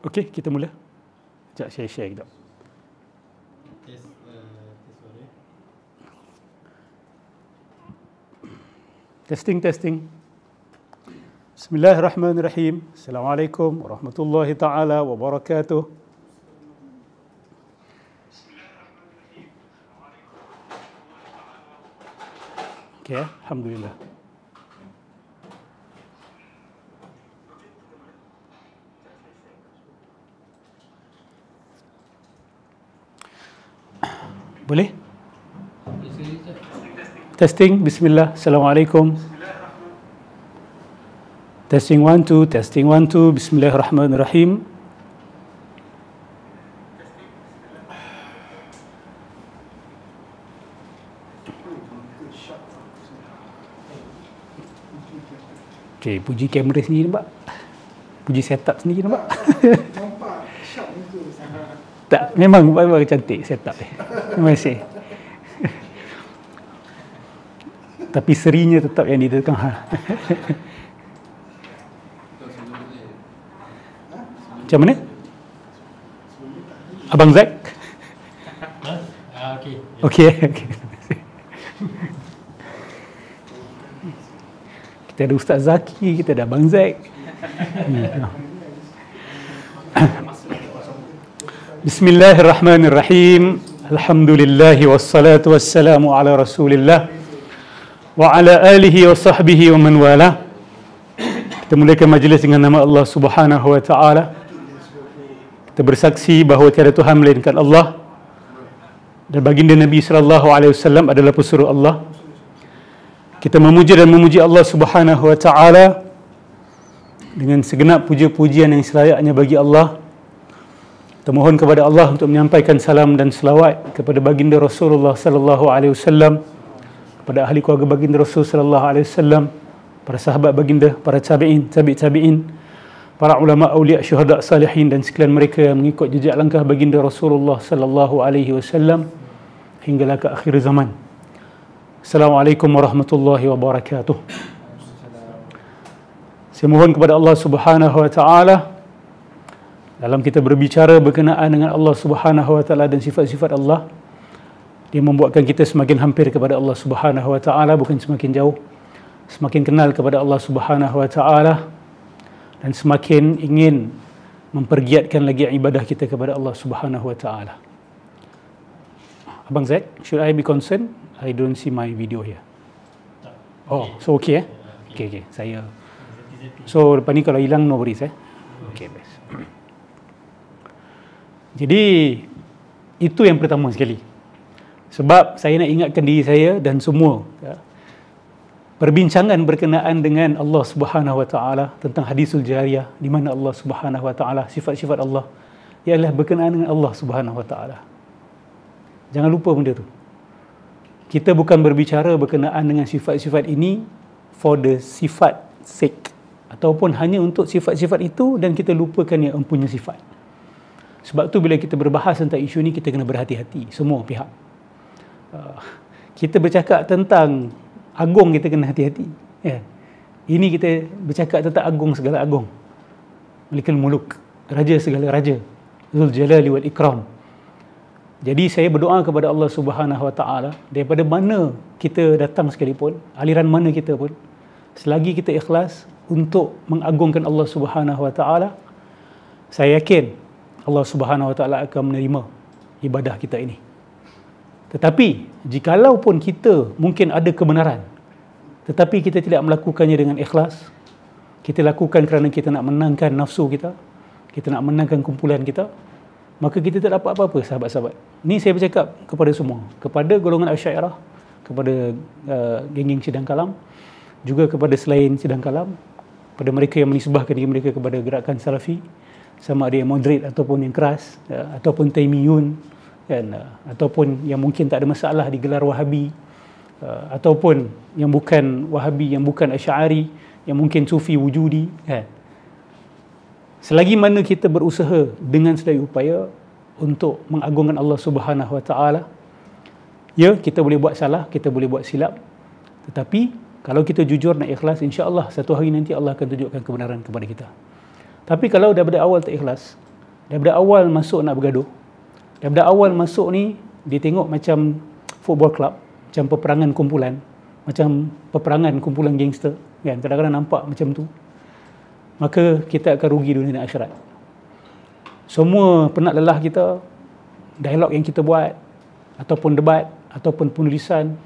Okey, kita mula. Cak, saya share kita. Uh, testing, testing. Bismillahirrahmanirrahim. Assalamualaikum warahmatullahi ta'ala wabarakatuh. Okay, Alhamdulillah. Boleh? Testing, bismillah. Assalamualaikum. Testing one two. testing one two. Bismillahirrahmanirrahim. Okay, puji kamera sendiri nampak? Puji setup sendiri nampak? Tak, memang memang cantik setup dia. masih. Tapi serinya tetap yang ditekan tengah. Ha. Macam mana? Abang Zack? Ah, okey. Okey. Kita ada Ustaz Zaki, kita ada Abang Zack. Hmm, ha. بسم الله الرحمن الرحيم الحمد لله والصلاة والسلام على رسول الله وعلى آله وصحبه ومن والاه Kita mulakan majlis dengan nama Allah Subhanahu wa taala. Kita bersaksi bahawa tiada Tuhan melainkan Allah dan baginda Nabi sallallahu alaihi wasallam adalah pesuruh Allah. Kita memuji dan memuji Allah Subhanahu wa taala dengan segenap puja-pujian yang selayaknya bagi Allah. Kita mohon kepada Allah untuk menyampaikan salam dan selawat kepada baginda Rasulullah sallallahu alaihi wasallam kepada ahli keluarga baginda Rasul sallallahu alaihi wasallam para sahabat baginda para tabi'in tabi' tabi'in para ulama awliya syuhada salihin dan sekalian mereka yang mengikut jejak langkah baginda Rasulullah sallallahu alaihi wasallam hinggalah ke akhir zaman Assalamualaikum warahmatullahi wabarakatuh Saya mohon kepada Allah subhanahu wa ta'ala dalam kita berbicara berkenaan dengan Allah Subhanahu wa taala dan sifat-sifat Allah dia membuatkan kita semakin hampir kepada Allah Subhanahu wa taala bukan semakin jauh semakin kenal kepada Allah Subhanahu wa taala dan semakin ingin mempergiatkan lagi ibadah kita kepada Allah Subhanahu wa taala Abang Zack should I be concerned I don't see my video here Oh so okay eh okay okay saya So depan ni kalau hilang no worries eh Jadi itu yang pertama sekali. Sebab saya nak ingatkan diri saya dan semua ya. perbincangan berkenaan dengan Allah Subhanahu Wa Taala tentang hadisul jariah di mana Allah Subhanahu Wa Taala sifat-sifat Allah ialah berkenaan dengan Allah Subhanahu Wa Taala. Jangan lupa benda tu. Kita bukan berbicara berkenaan dengan sifat-sifat ini for the sifat sake ataupun hanya untuk sifat-sifat itu dan kita lupakan yang empunya sifat. Sebab tu bila kita berbahas tentang isu ni kita kena berhati-hati semua pihak. Uh, kita bercakap tentang agung kita kena hati-hati. Ya. Ini kita bercakap tentang agung segala agung. Malikul Muluk, raja segala raja. Zul Jalali wal Ikram. Jadi saya berdoa kepada Allah Subhanahu Wa Taala daripada mana kita datang sekalipun, aliran mana kita pun, selagi kita ikhlas untuk mengagungkan Allah Subhanahu Wa Taala, saya yakin Allah Subhanahu Wa Taala akan menerima ibadah kita ini. Tetapi jikalau pun kita mungkin ada kebenaran tetapi kita tidak melakukannya dengan ikhlas, kita lakukan kerana kita nak menangkan nafsu kita, kita nak menangkan kumpulan kita, maka kita tak dapat apa-apa sahabat-sahabat. Ini saya bercakap kepada semua, kepada golongan Asyairah, kepada uh, geng-geng Sidang Kalam, juga kepada selain Sidang Kalam, kepada mereka yang menisbahkan diri mereka kepada gerakan Salafi, sama ada yang moderate ataupun yang keras ya, ataupun taimiyun kan ya, ataupun yang mungkin tak ada masalah digelar wahabi ya, ataupun yang bukan wahabi yang bukan asy'ari yang mungkin sufi wujudi kan ya. selagi mana kita berusaha dengan sedaya upaya untuk mengagungkan Allah Subhanahu Wa Taala ya kita boleh buat salah kita boleh buat silap tetapi kalau kita jujur dan ikhlas insya-Allah satu hari nanti Allah akan tunjukkan kebenaran kepada kita tapi kalau daripada awal tak ikhlas, daripada awal masuk nak bergaduh, daripada awal masuk ni, dia tengok macam football club, macam peperangan kumpulan, macam peperangan kumpulan gangster, kan? kadang-kadang nampak macam tu, maka kita akan rugi dunia dan akhirat. Semua penat lelah kita, dialog yang kita buat, ataupun debat, ataupun penulisan,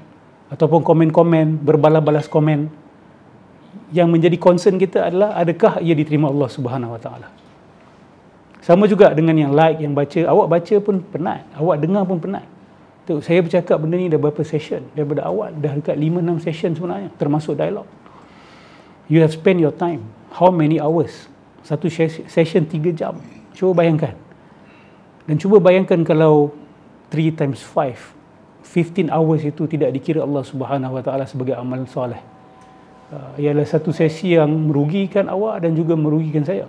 ataupun komen-komen, berbalas-balas komen, -komen berbalas yang menjadi concern kita adalah adakah ia diterima Allah Subhanahu Wa Taala. Sama juga dengan yang like, yang baca. Awak baca pun penat. Awak dengar pun penat. Tuh, saya bercakap benda ni dah berapa session. Daripada awal, dah dekat 5-6 session sebenarnya. Termasuk dialog. You have spent your time. How many hours? Satu session 3 jam. Cuba bayangkan. Dan cuba bayangkan kalau 3 times 5, 15 hours itu tidak dikira Allah Subhanahu sebagai amal soleh uh, ialah satu sesi yang merugikan awak dan juga merugikan saya.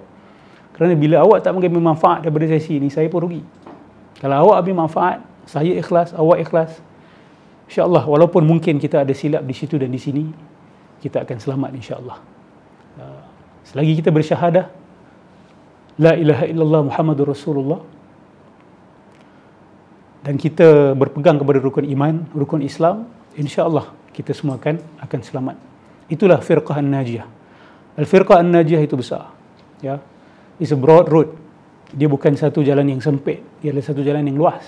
Kerana bila awak tak mengambil manfaat daripada sesi ini, saya pun rugi. Kalau awak ambil manfaat, saya ikhlas, awak ikhlas. InsyaAllah, walaupun mungkin kita ada silap di situ dan di sini, kita akan selamat insyaAllah. Uh, selagi kita bersyahadah, La ilaha illallah Muhammadur Rasulullah, dan kita berpegang kepada rukun iman, rukun Islam, insya Allah kita semua akan, akan selamat. Itulah firqah an-najiyah. Al-firqah an-najiyah itu besar. Ya. It's a broad road. Dia bukan satu jalan yang sempit. Dia adalah satu jalan yang luas.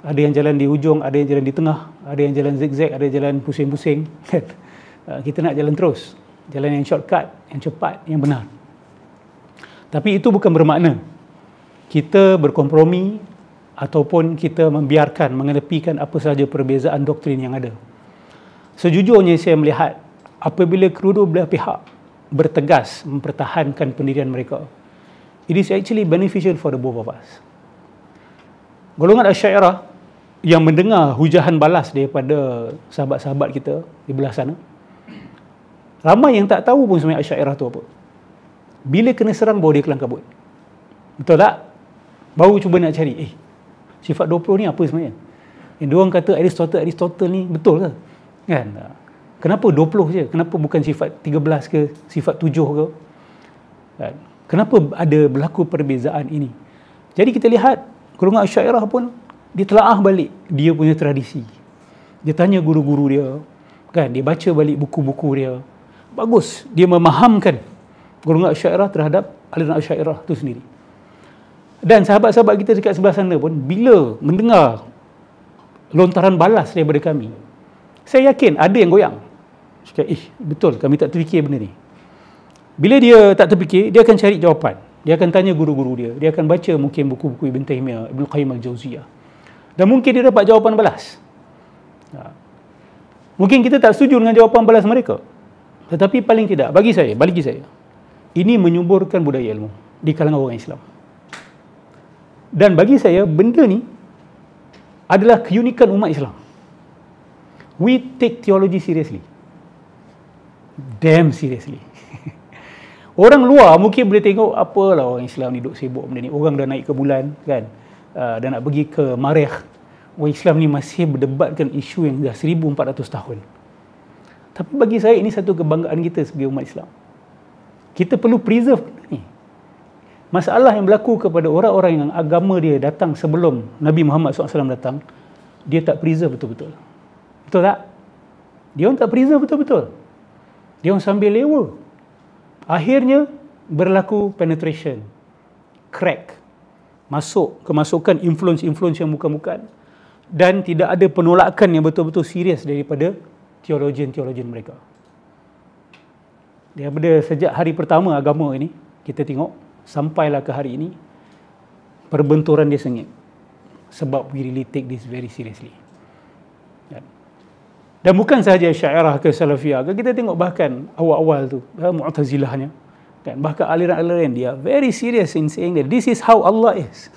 Ada yang jalan di hujung, ada yang jalan di tengah, ada yang jalan zigzag, ada yang jalan pusing-pusing. Kan? Ah, kita nak jalan terus. Jalan yang shortcut, yang cepat, yang benar. Tapi itu bukan bermakna kita berkompromi ataupun kita membiarkan mengenepikan apa sahaja perbezaan doktrin yang ada. Sejujurnya saya melihat apabila kedua-dua belah pihak bertegas mempertahankan pendirian mereka it is actually beneficial for the both of us golongan asyairah yang mendengar hujahan balas daripada sahabat-sahabat kita di belah sana ramai yang tak tahu pun sebenarnya asyairah tu apa bila kena serang bawa dia kelang kabut betul tak? baru cuba nak cari eh sifat 20 ni apa sebenarnya yang eh, diorang kata Aristotle Aristotle ni betul ke? kan? Kenapa 20 je? Kenapa bukan sifat 13 ke sifat 7 ke? Kan? Kenapa ada berlaku perbezaan ini? Jadi kita lihat Kurungan Asyairah pun dia telaah balik dia punya tradisi. Dia tanya guru-guru dia, kan? Dia baca balik buku-buku dia. Bagus, dia memahamkan Kurungan Asyairah terhadap aliran Asyairah itu sendiri. Dan sahabat-sahabat kita dekat sebelah sana pun bila mendengar lontaran balas daripada kami, saya yakin ada yang goyang. Cakap, eh betul kami tak terfikir benda ni. Bila dia tak terfikir, dia akan cari jawapan. Dia akan tanya guru-guru dia. Dia akan baca mungkin buku-buku Ibn Taymiyyah, Ibn Qayyim al-Jawziyah. Dan mungkin dia dapat jawapan balas. Ha. Mungkin kita tak setuju dengan jawapan balas mereka. Tetapi paling tidak, bagi saya, bagi saya, ini menyuburkan budaya ilmu di kalangan orang Islam. Dan bagi saya, benda ni adalah keunikan umat Islam. We take theology seriously damn seriously. orang luar mungkin boleh tengok apa lah orang Islam ni duk sibuk benda ni. Orang dah naik ke bulan kan. Uh, dah nak pergi ke Marekh. Orang Islam ni masih berdebatkan isu yang dah 1400 tahun. Tapi bagi saya ini satu kebanggaan kita sebagai umat Islam. Kita perlu preserve benda ni. Masalah yang berlaku kepada orang-orang yang agama dia datang sebelum Nabi Muhammad SAW datang, dia tak preserve betul-betul. Betul tak? Dia orang tak preserve betul-betul dia orang sambil lewa. Akhirnya berlaku penetration. Crack. Masuk, kemasukan influence-influence yang bukan-bukan. Dan tidak ada penolakan yang betul-betul serius daripada teologian-teologian mereka. Daripada sejak hari pertama agama ini, kita tengok, sampailah ke hari ini, perbenturan dia sengit. Sebab we really take this very seriously. Dan bukan sahaja syairah ke salafiyah ke, kita tengok bahkan awal-awal tu, ha, mu'tazilahnya. Kan? Bahkan aliran-aliran dia very serious in saying that this is how Allah is.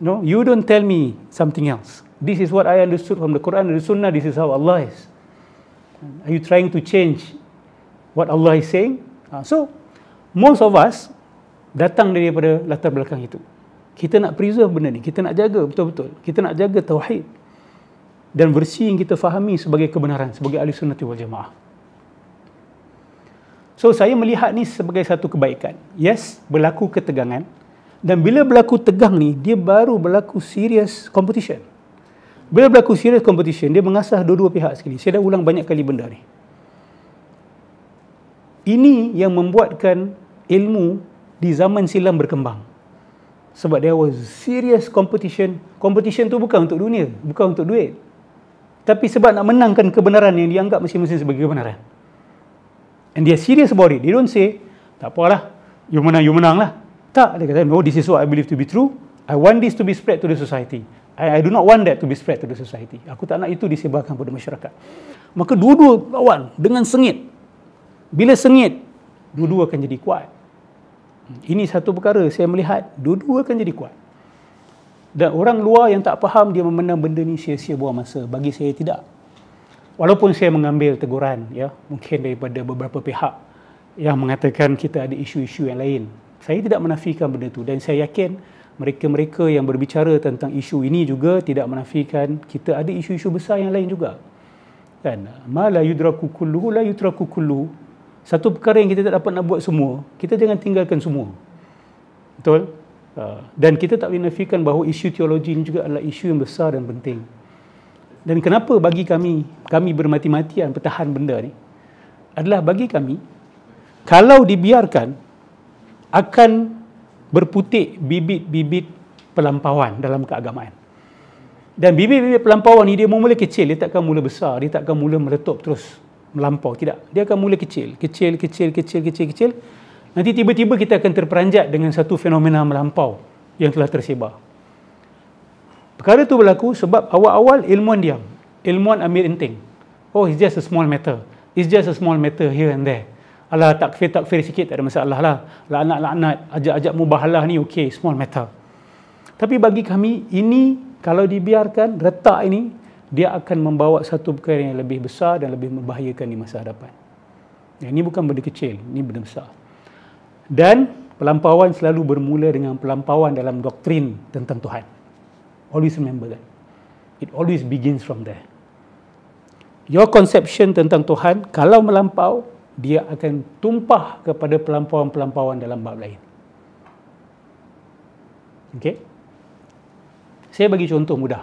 No, you don't tell me something else. This is what I understood from the Quran and the Sunnah. This is how Allah is. Are you trying to change what Allah is saying? Ha, so, most of us datang daripada latar belakang itu. Kita nak preserve benda ni. Kita nak jaga betul-betul. Kita nak jaga tauhid dan versi yang kita fahami sebagai kebenaran sebagai ahli sunnati wal jamaah. So saya melihat ni sebagai satu kebaikan. Yes, berlaku ketegangan dan bila berlaku tegang ni dia baru berlaku serious competition. Bila berlaku serious competition dia mengasah dua-dua pihak sekali. Saya dah ulang banyak kali benda ni. Ini yang membuatkan ilmu di zaman silam berkembang. Sebab there was serious competition. Competition tu bukan untuk dunia, bukan untuk duit. Tapi sebab nak menangkan kebenaran yang dianggap masing-masing sebagai kebenaran. And dia are serious about it. They don't say, tak apalah, you menang, you menang lah. Tak, dia kata, no, this is what I believe to be true. I want this to be spread to the society. I, I do not want that to be spread to the society. Aku tak nak itu disebarkan kepada masyarakat. Maka dua-dua lawan dengan sengit. Bila sengit, dua-dua akan jadi kuat. Ini satu perkara saya melihat, dua-dua akan jadi kuat. Dan orang luar yang tak faham dia memandang benda ni sia-sia buang masa. Bagi saya tidak. Walaupun saya mengambil teguran ya, mungkin daripada beberapa pihak yang mengatakan kita ada isu-isu yang lain. Saya tidak menafikan benda tu. dan saya yakin mereka-mereka yang berbicara tentang isu ini juga tidak menafikan kita ada isu-isu besar yang lain juga. Kan? Ma la yudraku kulluhu la yudraku kullu. Satu perkara yang kita tak dapat nak buat semua, kita jangan tinggalkan semua. Betul? Ha. dan kita tak boleh nafikan bahawa isu teologi ini juga adalah isu yang besar dan penting. Dan kenapa bagi kami, kami bermati-matian pertahan benda ni? Adalah bagi kami, kalau dibiarkan, akan berputik bibit-bibit pelampauan dalam keagamaan. Dan bibit-bibit pelampauan ini dia mula kecil, dia takkan mula besar, dia takkan mula meletup terus melampau, tidak. Dia akan mula kecil, kecil, kecil, kecil, kecil, kecil, kecil Nanti tiba-tiba kita akan terperanjat dengan satu fenomena melampau yang telah tersebar. Perkara itu berlaku sebab awal-awal ilmuan diam. Ilmuan ambil inting. Oh, it's just a small matter. It's just a small matter here and there. Alah, tak takfir sikit tak ada masalah lah. Laknat-laknat, ajak-ajak mubahalah ni, okay, small matter. Tapi bagi kami, ini kalau dibiarkan, retak ini, dia akan membawa satu perkara yang lebih besar dan lebih membahayakan di masa hadapan. Ya, ini bukan benda kecil, ini benda besar. Dan pelampauan selalu bermula dengan pelampauan dalam doktrin tentang Tuhan. Always remember that. It always begins from there. Your conception tentang Tuhan, kalau melampau, dia akan tumpah kepada pelampauan-pelampauan dalam bab lain. Okay? Saya bagi contoh mudah.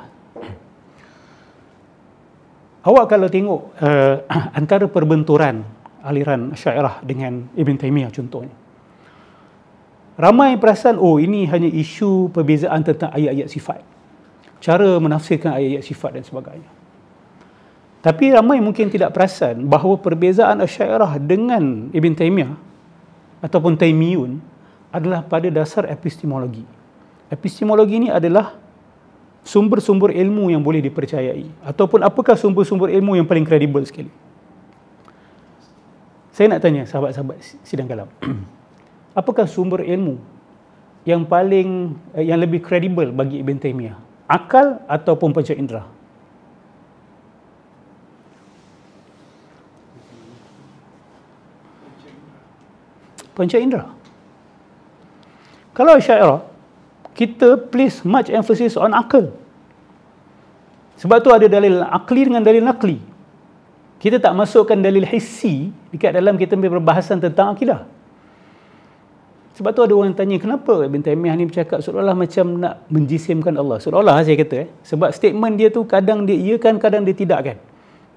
Awak kalau tengok uh, antara perbenturan aliran syairah dengan Ibn Taymiyah contohnya ramai perasan oh ini hanya isu perbezaan tentang ayat-ayat sifat cara menafsirkan ayat-ayat sifat dan sebagainya tapi ramai mungkin tidak perasan bahawa perbezaan Asyairah dengan Ibn Taymiyah ataupun Taymiyun adalah pada dasar epistemologi. Epistemologi ini adalah sumber-sumber ilmu yang boleh dipercayai ataupun apakah sumber-sumber ilmu yang paling kredibel sekali. Saya nak tanya sahabat-sahabat sidang kalam. apakah sumber ilmu yang paling eh, yang lebih kredibel bagi Ibn Taymiyah akal ataupun panca indera panca indera kalau syairah kita please much emphasis on akal sebab tu ada dalil akli dengan dalil nakli kita tak masukkan dalil hissi dekat dalam kita berbahasan tentang akidah sebab tu ada orang tanya kenapa Ibn Taymiyah ni bercakap seolah-olah macam nak menjisimkan Allah. Seolah-olah saya kata eh. Sebab statement dia tu kadang dia iakan, kadang dia tidak kan.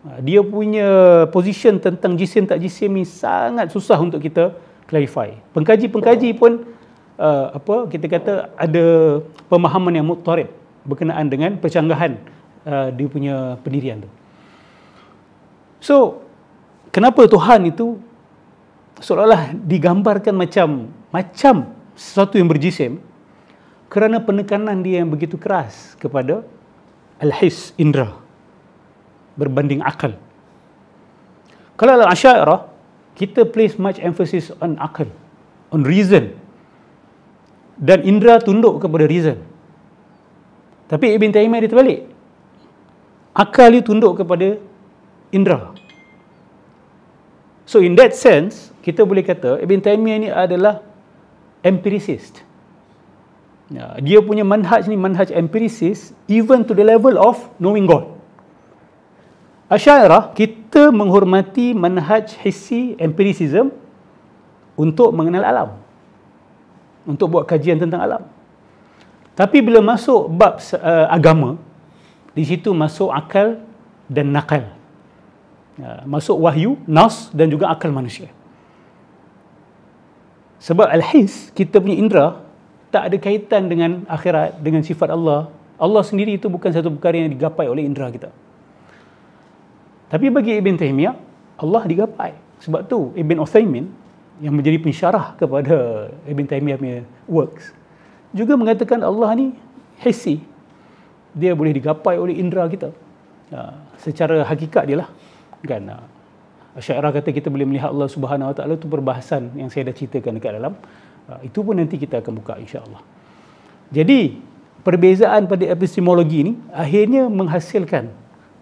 Ha, dia punya position tentang jisim tak jisim ni sangat susah untuk kita clarify. Pengkaji-pengkaji pun uh, apa kita kata ada pemahaman yang mutarib berkenaan dengan percanggahan uh, dia punya pendirian tu. So, kenapa Tuhan itu seolah-olah digambarkan macam macam sesuatu yang berjisim kerana penekanan dia yang begitu keras kepada al-his indra berbanding akal. Kalau al-Asy'ariyah kita place much emphasis on akal, on reason. Dan indra tunduk kepada reason. Tapi Ibn Taymiyyah dia terbalik. Akal dia tunduk kepada indra. So in that sense, kita boleh kata Ibn Taymiyyah ini adalah empiricist. Ya, dia punya manhaj ni manhaj empiricist even to the level of knowing God. Asyairah, kita menghormati manhaj hissi empiricism untuk mengenal alam. Untuk buat kajian tentang alam. Tapi bila masuk bab uh, agama, di situ masuk akal dan nakal. Ya, masuk wahyu, nas dan juga akal manusia. Sebab al-his, kita punya indera, tak ada kaitan dengan akhirat, dengan sifat Allah. Allah sendiri itu bukan satu perkara yang digapai oleh indera kita. Tapi bagi Ibn Taymiyyah, Allah digapai. Sebab tu Ibn Uthaymin yang menjadi pensyarah kepada Ibn Taymiyyah punya works juga mengatakan Allah ni hissi. Dia boleh digapai oleh indera kita. Ha, secara hakikat dia lah. Ghana. Syairah kata kita boleh melihat Allah Subhanahu Wa Taala itu perbahasan yang saya dah ceritakan dekat dalam. Ah, itu pun nanti kita akan buka insya-Allah. Jadi perbezaan pada epistemologi ini akhirnya menghasilkan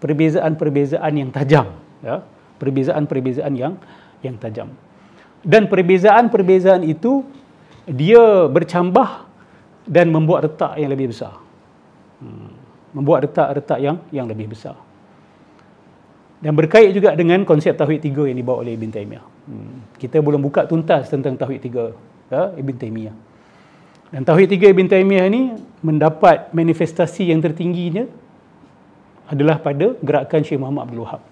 perbezaan-perbezaan yang tajam ya perbezaan-perbezaan yang yang tajam dan perbezaan-perbezaan itu dia bercambah dan membuat retak yang lebih besar hmm. membuat retak-retak yang yang lebih besar dan berkait juga dengan konsep tauhid tiga yang dibawa oleh Ibn Taymiyah. Hmm. Kita belum buka tuntas tentang tauhid tiga ya, Ibn Taymiyah. Dan tauhid tiga Ibn Taymiyah ini mendapat manifestasi yang tertingginya adalah pada gerakan Syekh Muhammad Abdul Wahab.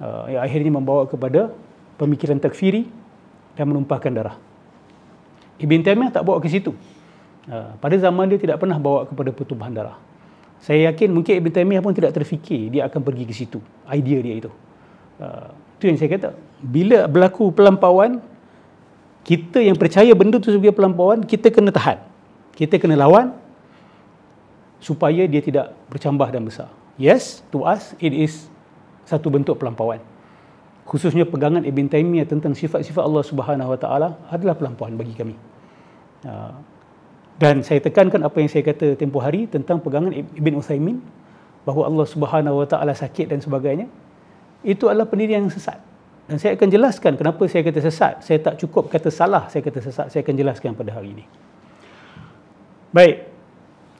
Uh, yang akhirnya membawa kepada pemikiran takfiri dan menumpahkan darah. Ibn Taymiyah tak bawa ke situ. Uh, pada zaman dia tidak pernah bawa kepada pertumpahan darah saya yakin mungkin Ibn Taymiyah pun tidak terfikir dia akan pergi ke situ idea dia itu uh, itu yang saya kata bila berlaku pelampauan kita yang percaya benda itu sebagai pelampauan kita kena tahan kita kena lawan supaya dia tidak bercambah dan besar yes to us it is satu bentuk pelampauan khususnya pegangan Ibn Taymiyah tentang sifat-sifat Allah Subhanahu Wa Taala adalah pelampauan bagi kami uh, dan saya tekankan apa yang saya kata tempoh hari tentang pegangan Ibn Uthaymin bahawa Allah Subhanahu Wa Taala sakit dan sebagainya. Itu adalah pendirian yang sesat. Dan saya akan jelaskan kenapa saya kata sesat. Saya tak cukup kata salah, saya kata sesat. Saya akan jelaskan pada hari ini. Baik.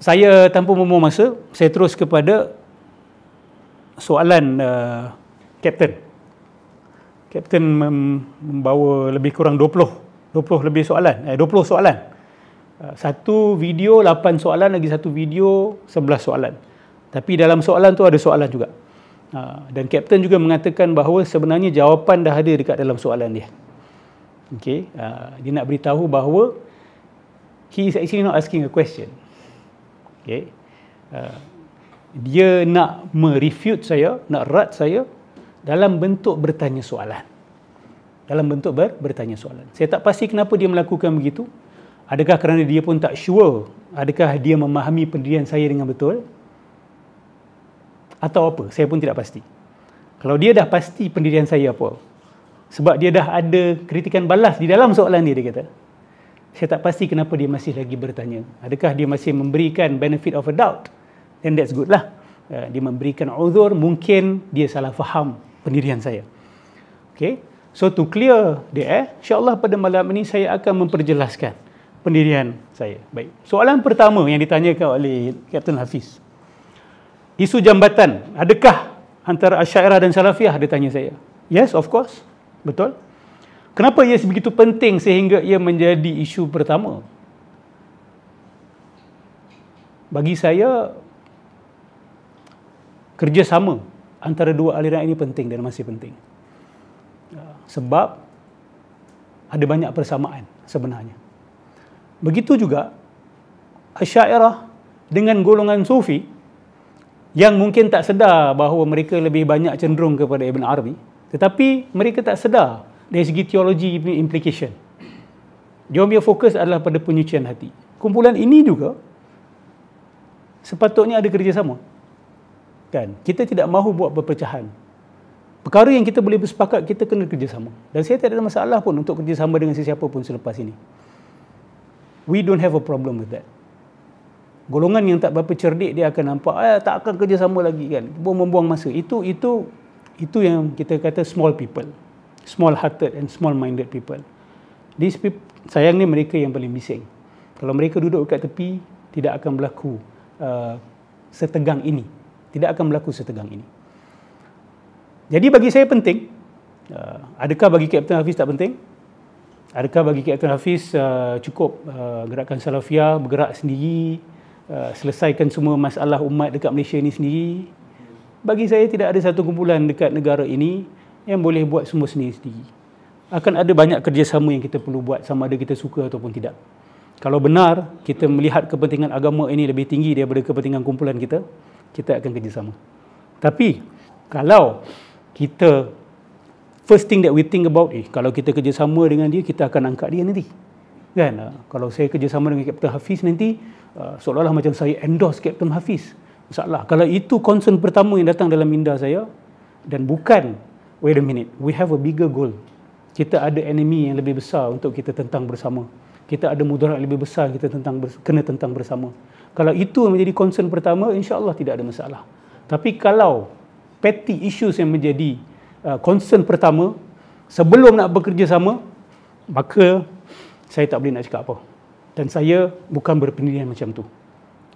Saya tanpa membuang masa, saya terus kepada soalan kapten. Uh, kapten membawa lebih kurang 20 20 lebih soalan. Eh 20 soalan. Eh, satu video lapan soalan lagi satu video sebelas soalan. Tapi dalam soalan tu ada soalan juga. Eh, dan kapten juga mengatakan bahawa sebenarnya jawapan dah ada dekat dalam soalan dia. Okay, eh, dia nak beritahu bahawa he is actually not asking a question. Okay, dia nak merefute saya, nak rat saya dalam bentuk bertanya soalan. Dalam bentuk ber- bertanya soalan. Saya tak pasti kenapa dia melakukan begitu, Adakah kerana dia pun tak sure adakah dia memahami pendirian saya dengan betul? Atau apa? Saya pun tidak pasti. Kalau dia dah pasti pendirian saya apa? Sebab dia dah ada kritikan balas di dalam soalan dia, dia kata. Saya tak pasti kenapa dia masih lagi bertanya. Adakah dia masih memberikan benefit of a doubt? Then that's good lah. Eh, dia memberikan uzur, mungkin dia salah faham pendirian saya. Okay? So to clear dia, eh, insyaAllah pada malam ini saya akan memperjelaskan pendirian saya. Baik. Soalan pertama yang ditanyakan oleh Captain Hafiz. Isu jambatan, adakah antara Asyairah dan Salafiyah dia tanya saya? Yes, of course. Betul. Kenapa ia begitu penting sehingga ia menjadi isu pertama? Bagi saya kerjasama antara dua aliran ini penting dan masih penting. Sebab ada banyak persamaan sebenarnya. Begitu juga Asyairah dengan golongan Sufi yang mungkin tak sedar bahawa mereka lebih banyak cenderung kepada Ibn Arabi tetapi mereka tak sedar dari segi teologi ini implication. Dia punya fokus adalah pada penyucian hati. Kumpulan ini juga sepatutnya ada kerjasama. Kan? Kita tidak mahu buat perpecahan. Perkara yang kita boleh bersepakat, kita kena kerjasama. Dan saya tak ada masalah pun untuk kerjasama dengan sesiapa pun selepas ini. We don't have a problem with that. Golongan yang tak berapa cerdik dia akan nampak eh, tak akan kerja sama lagi kan. Buang membuang masa. Itu itu itu yang kita kata small people. Small hearted and small minded people. These people sayang ni mereka yang paling bising. Kalau mereka duduk dekat tepi tidak akan berlaku uh, setegang ini. Tidak akan berlaku setegang ini. Jadi bagi saya penting, uh, adakah bagi Captain Hafiz tak penting? Adakah bagi Captain Hafiz uh, cukup uh, gerakan Salafiyah bergerak sendiri uh, selesaikan semua masalah umat dekat Malaysia ini sendiri? Bagi saya tidak ada satu kumpulan dekat negara ini yang boleh buat semua sendiri sendiri. Akan ada banyak kerjasama yang kita perlu buat sama ada kita suka ataupun tidak. Kalau benar kita melihat kepentingan agama ini lebih tinggi daripada kepentingan kumpulan kita, kita akan kerjasama. Tapi kalau kita first thing that we think about eh kalau kita kerjasama dengan dia kita akan angkat dia nanti kan uh, kalau saya kerjasama dengan Captain Hafiz nanti uh, seolah-olah macam saya endorse Captain Hafiz masalah kalau itu concern pertama yang datang dalam minda saya dan bukan wait a minute we have a bigger goal kita ada enemy yang lebih besar untuk kita tentang bersama kita ada mudarat lebih besar kita tentang kena tentang bersama kalau itu menjadi concern pertama insyaallah tidak ada masalah tapi kalau petty issues yang menjadi Uh, concern pertama sebelum nak bekerja sama maka saya tak boleh nak cakap apa dan saya bukan berpendirian macam tu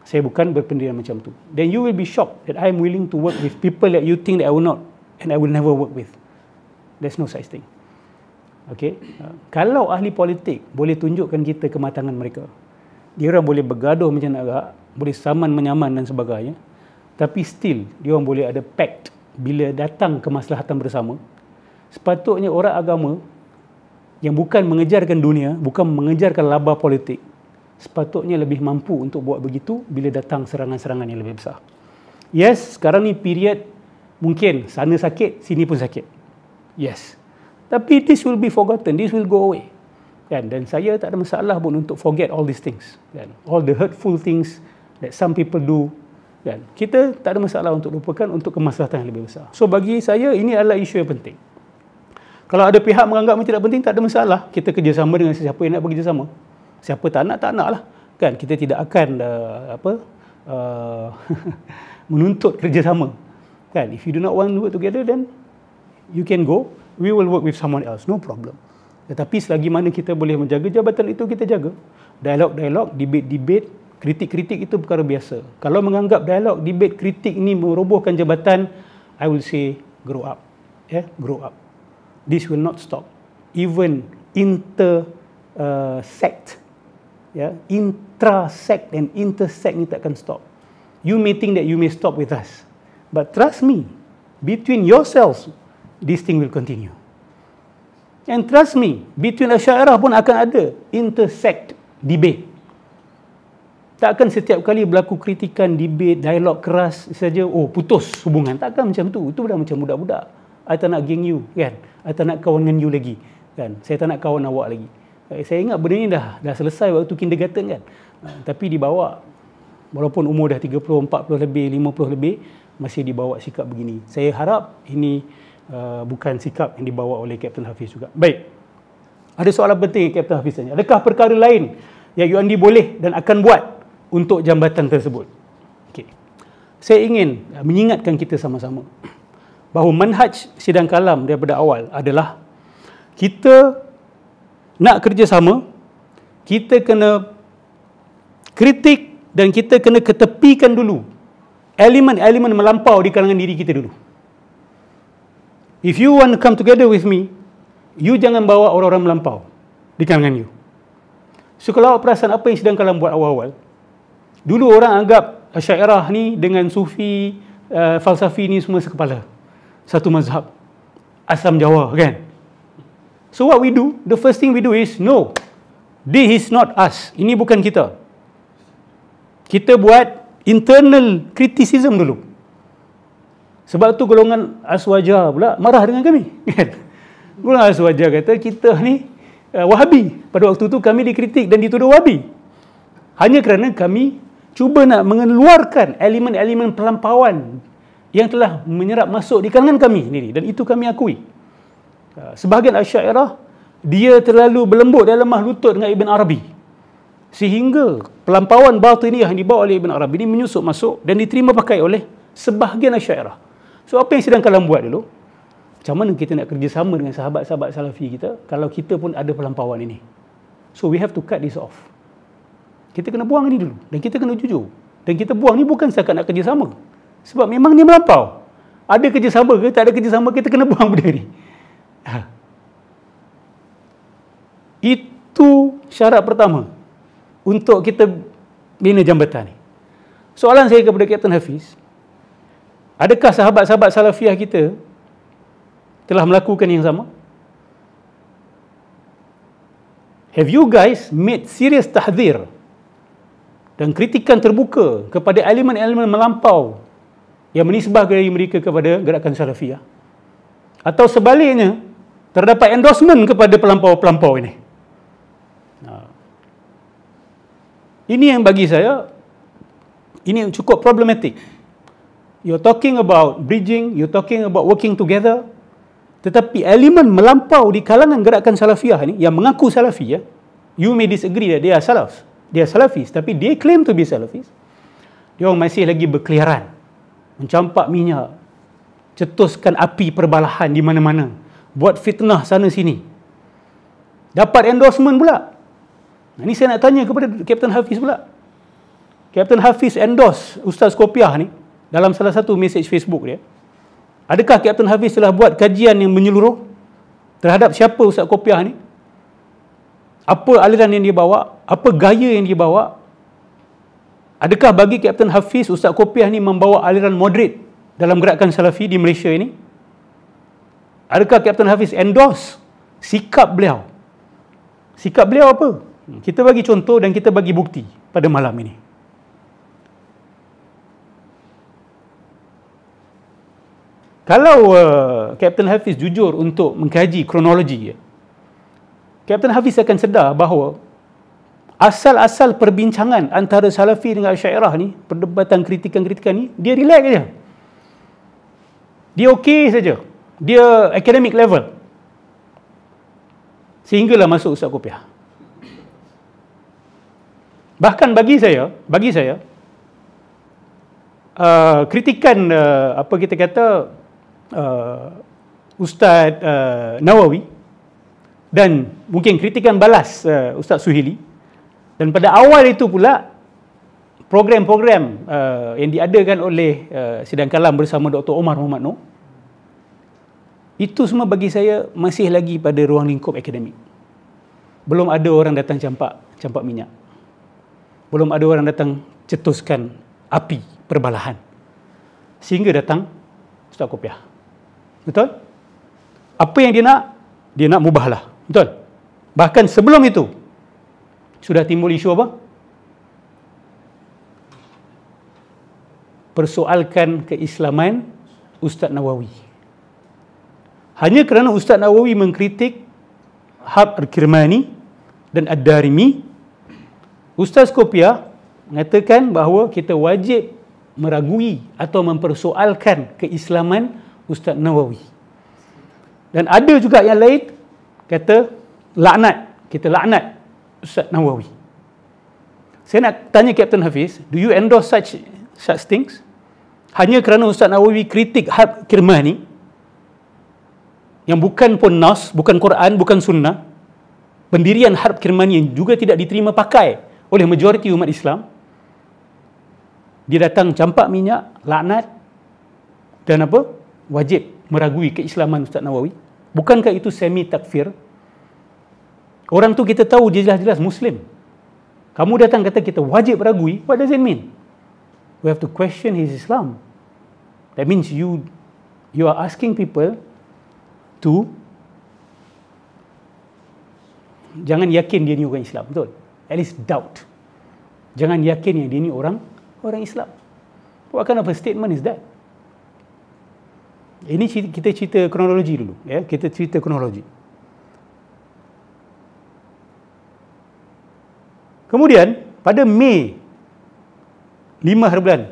saya bukan berpendirian macam tu then you will be shocked that I am willing to work with people that you think that I will not and I will never work with there's no such thing okay uh, kalau ahli politik boleh tunjukkan kita kematangan mereka dia orang boleh bergaduh macam nak agak, boleh saman menyaman dan sebagainya tapi still dia orang boleh ada pact bila datang kemaslahatan bersama sepatutnya orang agama yang bukan mengejarkan dunia bukan mengejarkan laba politik sepatutnya lebih mampu untuk buat begitu bila datang serangan-serangan yang lebih besar yes sekarang ni period mungkin sana sakit sini pun sakit yes tapi this will be forgotten this will go away kan dan saya tak ada masalah pun untuk forget all these things dan all the hurtful things that some people do kan kita tak ada masalah untuk lupakan untuk kemaslahatan yang lebih besar so bagi saya ini adalah isu yang penting kalau ada pihak menganggap ini tidak penting tak ada masalah kita kerjasama dengan sesiapa yang nak bekerjasama siapa tak nak tak nak lah kan kita tidak akan uh, apa uh, menuntut kerjasama kan if you do not want to work together then you can go we will work with someone else no problem tetapi selagi mana kita boleh menjaga jabatan itu kita jaga dialog-dialog debate-debate kritik-kritik itu perkara biasa. Kalau menganggap dialog, debate, kritik ini merobohkan jabatan, I will say grow up. Yeah, grow up. This will not stop. Even inter uh, yeah, intra sect and intersect ini takkan stop. You may think that you may stop with us, but trust me, between yourselves, this thing will continue. And trust me, between Asyairah pun akan ada intersect debate. Takkan setiap kali berlaku kritikan, debate, dialog keras saja, oh putus hubungan. Takkan macam tu. Itu dah macam budak-budak. Saya tak nak geng you, kan? Saya tak nak kawan dengan you lagi, kan? Saya tak nak kawan awak lagi. Eh, saya ingat benda ni dah dah selesai waktu kindergarten, kan? Eh, tapi dibawa, walaupun umur dah 30, 40 lebih, 50 lebih, masih dibawa sikap begini. Saya harap ini uh, bukan sikap yang dibawa oleh Captain Hafiz juga. Baik. Ada soalan penting yang Captain Hafiz tanya. Adakah perkara lain yang UND boleh dan akan buat untuk jambatan tersebut. Okay. Saya ingin eh, mengingatkan kita sama-sama bahawa manhaj sidang kalam daripada awal adalah kita nak kerjasama, kita kena kritik dan kita kena ketepikan dulu elemen-elemen melampau di kalangan diri kita dulu. If you want to come together with me, you jangan bawa orang-orang melampau di kalangan you. So kalau awak perasan apa yang sedang kalam buat awal-awal, Dulu orang anggap syairah ni dengan sufi, uh, falsafi ni semua sekepala. Satu mazhab. Asam Jawa, kan? So what we do, the first thing we do is, no, this is not us. Ini bukan kita. Kita buat internal criticism dulu. Sebab tu golongan aswaja pula marah dengan kami. Kan? Golongan aswaja kata, kita ni uh, wahabi. Pada waktu tu kami dikritik dan dituduh wahabi. Hanya kerana kami cuba nak mengeluarkan elemen-elemen pelampauan yang telah menyerap masuk di kalangan kami sendiri dan itu kami akui. Ah, sebahagian Asy'ariyah dia terlalu berlembut dan lemah lutut dengan Ibn Arabi. Sehingga pelampauan batiniah yang dibawa oleh Ibn Arabi ini menyusup masuk dan diterima pakai oleh sebahagian Asy'ariyah. So apa yang sedang kalian buat dulu? Macam mana kita nak kerjasama dengan sahabat-sahabat salafi kita kalau kita pun ada pelampauan ini? So we have to cut this off kita kena buang ni dulu dan kita kena jujur dan kita buang ni bukan sekadar nak kerja sama, sebab memang dia melampau ada kerjasama ke tak ada kerja sama kita kena buang benda ni itu syarat pertama untuk kita bina jambatan ni soalan saya kepada Captain Hafiz adakah sahabat-sahabat salafiah kita telah melakukan yang sama Have you guys made serious tahdir dan kritikan terbuka kepada elemen-elemen melampau yang menisbah gaya mereka kepada gerakan Salafiyah. Atau sebaliknya, terdapat endorsement kepada pelampau-pelampau ini. Ha. Ini yang bagi saya, ini yang cukup problematik. You're talking about bridging, you're talking about working together, tetapi elemen melampau di kalangan gerakan Salafiyah ini, yang mengaku Salafi, you may disagree that they are Salaf dia Salafis tapi dia claim to be Salafis dia orang masih lagi berkeliaran mencampak minyak cetuskan api perbalahan di mana-mana buat fitnah sana sini dapat endorsement pula ini saya nak tanya kepada Captain Hafiz pula Captain Hafiz endorse Ustaz Kopiah ni dalam salah satu mesej Facebook dia adakah Captain Hafiz telah buat kajian yang menyeluruh terhadap siapa Ustaz Kopiah ni apa aliran yang dia bawa, apa gaya yang dia bawa. Adakah bagi Kapten Hafiz, Ustaz Kopiah ni membawa aliran moderate dalam gerakan Salafi di Malaysia ini? Adakah Kapten Hafiz endorse sikap beliau? Sikap beliau apa? Kita bagi contoh dan kita bagi bukti pada malam ini. Kalau Kapten uh, Hafiz jujur untuk mengkaji kronologi, Kapten Hafiz akan sedar bahawa asal-asal perbincangan antara Salafi dengan Syairah ni, perdebatan kritikan-kritikan ni, dia relax saja. Dia okey saja. Dia academic level. Sehinggalah masuk Ustaz Kopiah. Bahkan bagi saya, bagi saya, uh, kritikan uh, apa kita kata uh, Ustaz uh, Nawawi, dan mungkin kritikan balas uh, Ustaz Suhili dan pada awal itu pula program-program uh, yang diadakan oleh uh, Sidang Kalam bersama Dr. Omar Muhammad Noh itu semua bagi saya masih lagi pada ruang lingkup akademik. Belum ada orang datang campak, campak minyak. Belum ada orang datang cetuskan api perbalahan. Sehingga datang Ustaz Kopiah. Betul? Apa yang dia nak? Dia nak mubahlah. Betul. Bahkan sebelum itu sudah timbul isu apa? Persoalkan keislaman Ustaz Nawawi. Hanya kerana Ustaz Nawawi mengkritik Hab Al-Kirmani dan Ad-Darimi, Ustaz Kopiah mengatakan bahawa kita wajib meragui atau mempersoalkan keislaman Ustaz Nawawi. Dan ada juga yang lain kata laknat kita laknat Ustaz Nawawi saya nak tanya Captain Hafiz do you endorse such such things hanya kerana Ustaz Nawawi kritik hak Kirmani yang bukan pun nas, bukan Quran, bukan sunnah. Pendirian Harb Kirmani yang juga tidak diterima pakai oleh majoriti umat Islam. Dia datang campak minyak, laknat dan apa? Wajib meragui keislaman Ustaz Nawawi. Bukankah itu semi takfir? Orang tu kita tahu dia jelas-jelas Muslim. Kamu datang kata kita wajib ragui, what does it mean? We have to question his Islam. That means you you are asking people to jangan yakin dia ni orang Islam, betul? At least doubt. Jangan yakin yang dia ni orang orang Islam. What kind of a statement is that? Ini kita cerita kronologi dulu. Ya? Kita cerita kronologi. Kemudian, pada Mei, lima hari bulan,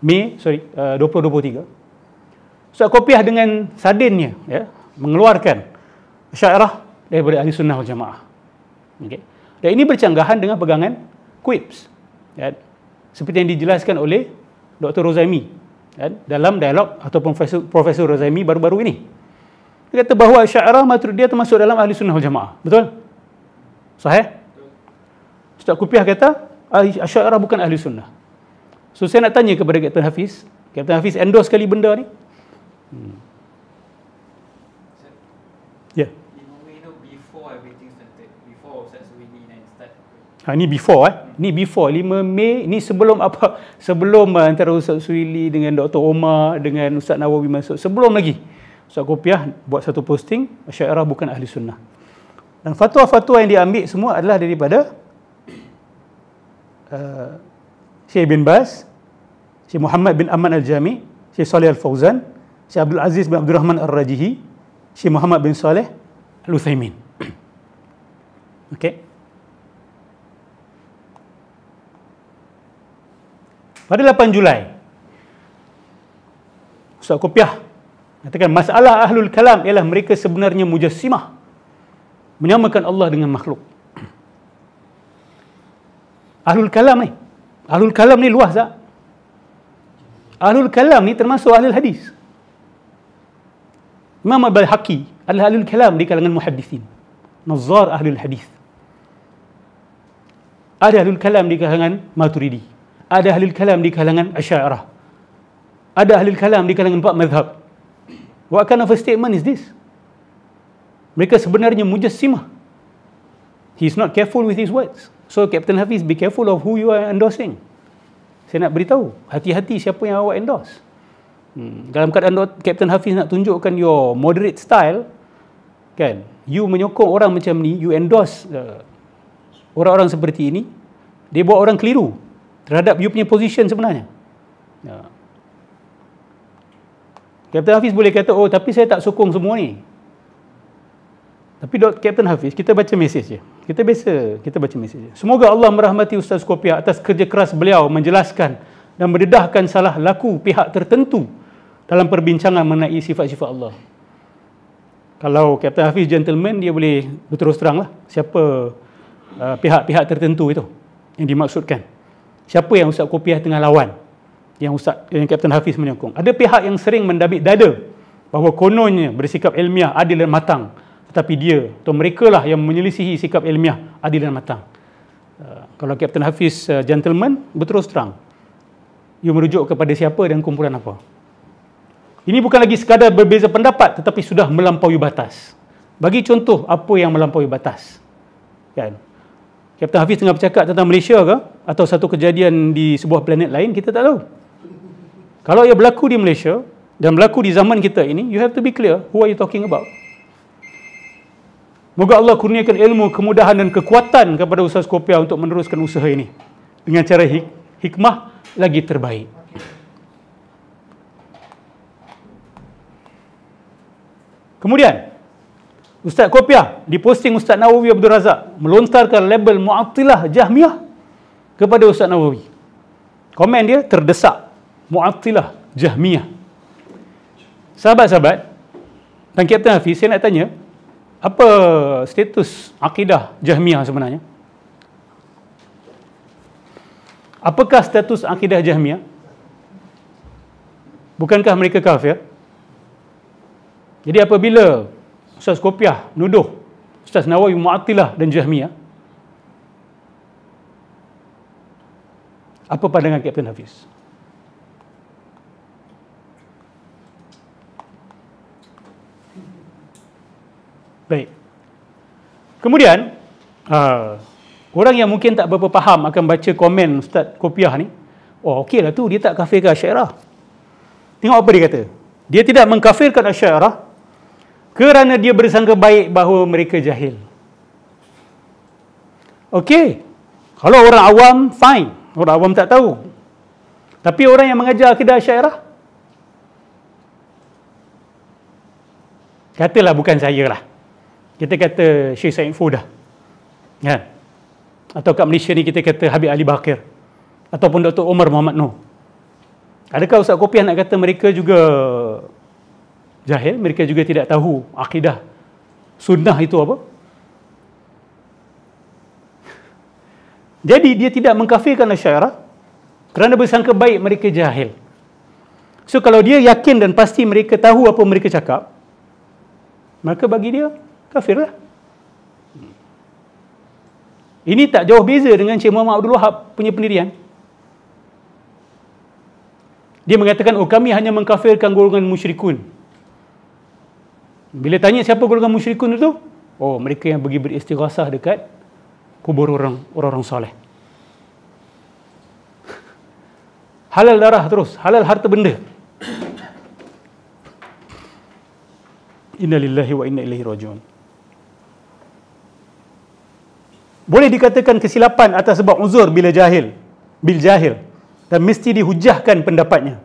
Mei, sorry, dua uh, dua puluh puluh tiga, Ustaz Kopiah dengan sadinnya ya, mengeluarkan syairah daripada Ahli Sunnah jamaah Okay. Dan ini bercanggahan dengan pegangan Quips. Ya? Seperti yang dijelaskan oleh Dr. Rozaimi kan, dalam dialog ataupun Profesor, Profesor Razami baru-baru ini. Dia kata bahawa Asy'ariyah Maturidiyah termasuk dalam ahli sunnah jamaah. Betul? Sahih? Ustaz Kupiah kata Asy'ariyah bukan ahli sunnah. So saya nak tanya kepada Kapten Hafiz, Kapten Hafiz endorse sekali benda ni. Hmm. Ya. Yeah. Ha, ini before eh ni before 5 Mei ni sebelum apa sebelum eh, antara Ustaz Suili dengan Dr. Omar dengan Ustaz Nawawi masuk sebelum lagi Ustaz Kopiah buat satu posting Asyairah bukan Ahli Sunnah dan fatwa-fatwa yang diambil semua adalah daripada uh, Syekh bin Bas Syekh Muhammad bin Aman Al-Jami Syekh Salih al Fauzan, Syekh Abdul Aziz bin Abdul Rahman Al-Rajihi Syekh Muhammad bin Saleh Al-Uthaymin Okay. Pada 8 Julai, Ustaz Kopiah katakan masalah Ahlul Kalam ialah mereka sebenarnya mujassimah menyamakan Allah dengan makhluk. Ahlul Kalam ni, Ahlul Kalam ni luas tak? Ahlul Kalam ni termasuk Ahlul Hadis. Imam Al-Bahaki adalah Ahlul Kalam di kalangan muhaddisin. Nazar Ahlul Hadis. Ada Ahlul Kalam di kalangan Maturidi ada ahli kalam di kalangan Asy'ariyah. Ada ahli kalam di kalangan empat mazhab. What kind of a statement is this? Mereka sebenarnya mujassimah. is not careful with his words. So Captain Hafiz, be careful of who you are endorsing. Saya nak beritahu, hati-hati siapa yang awak endorse. Hmm. Dalam keadaan Captain Hafiz nak tunjukkan your moderate style, kan? You menyokong orang macam ni, you endorse uh, orang-orang seperti ini, dia buat orang keliru terhadap you punya position sebenarnya. Ya. Captain Hafiz boleh kata, oh tapi saya tak sokong semua ni. Tapi Captain Hafiz, kita baca mesej je. Kita biasa, kita baca mesej je. Semoga Allah merahmati Ustaz Kopia atas kerja keras beliau menjelaskan dan mendedahkan salah laku pihak tertentu dalam perbincangan mengenai sifat-sifat Allah. Kalau Captain Hafiz gentleman, dia boleh berterus terang lah siapa uh, pihak-pihak tertentu itu yang dimaksudkan. Siapa yang Ustaz Kopiah tengah lawan? Yang Ustaz yang Kapten Hafiz menyokong. Ada pihak yang sering mendabik dada bahawa kononnya bersikap ilmiah, adil dan matang. Tetapi dia atau mereka lah yang menyelisihi sikap ilmiah, adil dan matang. Uh, kalau Kapten Hafiz uh, gentleman, berterus terang. Ia merujuk kepada siapa dan kumpulan apa? Ini bukan lagi sekadar berbeza pendapat tetapi sudah melampaui batas. Bagi contoh apa yang melampaui batas. Kan? Captain Hafiz tengah bercakap tentang Malaysia ke atau satu kejadian di sebuah planet lain kita tak tahu kalau ia berlaku di Malaysia dan berlaku di zaman kita ini you have to be clear who are you talking about Moga Allah kurniakan ilmu, kemudahan dan kekuatan kepada usaha Skopia untuk meneruskan usaha ini dengan cara hik- hikmah lagi terbaik. Kemudian, Ustaz Kopiah diposting Ustaz Nawawi Abdul Razak melontarkan label Mu'attilah Jahmiyah kepada Ustaz Nawawi. Komen dia terdesak. Mu'attilah Jahmiyah. Sahabat-sahabat, dan Kapten Hafiz, saya nak tanya, apa status akidah Jahmiyah sebenarnya? Apakah status akidah Jahmiyah? Bukankah mereka kafir? Jadi apabila Ustaz Kopiah menuduh Ustaz Nawawi Mu'atilah dan Jahmiah. Ya. Apa pandangan Kapten Hafiz? Baik. Kemudian, uh, orang yang mungkin tak berapa faham akan baca komen Ustaz Kopiah ni, oh okeylah tu, dia tak kafirkan Asyairah. Tengok apa dia kata. Dia tidak mengkafirkan Asyairah kerana dia bersangka baik bahawa mereka jahil. Okey. Kalau orang awam, fine. Orang awam tak tahu. Tapi orang yang mengajar akidah syairah, katalah bukan saya lah. Kita kata Syekh Said Fudah. ya, Atau kat Malaysia ni kita kata Habib Ali Bakir. Ataupun Dr. Omar Muhammad Noor. Adakah Ustaz Kopiah nak kata mereka juga jahil, mereka juga tidak tahu akidah sunnah itu apa. Jadi dia tidak mengkafirkan Asy'ariyah kerana bersangka baik mereka jahil. So kalau dia yakin dan pasti mereka tahu apa mereka cakap, maka bagi dia kafirlah. Ini tak jauh beza dengan Cik Muhammad Abdul Wahab punya pendirian. Dia mengatakan, oh kami hanya mengkafirkan golongan musyrikun. Bila tanya siapa golongan musyrikun itu? Oh, mereka yang pergi beristighasah dekat kubur orang orang, soleh. Halal darah terus, halal harta benda. Inna lillahi wa inna ilaihi rajiun. Boleh dikatakan kesilapan atas sebab uzur bila jahil. Bil jahil. Dan mesti dihujahkan pendapatnya.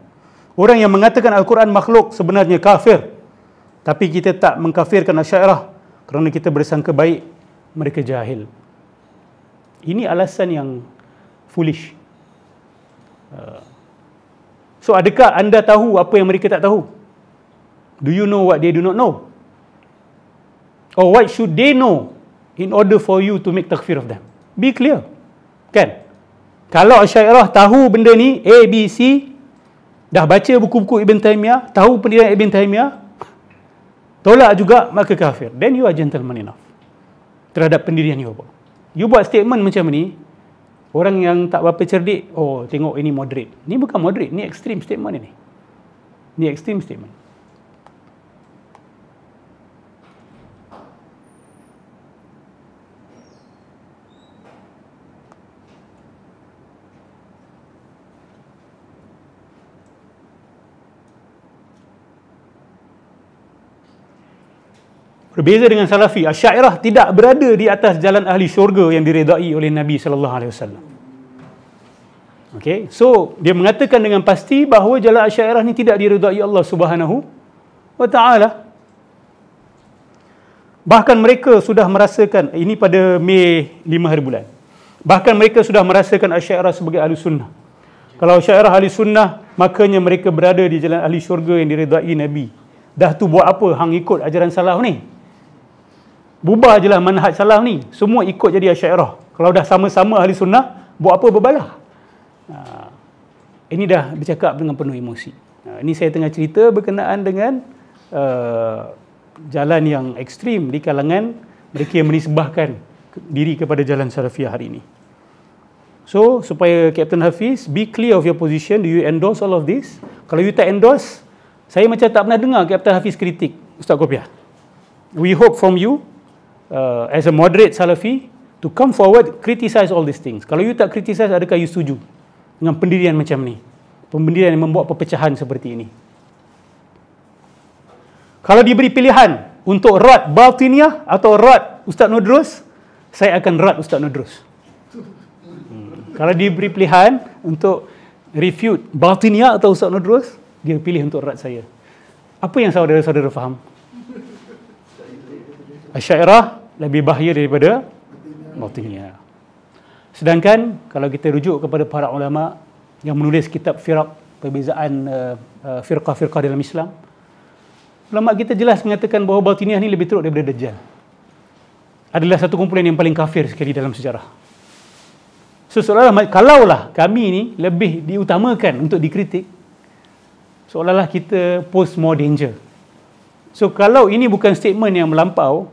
Orang yang mengatakan Al-Quran makhluk sebenarnya kafir. Tapi kita tak mengkafirkan asyairah kerana kita bersangka baik mereka jahil. Ini alasan yang foolish. Uh, so adakah anda tahu apa yang mereka tak tahu? Do you know what they do not know? Or what should they know in order for you to make takfir of them? Be clear. Kan? Kalau Asyairah tahu benda ni, A, B, C, dah baca buku-buku Ibn Taymiyah, tahu pendirian Ibn Taymiyah, Tolak juga maka kafir. Then you are gentleman enough. Terhadap pendirian you apa? You buat statement macam ni, orang yang tak berapa cerdik, oh tengok ini moderate. Ni bukan moderate, ni extreme statement ini. Ni extreme statement. Berbeza dengan salafi, Asy'ariyah tidak berada di atas jalan ahli syurga yang diredai oleh Nabi sallallahu alaihi wasallam. Okey. So, dia mengatakan dengan pasti bahawa jalan Asy'ariyah ni tidak diredai Allah Subhanahu wa taala. Bahkan mereka sudah merasakan ini pada Mei 5 hari bulan. Bahkan mereka sudah merasakan Asy'ariyah sebagai ahli sunnah. Kalau Asy'ariyah ahli sunnah, makanya mereka berada di jalan ahli syurga yang diredai Nabi. Dah tu buat apa hang ikut ajaran salah ni? bubar je lah manhaj salaf ni semua ikut jadi asyairah kalau dah sama-sama ahli sunnah buat apa berbalah ha, ini dah bercakap dengan penuh emosi ha, ini saya tengah cerita berkenaan dengan uh, jalan yang ekstrim di kalangan mereka yang menisbahkan diri kepada jalan syarafiah hari ini so supaya Captain Hafiz be clear of your position do you endorse all of this kalau you tak endorse saya macam tak pernah dengar Captain Hafiz kritik Ustaz Kopiah we hope from you uh, as a moderate Salafi to come forward criticize all these things. Kalau you tak criticize, adakah you setuju dengan pendirian macam ni? Pendirian yang membuat perpecahan seperti ini. Kalau diberi pilihan untuk rad Baltiniah atau rad Ustaz Nudrus, saya akan rad Ustaz Nudrus. Hmm. Kalau diberi pilihan untuk refute Baltiniah atau Ustaz Nudrus, dia pilih untuk rad saya. Apa yang saudara-saudara faham? Asyairah lebih bahaya daripada batinnya. Sedangkan kalau kita rujuk kepada para ulama yang menulis kitab firaq perbezaan uh, uh, firqah-firqah dalam Islam, ulama kita jelas mengatakan bahawa batiniah ni lebih teruk daripada dajjal. Adalah satu kumpulan yang paling kafir sekali dalam sejarah. So, seolah kalaulah kami ni lebih diutamakan untuk dikritik, seolah-olah kita post more danger. So kalau ini bukan statement yang melampau,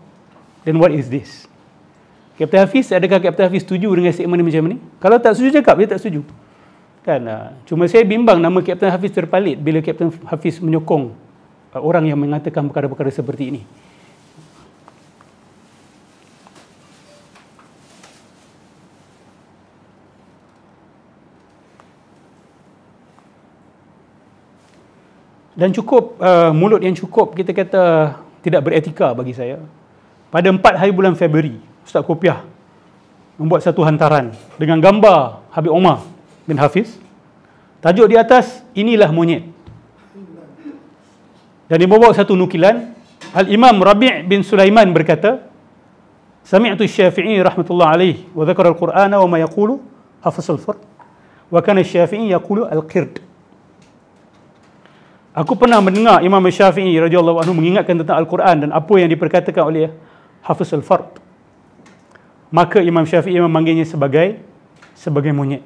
then what is this? Captain Hafiz, adakah Captain Hafiz setuju dengan statement macam ni? Kalau tak setuju cakap, dia tak setuju. Kan? Ah, cuma saya bimbang nama Captain Hafiz terpalit bila Captain Hafiz menyokong ah, orang yang mengatakan perkara-perkara seperti ini. Dan cukup uh, mulut yang cukup kita kata tidak beretika bagi saya pada empat hari bulan Februari, Ustaz Kopiah membuat satu hantaran dengan gambar Habib Omar bin Hafiz. Tajuk di atas, inilah monyet. Dan dia membawa satu nukilan. Al-Imam Rabi' bin Sulaiman berkata, Sami'atu syafi'i rahmatullah alaih wa dhakar al-Qur'ana wa ma yakulu hafasul furt wa kana syafi'i yakulu al-qird. Aku pernah mendengar Imam Syafi'i radhiyallahu anhu mengingatkan tentang Al-Quran dan apa yang diperkatakan oleh Hafiz al-Fard. Maka Imam Syafi'i memanggilnya sebagai sebagai monyet.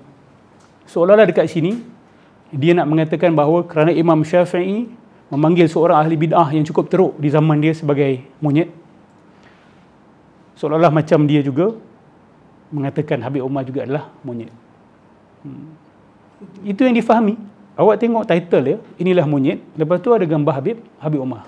Seolah-olah dekat sini, dia nak mengatakan bahawa kerana Imam Syafi'i memanggil seorang ahli bid'ah yang cukup teruk di zaman dia sebagai monyet, seolah-olah macam dia juga mengatakan Habib Umar juga adalah monyet. Hmm. Itu yang difahami. Awak tengok title dia, inilah monyet. Lepas tu ada gambar Habib, Habib Umar.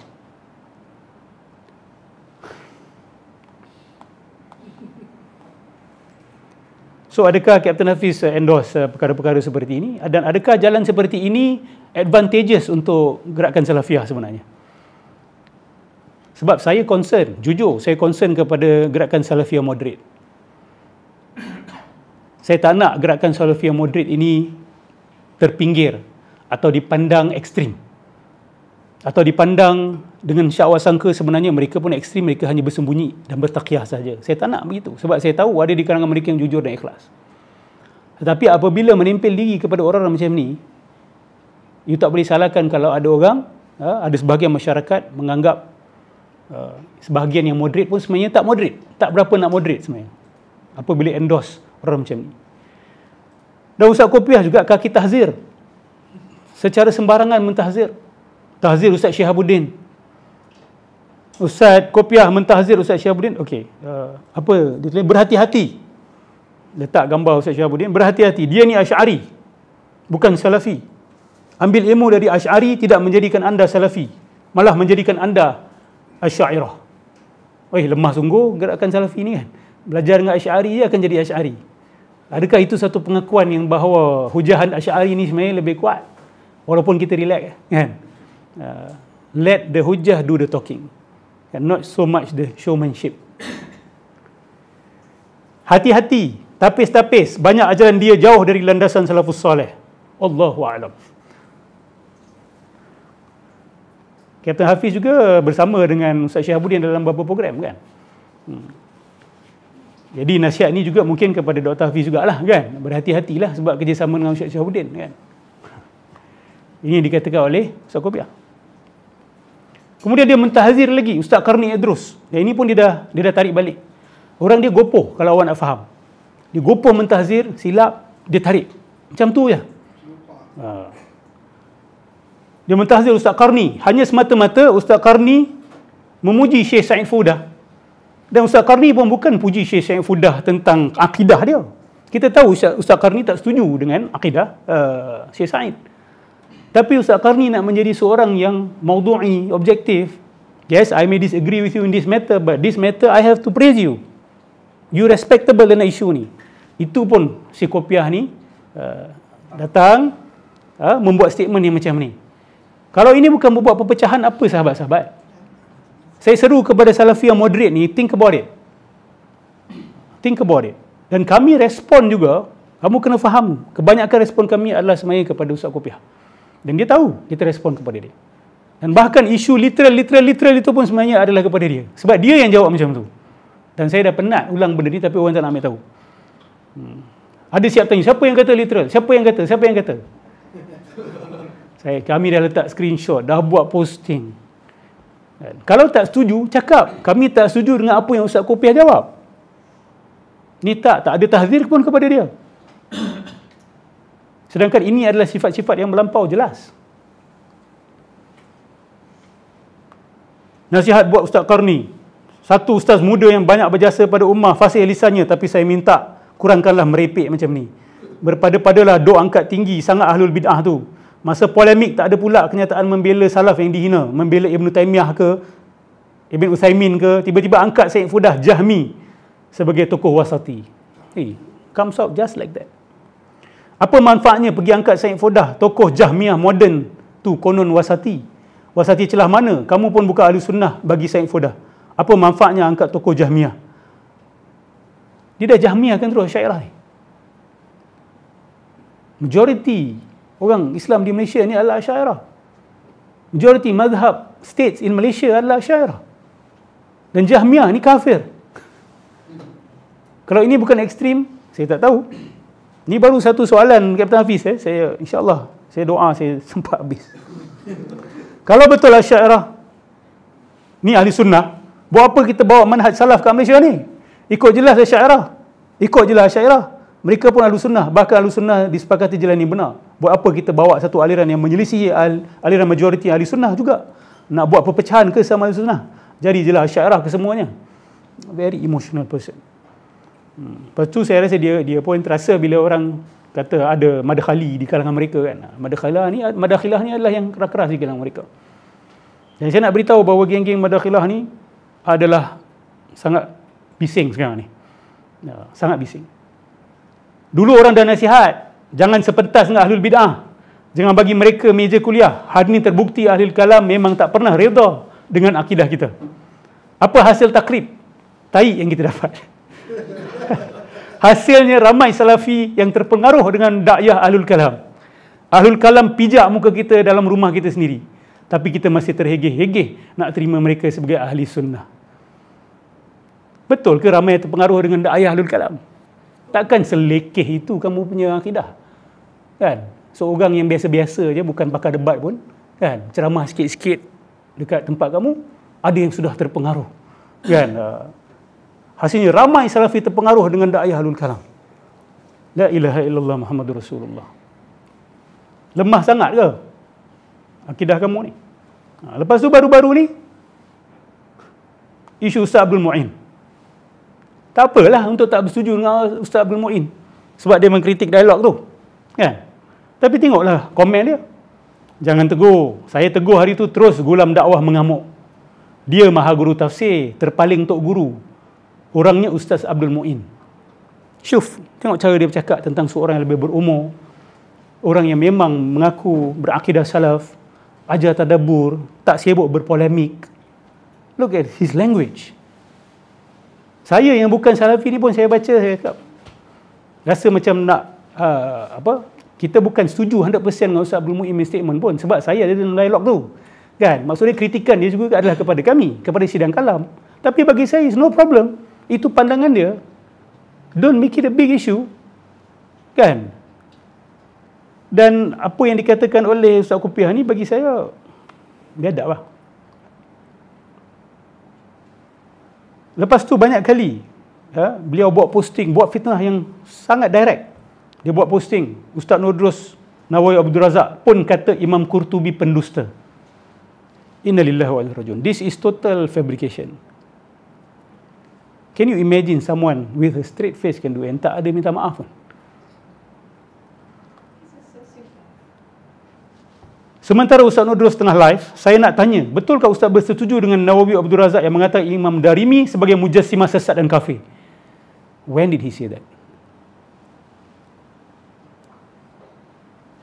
So adakah Captain Hafiz uh, endorse uh, perkara-perkara seperti ini? Dan adakah jalan seperti ini advantageous untuk gerakan Salafiah sebenarnya? Sebab saya concern, jujur, saya concern kepada gerakan Salafiah moderate. Saya tak nak gerakan Salafiah moderate ini terpinggir atau dipandang ekstrim atau dipandang dengan syakwa sangka sebenarnya mereka pun ekstrim mereka hanya bersembunyi dan bertakiah saja saya tak nak begitu sebab saya tahu ada di kalangan mereka yang jujur dan ikhlas tetapi apabila menempel diri kepada orang-orang macam ni you tak boleh salahkan kalau ada orang ha, ada sebahagian masyarakat menganggap ha, sebahagian yang moderate pun sebenarnya tak moderate tak berapa nak moderate sebenarnya apabila endorse orang macam ni dan Ustaz Kopiah juga kaki tahzir secara sembarangan mentahzir tahzir Ustaz Syihabuddin. Ustaz kopiah mentahzir Ustaz Syihabuddin. Okey. Uh, apa? Dia tulis berhati-hati. Letak gambar Ustaz Syihabuddin. Berhati-hati. Dia ni Ash'ari. Bukan Salafi. Ambil ilmu dari Ash'ari tidak menjadikan anda Salafi. Malah menjadikan anda Ash'airah. Oh, lemah sungguh gerakan Salafi ni kan. Belajar dengan Ash'ari, dia akan jadi Ash'ari. Adakah itu satu pengakuan yang bahawa hujahan Ash'ari ni sebenarnya lebih kuat? Walaupun kita relax kan? Uh, let the hujah do the talking and not so much the showmanship hati-hati tapis-tapis banyak ajaran dia jauh dari landasan salafus soleh Allahu a'lam Captain Hafiz juga bersama dengan Ustaz Syahbudin dalam beberapa program kan. Hmm. Jadi nasihat ni juga mungkin kepada Dr. Hafiz juga lah kan. Berhati-hatilah sebab kerjasama dengan Ustaz Syahbudin kan. Ini dikatakan oleh Ustaz Kopiah. Kemudian dia mentahazir lagi Ustaz Karni Idrus. Dan ini pun dia dah dia dah tarik balik. Orang dia gopoh kalau awak nak faham. Dia gopoh mentahazir silap dia tarik. Macam tu ya. Ha. Dia mentahazir Ustaz Karni hanya semata-mata Ustaz Karni memuji Syekh Said Fudah. Dan Ustaz Karni pun bukan puji Syekh Said Fudah tentang akidah dia. Kita tahu Ustaz, Ustaz Karni tak setuju dengan akidah uh, Syekh Said. Tapi Ustaz Karni nak menjadi seorang yang maudu'i, objektif. Yes, I may disagree with you in this matter, but this matter I have to praise you. You respectable dengan isu ni. Itu pun si kopiah ni uh, datang uh, membuat statement yang macam ni. Kalau ini bukan membuat perpecahan, apa sahabat-sahabat? Saya seru kepada salafi yang moderate ni, think about it. Think about it. Dan kami respon juga, kamu kena faham, kebanyakan respon kami adalah semaya kepada Ustaz Kopiah. Dan dia tahu kita respon kepada dia. Dan bahkan isu literal, literal, literal itu pun sebenarnya adalah kepada dia. Sebab dia yang jawab macam tu. Dan saya dah penat ulang benda ni tapi orang tak nak ambil tahu. Hmm. Ada siap tanya, siapa yang kata literal? Siapa yang kata? Siapa yang kata? Saya, kami dah letak screenshot, dah buat posting. Dan kalau tak setuju, cakap. Kami tak setuju dengan apa yang Ustaz Kopiah jawab. Ni tak, tak ada tahzir pun kepada dia. Sedangkan ini adalah sifat-sifat yang melampau jelas. Nasihat buat Ustaz Karni. Satu ustaz muda yang banyak berjasa pada ummah, fasih lisannya tapi saya minta kurangkanlah merepek macam ni. Berpada-padalah doa angkat tinggi sangat ahlul bid'ah tu. Masa polemik tak ada pula kenyataan membela salaf yang dihina, membela ibnu Taimiyah ke ibnu Usaimin ke, tiba-tiba angkat Syed Fudah Jahmi sebagai tokoh wasati. Hey, comes out just like that. Apa manfaatnya pergi angkat Said Fodah, tokoh Jahmiah moden tu konon wasati? Wasati celah mana? Kamu pun buka ahli sunnah bagi Said Fodah. Apa manfaatnya angkat tokoh Jahmiah? Dia dah Jahmiah kan terus syairah ni. Majoriti orang Islam di Malaysia ni adalah syairah. Majoriti madhab states in Malaysia adalah syairah. Dan Jahmiah ni kafir. Kalau ini bukan ekstrim, saya tak tahu. Ini baru satu soalan Kapten Hafiz eh. Saya insya-Allah saya doa saya sempat habis. Kalau betul Asy'ariyah ni ahli sunnah, buat apa kita bawa manhaj salaf kat Malaysia ni? Ikut jelas Asy'ariyah. Ikut jelas Asy'ariyah. Mereka pun ahli sunnah, bahkan ahli sunnah disepakati jalan ini benar. Buat apa kita bawa satu aliran yang menyelisih al aliran majoriti ahli sunnah juga? Nak buat perpecahan ke sama ahli sunnah? Jadi jelas Asy'ariyah ke semuanya. Very emotional person. Lepas tu saya rasa dia dia pun terasa bila orang kata ada madkhali di kalangan mereka kan. Madkhalah ni madkhilah ni adalah yang keras-keras di kalangan mereka. Dan saya nak beritahu bahawa geng-geng madkhilah ni adalah sangat bising sekarang ni. Ya, sangat bising. Dulu orang dah nasihat, jangan sepentas dengan ahlul bid'ah. Jangan bagi mereka meja kuliah. Hari ini terbukti ahli kalam memang tak pernah redha dengan akidah kita. Apa hasil takrib? Tahi yang kita dapat. Hasilnya ramai salafi yang terpengaruh dengan dakyah Ahlul Kalam. Ahlul Kalam pijak muka kita dalam rumah kita sendiri. Tapi kita masih terhegeh-hegeh nak terima mereka sebagai ahli sunnah. Betul ke ramai terpengaruh dengan dakyah Ahlul Kalam? Takkan selekeh itu kamu punya akidah. Kan? Seorang yang biasa-biasa je bukan pakar debat pun, kan? Ceramah sikit-sikit dekat tempat kamu, ada yang sudah terpengaruh. Kan? Ah. Hasilnya ramai salafi terpengaruh dengan da'iyah Ahlul Kalam. La ilaha illallah Muhammad Rasulullah. Lemah sangat ke? Akidah kamu ni. Ha, lepas tu baru-baru ni, isu Ustaz Abdul Mu'in. Tak apalah untuk tak bersetuju dengan Ustaz Abdul Mu'in. Sebab dia mengkritik dialog tu. Kan? Tapi tengoklah komen dia. Jangan tegur. Saya tegur hari tu terus gulam dakwah mengamuk. Dia maha guru tafsir, terpaling untuk guru. Orangnya Ustaz Abdul Mu'in. Syuf, tengok cara dia bercakap tentang seorang yang lebih berumur. Orang yang memang mengaku berakidah salaf. Ajar tadabur. Tak sibuk berpolemik. Look at his language. Saya yang bukan salafi ni pun saya baca, saya cakap. Rasa macam nak, uh, apa, kita bukan setuju 100% dengan Ustaz Abdul Mu'im statement pun sebab saya ada dalam dialog tu. Kan? Maksudnya kritikan dia juga adalah kepada kami, kepada sidang kalam. Tapi bagi saya, it's no problem. Itu pandangan dia. Don't make it a big issue. Kan? Dan apa yang dikatakan oleh Ustaz Kupiah ni bagi saya, biadab lah. Lepas tu banyak kali, ya, beliau buat posting, buat fitnah yang sangat direct. Dia buat posting, Ustaz Nodros Nawawi Abdul Razak pun kata Imam Kurtubi pendusta. Innalillahi wa inna ilaihi rajiun. This is total fabrication. Can you imagine someone with a straight face can do and tak ada minta maaf pun? Sementara Ustaz Nurul setengah live, saya nak tanya, betulkah Ustaz bersetuju dengan Nawawi Abdul Razak yang mengatakan Imam Darimi sebagai mujassimah sesat dan kafir? When did he say that?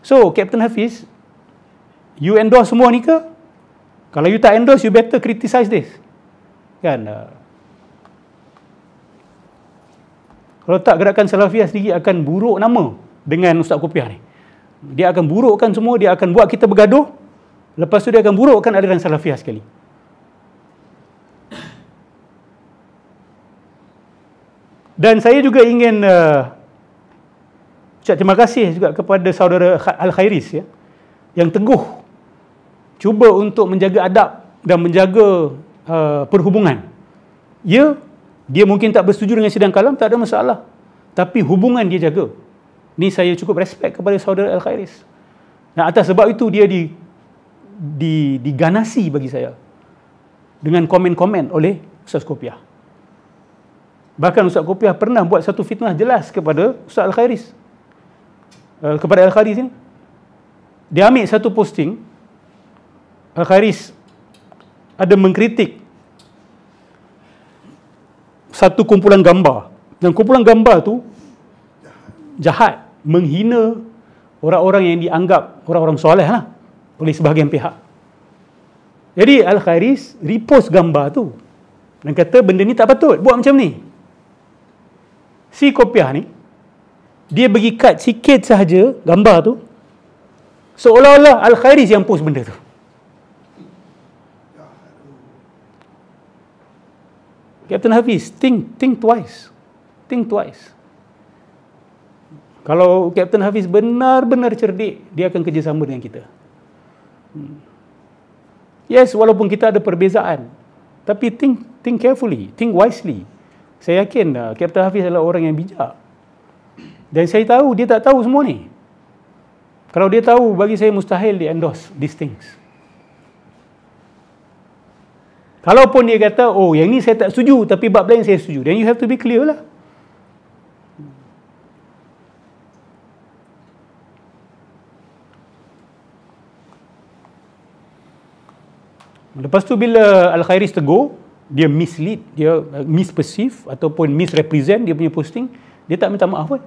So, Captain Hafiz, you endorse semua ni ke? Kalau you tak endorse, you better criticize this. Kan? Uh, Kalau tak gerakan Salafiyah sendiri akan buruk nama dengan Ustaz Kopiah ni. Dia akan burukkan semua, dia akan buat kita bergaduh. Lepas tu dia akan burukkan aliran Salafiyah sekali. Dan saya juga ingin uh, terima kasih juga kepada saudara Al-Khairis ya, yang teguh cuba untuk menjaga adab dan menjaga uh, perhubungan. Ya, dia mungkin tak bersetuju dengan sidang kalam, tak ada masalah. Tapi hubungan dia jaga. Ini saya cukup respect kepada saudara Al-Khairis. Dan atas sebab itu dia di, di, diganasi bagi saya dengan komen-komen oleh Ustaz Kopiah. Bahkan Ustaz Kopiah pernah buat satu fitnah jelas kepada Ustaz Al-Khairis. Eh, kepada Al-Khairis ini. Dia ambil satu posting. Al-Khairis ada mengkritik satu kumpulan gambar dan kumpulan gambar tu jahat menghina orang-orang yang dianggap orang-orang soleh lah oleh sebahagian pihak. Jadi Al-Khairis repost gambar tu dan kata benda ni tak patut buat macam ni. Si kopiah ni dia bagi kad sikit sahaja gambar tu seolah-olah Al-Khairis yang post benda tu. Captain Hafiz, think, think twice. Think twice. Kalau Captain Hafiz benar-benar cerdik, dia akan kerjasama dengan kita. Hmm. Yes, walaupun kita ada perbezaan, tapi think think carefully, think wisely. Saya yakin uh, Captain Hafiz adalah orang yang bijak. Dan saya tahu dia tak tahu semua ni. Kalau dia tahu, bagi saya mustahil dia endorse these things. Kalaupun dia kata, oh yang ni saya tak setuju, tapi bab lain saya setuju. Then you have to be clear lah. Lepas tu bila Al-Khairis tegur, dia mislead, dia uh, misperceive ataupun misrepresent dia punya posting, dia tak minta maaf pun.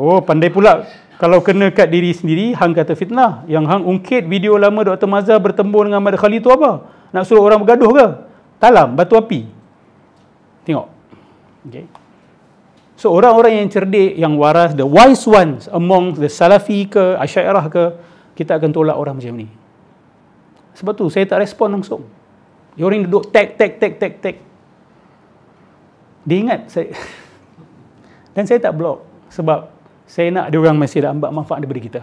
Oh, pandai pula. Kalau kena kat diri sendiri, Hang kata fitnah. Yang Hang ungkit video lama Dr. Mazhar bertembung dengan Mad Khalid tu apa? nak suruh orang bergaduh ke? Talam, batu api. Tengok. Okay. So, orang-orang yang cerdik, yang waras, the wise ones among the salafi ke, asyairah ke, kita akan tolak orang macam ni. Sebab tu, saya tak respon langsung. Dia orang duduk tag, tag, tag, tag, tag. Dia ingat saya... Dan saya tak blok. Sebab saya nak dia orang masih dah ambil manfaat daripada kita.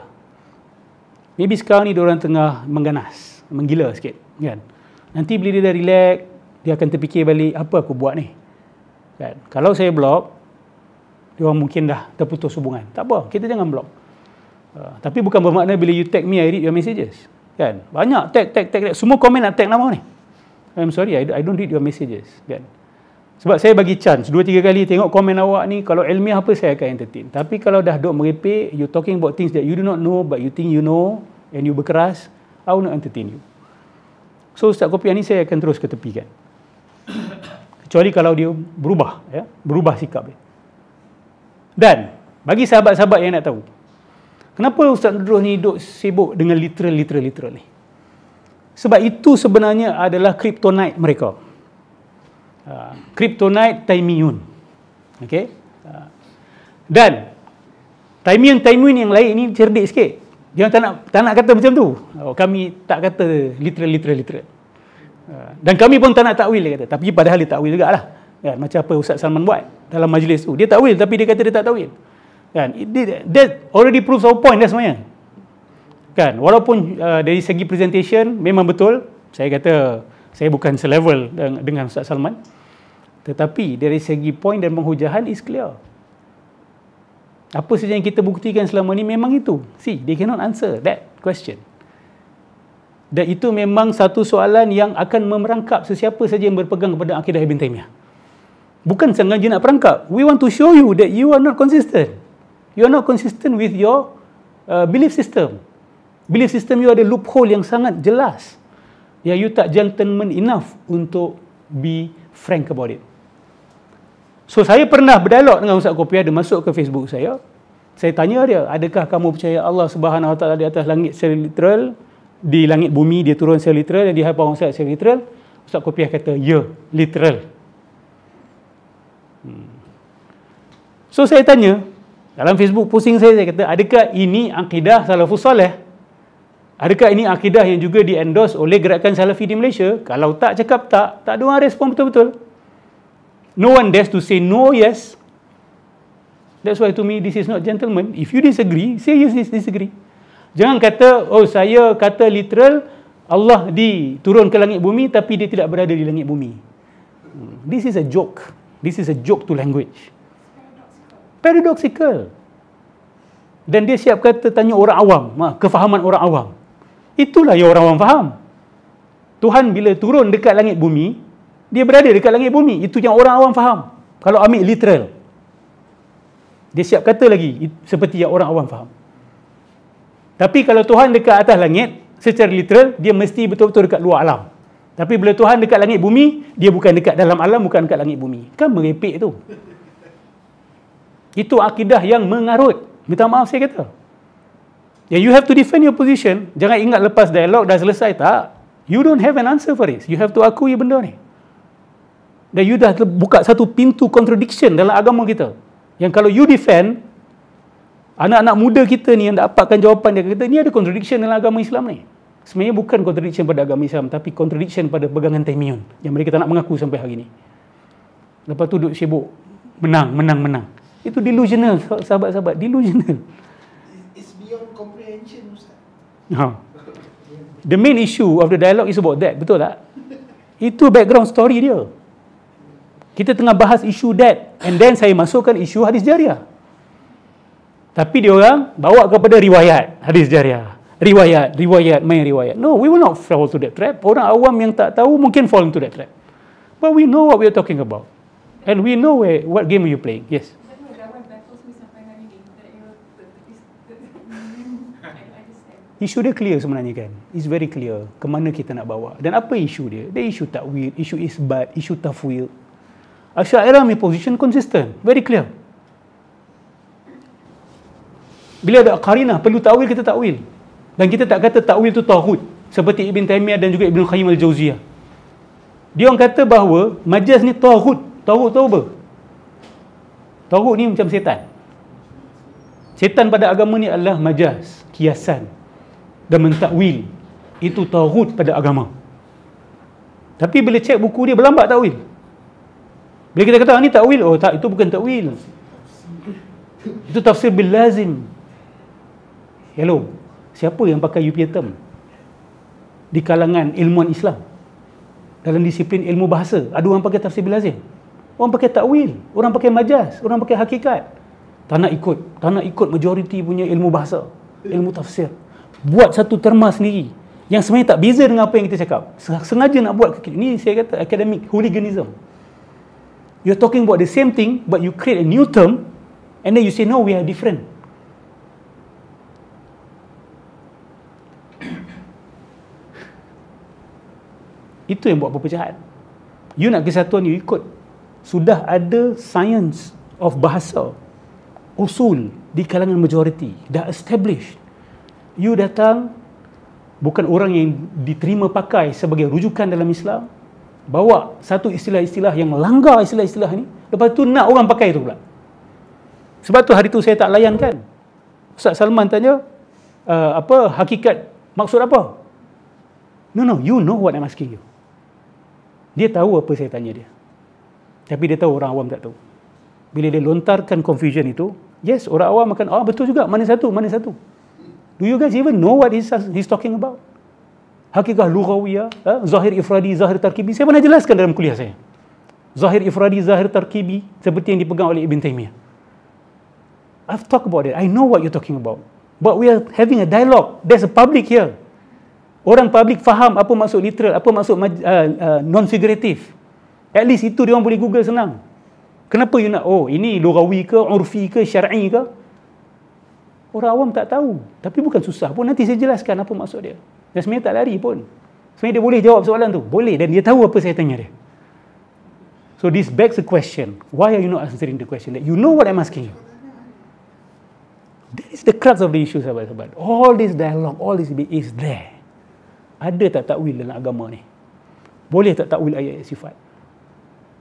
Maybe sekarang ni dia orang tengah mengganas, menggila sikit. Kan? Nanti bila dia dah relax, dia akan terfikir balik apa aku buat ni. Kan? Kalau saya blok, dia orang mungkin dah terputus hubungan. Tak apa, kita jangan blok. Uh, ah, tapi bukan bermakna bila you tag me, I read your messages. Kan? Banyak tag, tag, tag, tag. Semua komen nak tag nama ni. I'm sorry, I, don't read your messages. Kan? Sebab saya bagi chance, dua tiga kali tengok komen awak ni, kalau ilmiah apa saya akan entertain. Tapi kalau dah duk merepek, you talking about things that you do not know, but you think you know, and you berkeras, I will not entertain you. So Ustaz Kopiah ni saya akan terus ketepikan. Kecuali kalau dia berubah, ya, berubah sikap dia. Dan bagi sahabat-sahabat yang nak tahu, kenapa Ustaz Nurul ni duduk sibuk dengan literal-literal-literal ni? Sebab itu sebenarnya adalah kriptonite mereka. Kriptonite ah, kryptonite Taimiyun. Okay? Uh, ah. dan Taimiyun-Taimiyun yang lain ni cerdik sikit dia tak nak tak nak kata macam tu. Oh, kami tak kata literal literal literal. Ah, dan kami pun tak nak takwil dia kata. Tapi padahal dia takwil jugalah. Kan? Macam apa Ustaz Salman buat dalam majlis tu. Dia takwil tapi dia kata dia tak takwil. Kan? That already proves our point dah semuanya. Kan? Walaupun uh, dari segi presentation memang betul. Saya kata saya bukan selevel dengan, dengan Ustaz Salman. Tetapi dari segi point dan penghujahan is clear. Apa sahaja yang kita buktikan selama ini memang itu. See, they cannot answer that question. Dan itu memang satu soalan yang akan memerangkap sesiapa saja yang berpegang kepada akidah Ibn Taymiyah. Bukan sengaja nak perangkap. We want to show you that you are not consistent. You are not consistent with your uh, belief system. Belief system you ada loophole yang sangat jelas. Yang you tak gentleman enough untuk be frank about it. So saya pernah berdialog dengan Ustaz Kopiah dia masuk ke Facebook saya. Saya tanya dia, adakah kamu percaya Allah Subhanahu Wa di atas langit secara literal, di langit bumi dia turun secara literal dan di hadapan Ustaz secara literal? Ustaz Kopiah kata, "Ya, literal." Hmm. So saya tanya, dalam Facebook pusing saya, saya kata, adakah ini akidah salafus soleh? Adakah ini akidah yang juga diendos oleh gerakan salafi di Malaysia? Kalau tak cakap tak, tak ada orang respon betul-betul. No one dares to say no, yes. That's why to me, this is not gentleman. If you disagree, say you disagree. Jangan kata, oh saya kata literal, Allah diturun ke langit bumi tapi dia tidak berada di langit bumi. Hmm, this is a joke. This is a joke to language. Paradoxical. Dan dia siap kata tanya orang awam, kefahaman orang awam. Itulah yang orang awam faham. Tuhan bila turun dekat langit bumi, dia berada dekat langit bumi. Itu yang orang awam faham. Kalau ambil literal. Dia siap kata lagi seperti yang orang awam faham. Tapi kalau Tuhan dekat atas langit, secara literal, dia mesti betul-betul dekat luar alam. Tapi bila Tuhan dekat langit bumi, dia bukan dekat dalam alam, bukan dekat langit bumi. Kan merepek tu. Itu akidah yang mengarut. Minta maaf saya kata. Yeah, you have to defend your position. Jangan ingat lepas dialog dah selesai tak. You don't have an answer for this. You have to akui benda ni. Dan you dah buka satu pintu contradiction dalam agama kita. Yang kalau you defend, anak-anak muda kita ni yang dapatkan jawapan dia kata, ni ada contradiction dalam agama Islam ni. Sebenarnya bukan contradiction pada agama Islam, tapi contradiction pada pegangan Taimiyun yang mereka tak nak mengaku sampai hari ni. Lepas tu duduk sibuk, menang, menang, menang. Itu delusional, sahabat-sahabat. Delusional. It's beyond comprehension, Ustaz. Ha. The main issue of the dialogue is about that. Betul tak? Itu background story dia. Kita tengah bahas isu debt and then saya masukkan isu hadis jariah. Tapi dia orang bawa kepada riwayat hadis jariah. Riwayat, riwayat, main riwayat. No, we will not fall to that trap. Orang awam yang tak tahu mungkin fall into that trap. But we know what we are talking about. And we know where, what game are you playing. Yes. Isu dia clear sebenarnya kan? It's very clear Kemana kita nak bawa. Dan apa isu dia? Dia isu takwil, isu isbat, isu tafwil. Asyairah punya position consistent. Very clear. Bila ada karinah, perlu ta'wil, kita ta'wil. Dan kita tak kata ta'wil tu ta'ud. Seperti Ibn Taymiyyah dan juga Ibn Khayyim al-Jawziyah. Dia orang kata bahawa majaz ni ta'ud. Ta'ud tu apa? Ta'ud ni macam setan. Setan pada agama ni adalah majaz, kiasan dan mentakwil. Itu ta'ud pada agama. Tapi bila cek buku dia, berlambat ta'wil. Bila kita kata ini ah, takwil, oh tak itu bukan takwil. Itu tafsir bil lazim. Hello. Siapa yang pakai UPI term? Di kalangan ilmuan Islam. Dalam disiplin ilmu bahasa, ada orang pakai tafsir bil lazim. Orang pakai takwil, orang pakai majas, orang pakai hakikat. Tak nak ikut, tak nak ikut majoriti punya ilmu bahasa, ilmu tafsir. Buat satu terma sendiri yang sebenarnya tak beza dengan apa yang kita cakap. Sengaja nak buat ini saya kata academic hooliganism. You're talking about the same thing, but you create a new term, and then you say, no, we are different. Itu yang buat perpecahan. You nak kesatuan, you ikut. Sudah ada science of bahasa, usul di kalangan majority. Dah established. You datang, bukan orang yang diterima pakai sebagai rujukan dalam Islam, bawa satu istilah-istilah yang langgar istilah-istilah ni lepas tu nak orang pakai tu pula sebab tu hari tu saya tak layankan Ustaz Salman tanya uh, apa hakikat maksud apa no no you know what I'm asking you dia tahu apa saya tanya dia tapi dia tahu orang awam tak tahu bila dia lontarkan confusion itu yes orang awam akan oh betul juga mana satu mana satu do you guys even know what he's, he's talking about hakikah lughawiyah, ha? eh? zahir ifradi, zahir tarkibi. Saya pernah jelaskan dalam kuliah saya. Zahir ifradi, zahir tarkibi seperti yang dipegang oleh Ibn Taymiyah. I've talked about it. I know what you're talking about. But we are having a dialogue. There's a public here. Orang public faham apa maksud literal, apa maksud uh, uh, non-figurative. At least itu dia orang boleh Google senang. Kenapa you nak, oh ini lughawi ke, urfi ke, syar'i ke? Orang awam tak tahu. Tapi bukan susah pun. Nanti saya jelaskan apa maksud dia. Dan sebenarnya tak lari pun. Sebenarnya dia boleh jawab soalan tu. Boleh dan dia tahu apa saya tanya dia. So this begs a question. Why are you not answering the question? That you know what I'm asking you. This is the crux of the issue, sahabat-sahabat. All this dialogue, all this is there. Ada tak takwil dalam agama ni? Boleh tak takwil ayat sifat?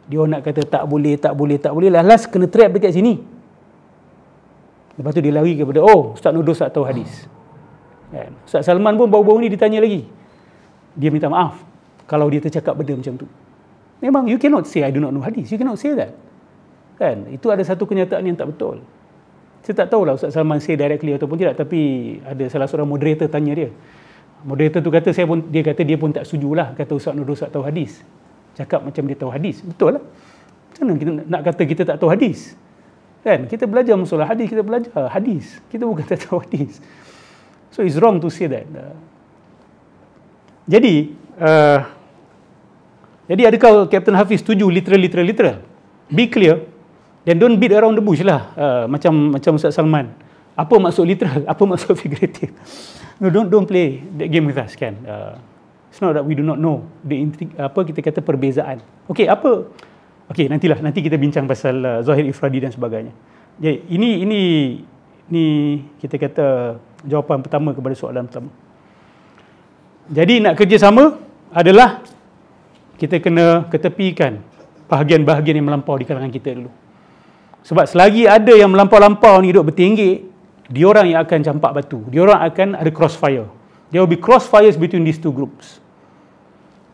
Dia nak kata tak boleh, tak boleh, tak boleh. Lalas kena trap dekat sini. Lepas tu dia lari kepada, oh, Ustaz Nudus tak tahu hadis. Hmm. Kan? Ustaz Salman pun baru-baru ni ditanya lagi. Dia minta maaf kalau dia tercakap benda macam tu. Memang you cannot say I do not know hadis. You cannot say that. Kan? Itu ada satu kenyataan yang tak betul. Saya tak tahulah Ustaz Salman say directly ataupun tidak. Tapi ada salah seorang moderator tanya dia. Moderator tu kata saya pun dia kata dia pun tak setuju lah kata Ustaz Nurul Ustaz tahu hadis. Cakap macam dia tahu hadis. Betul lah. Macam mana kita nak kata kita tak tahu hadis? Kan? Kita belajar masalah hadis, kita belajar hadis. Kita bukan tak tahu hadis. So it's wrong to say that. Jadi, uh, jadi kau Captain Hafiz setuju literal, literal, literal? Be clear. Then don't beat around the bush lah. Uh, macam macam Ustaz Salman. Apa maksud literal? Apa maksud figuratif? No, don't don't play the game with us, kan? Uh, it's not that we do not know the intrig- apa kita kata perbezaan. Okay, apa? Okay, nantilah. Nanti kita bincang pasal uh, Zahir Ifradi dan sebagainya. Jadi, ini, ini, ni kita kata jawapan pertama kepada soalan pertama. Jadi nak kerjasama adalah kita kena ketepikan bahagian-bahagian yang melampau di kalangan kita dulu. Sebab selagi ada yang melampau-lampau ni duduk bertinggi, diorang yang akan campak batu. Diorang akan ada crossfire. There will be crossfires between these two groups.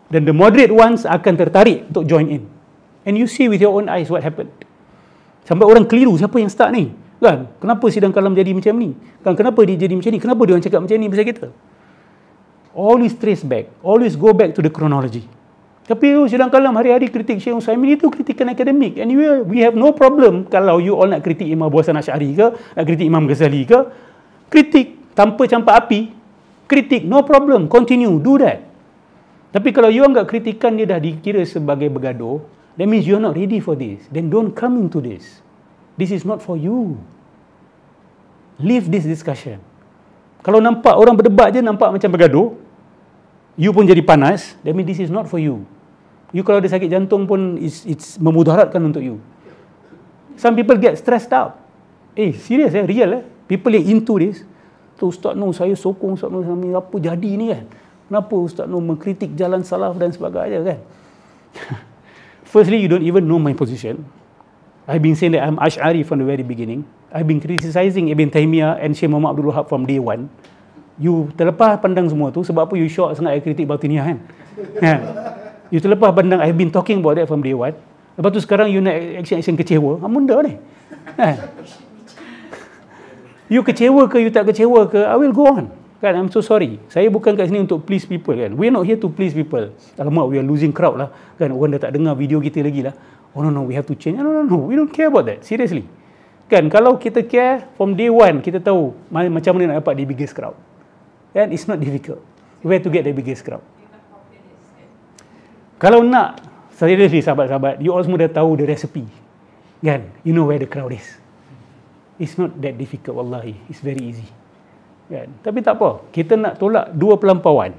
Then the moderate ones akan tertarik untuk join in. And you see with your own eyes what happened. Sampai orang keliru, siapa yang start ni? Kan? Kenapa sidang kalam jadi macam ni? Kan kenapa dia jadi macam ni? Kenapa dia orang cakap macam ni pasal kita? Always trace back, always go back to the chronology. Tapi you oh, sidang kalam hari-hari kritik Syekh Usaimin itu kritikan akademik. Anyway, we have no problem kalau you all nak kritik Imam Abu Hasan Asy'ari ke, nak kritik Imam Ghazali ke, kritik tanpa campak api. Kritik no problem, continue do that. Tapi kalau you anggap kritikan dia dah dikira sebagai bergaduh, that means you are not ready for this. Then don't come into this. This is not for you. Leave this discussion. Kalau nampak orang berdebat je nampak macam bergaduh, you pun jadi panas, that means this is not for you. You kalau ada sakit jantung pun it's, it's memudaratkan untuk you. Some people get stressed out. Eh, serious eh, real eh. People yang into this, tu Ustaz Nur, saya sokong Ustaz Nur, apa jadi ni kan? Kenapa Ustaz Nur mengkritik jalan salaf dan sebagainya kan? Firstly, you don't even know my position. I've been saying that I'm Ash'ari from the very beginning. I've been criticizing Ibn Taymiyyah and Syed Muhammad Abdul Wahab from day one. You terlepas pandang semua tu sebab apa you shock sangat I kritik Batiniah kan? yeah. Kan? You terlepas pandang, I've been talking about that from day one. Lepas tu sekarang you nak action-action kecewa, amunda ah, ni. Yeah. Kan? you kecewa ke, you tak kecewa ke, I will go on. Kan, I'm so sorry. Saya bukan kat sini untuk please people kan. We're not here to please people. Alamak, we are losing crowd lah. Kan, orang dah tak dengar video kita lagi lah oh no no we have to change no no no we don't care about that seriously kan kalau kita care from day one kita tahu macam mana nak dapat the biggest crowd kan it's not difficult where to get the biggest crowd kalau nak seriously sahabat-sahabat you all semua dah tahu the recipe kan you know where the crowd is it's not that difficult wallahi it's very easy kan tapi tak apa kita nak tolak dua pelampauan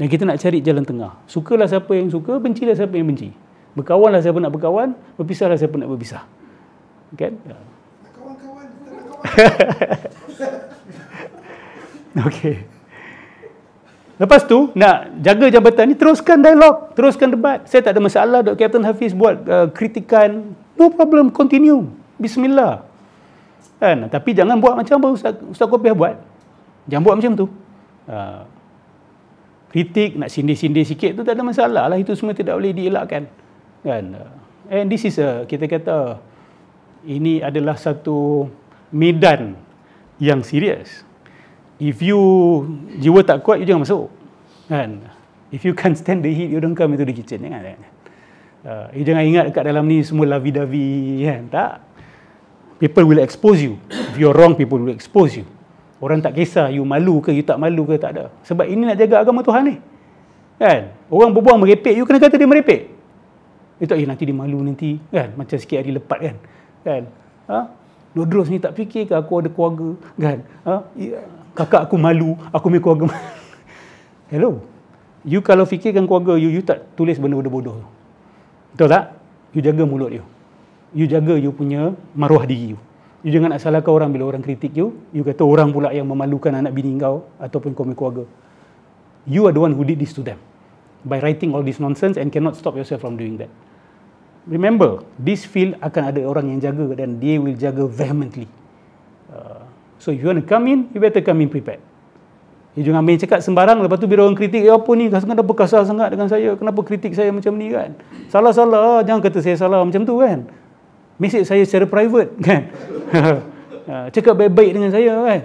dan kita nak cari jalan tengah. Sukalah siapa yang suka, bencilah siapa yang benci. Berkawanlah siapa nak berkawan, berpisahlah siapa nak berpisah. Kan? Kawan-kawan. Ya. Okey. Lepas tu, nak jaga jabatan ni, teruskan dialog, teruskan debat. Saya tak ada masalah, Dr. Captain Hafiz buat uh, kritikan. No problem, continue. Bismillah. Kan? Tapi jangan buat macam apa Ustaz, Ustaz Kopiah buat. Jangan buat macam tu. Uh, kritik, nak sindir-sindir sikit tu tak ada masalah lah. Itu semua tidak boleh dielakkan kan and this is a kita kata ini adalah satu medan yang serius if you jiwa tak kuat you jangan masuk kan if you can't stand the heat you don't come into the kitchen kan you eh, jangan ingat kat dalam ni semua lavi-davi kan tak people will expose you if you're wrong people will expose you orang tak kisah you malu ke you tak malu ke tak ada sebab ini nak jaga agama Tuhan ni kan orang berbuang merepek you kena kata dia merepek dia tak, eh nanti dia malu nanti. Kan? Macam sikit hari lepat kan. kan? Ha? Nodros ni tak fikir ke aku ada keluarga? Kan? Ha? Kakak aku malu, aku punya keluarga malu. Hello? You kalau fikirkan keluarga you, you tak tulis benda-benda bodoh tu. Betul tak? You jaga mulut you. You jaga you punya maruah diri you. You jangan nak salahkan orang bila orang kritik you. You kata orang pula yang memalukan anak bini kau ataupun kau punya keluarga. You are the one who did this to them. By writing all this nonsense and cannot stop yourself from doing that remember this field akan ada orang yang jaga dan dia will jaga vehemently uh, so you want to come in you better come in prepared you jangan main cakap sembarang lepas tu bila orang kritik ya apa ni kenapa kasar sangat dengan saya kenapa kritik saya macam ni kan salah-salah jangan kata saya salah macam tu kan mesej saya secara private kan uh, cakap baik-baik dengan saya kan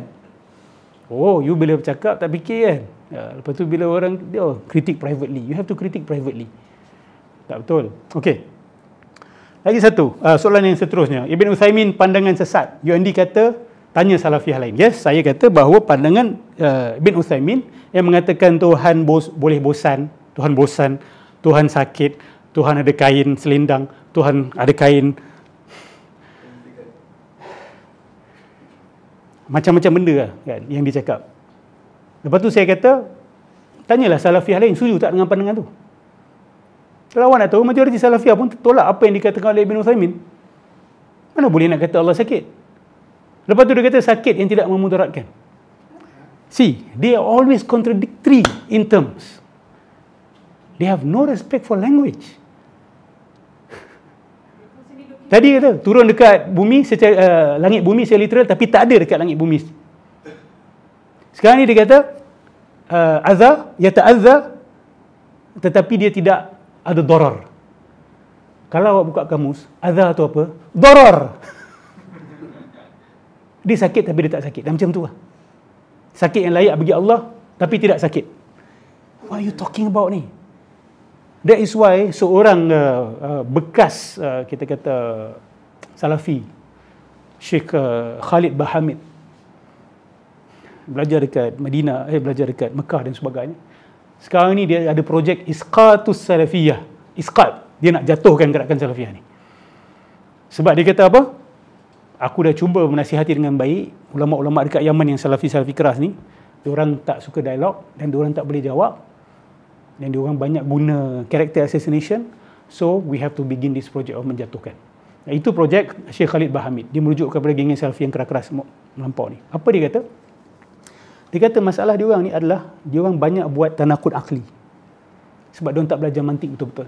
oh you bila cakap tak fikir kan uh, lepas tu bila orang dia oh, kritik privately you have to kritik privately tak betul Okay. Lagi satu, uh, soalan yang seterusnya. Ibn Uthaymin pandangan sesat. UND kata, tanya salafiah lain. Yes, saya kata bahawa pandangan uh, Ibn Uthaymin yang mengatakan Tuhan bos, boleh bosan, Tuhan bosan, Tuhan sakit, Tuhan ada kain selindang, Tuhan ada kain. Macam-macam benda lah, kan, yang dia cakap. Lepas tu saya kata, tanyalah salafiah lain, setuju tak dengan pandangan tu? lawan atau majoriti salafiyah pun tolak apa yang dikatakan oleh Ibn Uthaymin. Mana boleh nak kata Allah sakit? Lepas tu dia kata sakit yang tidak memudaratkan. See, they are always contradictory in terms. They have no respect for language. Tadi kata, turun dekat bumi, secara, uh, langit bumi secara literal tapi tak ada dekat langit bumi. Sekarang ni dia kata, uh, eh, azah, yata azah, tetapi dia tidak ada dorar. Kalau awak buka kamus, ada atau apa? Dorar! dia sakit tapi dia tak sakit. Dan macam tu lah. Sakit yang layak bagi Allah, tapi tidak sakit. What are you talking about ni? That is why seorang uh, uh, bekas, uh, kita kata, salafi, Sheikh uh, Khalid Bahamid, belajar dekat Madinah, eh, belajar dekat Mekah dan sebagainya, sekarang ni dia ada projek isqatus salafiyah isqat dia nak jatuhkan gerakan salafiyah ni sebab dia kata apa aku dah cuba menasihati dengan baik ulama-ulama dekat Yaman yang salafi-salafi keras ni diorang tak suka dialog dan diorang tak boleh jawab dan diorang banyak guna character assassination so we have to begin this project of menjatuhkan itu projek Syekh Khalid Bahamid dia merujuk kepada geng-geng salafi yang keras-keras melampau ni apa dia kata dia kata masalah dia orang ni adalah dia orang banyak buat tanakut akli. Sebab dia orang tak belajar mantik betul-betul.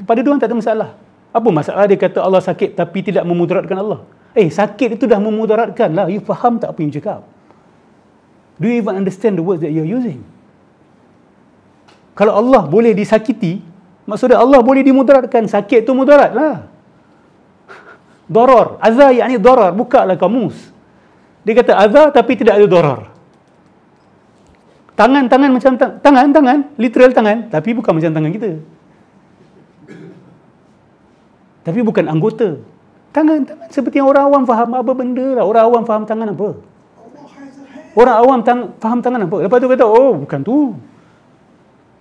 Pada dia orang tak ada masalah. Apa masalah dia kata Allah sakit tapi tidak memudaratkan Allah? Eh, sakit itu dah memudaratkan lah. You faham tak apa yang cakap? Do you even understand the words that you're using? Kalau Allah boleh disakiti, maksudnya Allah boleh dimudaratkan. Sakit itu mudarat lah. Doror. Azah ni doror. Buka lah kamus. Dia kata azah tapi tidak ada doror tangan-tangan macam tangan-tangan, tangan, literal tangan, tapi bukan macam tangan kita. Tapi bukan anggota. Tangan-tangan seperti orang awam faham apa benda lah. Orang awam faham tangan apa. Orang awam tang faham tangan apa. Lepas tu kata, oh bukan tu.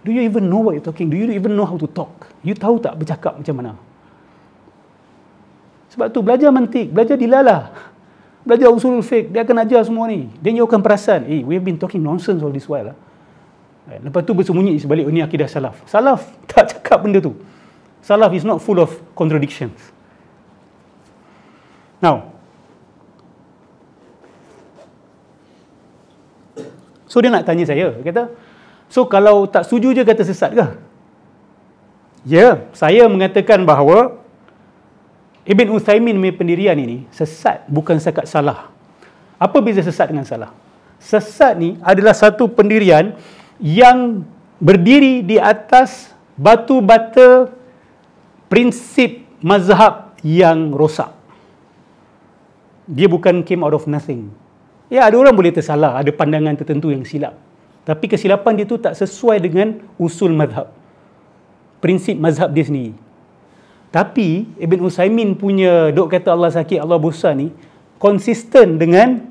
Do you even know what you're talking? Do you even know how to talk? You tahu tak bercakap macam mana? Sebab tu belajar mantik, belajar dilalah belajar usul fiqh dia akan ajar semua ni dia akan perasan eh we have been talking nonsense all this while lah. lepas tu bersembunyi sebalik ini oh, akidah salaf salaf tak cakap benda tu salaf is not full of contradictions now so dia nak tanya saya kata so kalau tak setuju je kata sesat ke ya yeah, saya mengatakan bahawa Ibn Uthaymin punya pendirian ini sesat bukan sekat salah. Apa beza sesat dengan salah? Sesat ni adalah satu pendirian yang berdiri di atas batu bata prinsip mazhab yang rosak. Dia bukan came out of nothing. Ya, ada orang boleh tersalah, ada pandangan tertentu yang silap. Tapi kesilapan dia tu tak sesuai dengan usul mazhab. Prinsip mazhab dia sendiri. Tapi Ibn Usaimin punya dok kata Allah sakit, Allah bosan ni konsisten dengan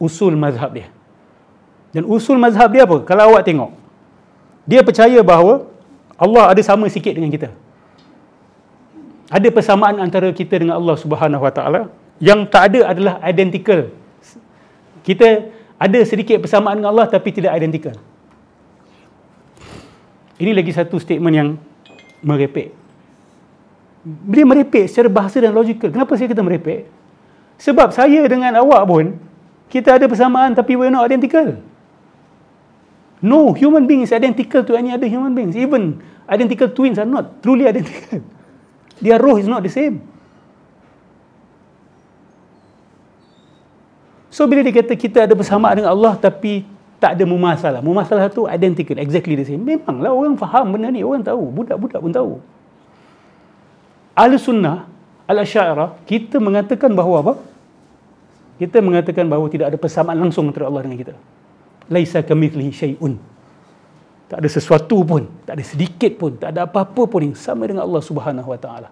usul mazhab dia. Dan usul mazhab dia apa? Kalau awak tengok. Dia percaya bahawa Allah ada sama sikit dengan kita. Ada persamaan antara kita dengan Allah Subhanahu Wa Taala yang tak ada adalah identical. Kita ada sedikit persamaan dengan Allah tapi tidak identical. Ini lagi satu statement yang merepek dia merepek secara bahasa dan logikal. Kenapa saya kata merepek? Sebab saya dengan awak pun, kita ada persamaan tapi we're not identical. No human being is identical to any other human beings. Even identical twins are not truly identical. Their roh is not the same. So bila dia kata kita ada persamaan dengan Allah tapi tak ada mumasalah. Mumasalah tu identical, exactly the same. Memanglah orang faham benda ni, orang tahu. Budak-budak pun tahu. Ahli sunnah, Al-Asyairah, kita mengatakan bahawa apa? Kita mengatakan bahawa tidak ada persamaan langsung antara Allah dengan kita. Laisa kamithlihi syai'un. Tak ada sesuatu pun, tak ada sedikit pun, tak ada apa-apa pun yang sama dengan Allah Subhanahu Wa Taala.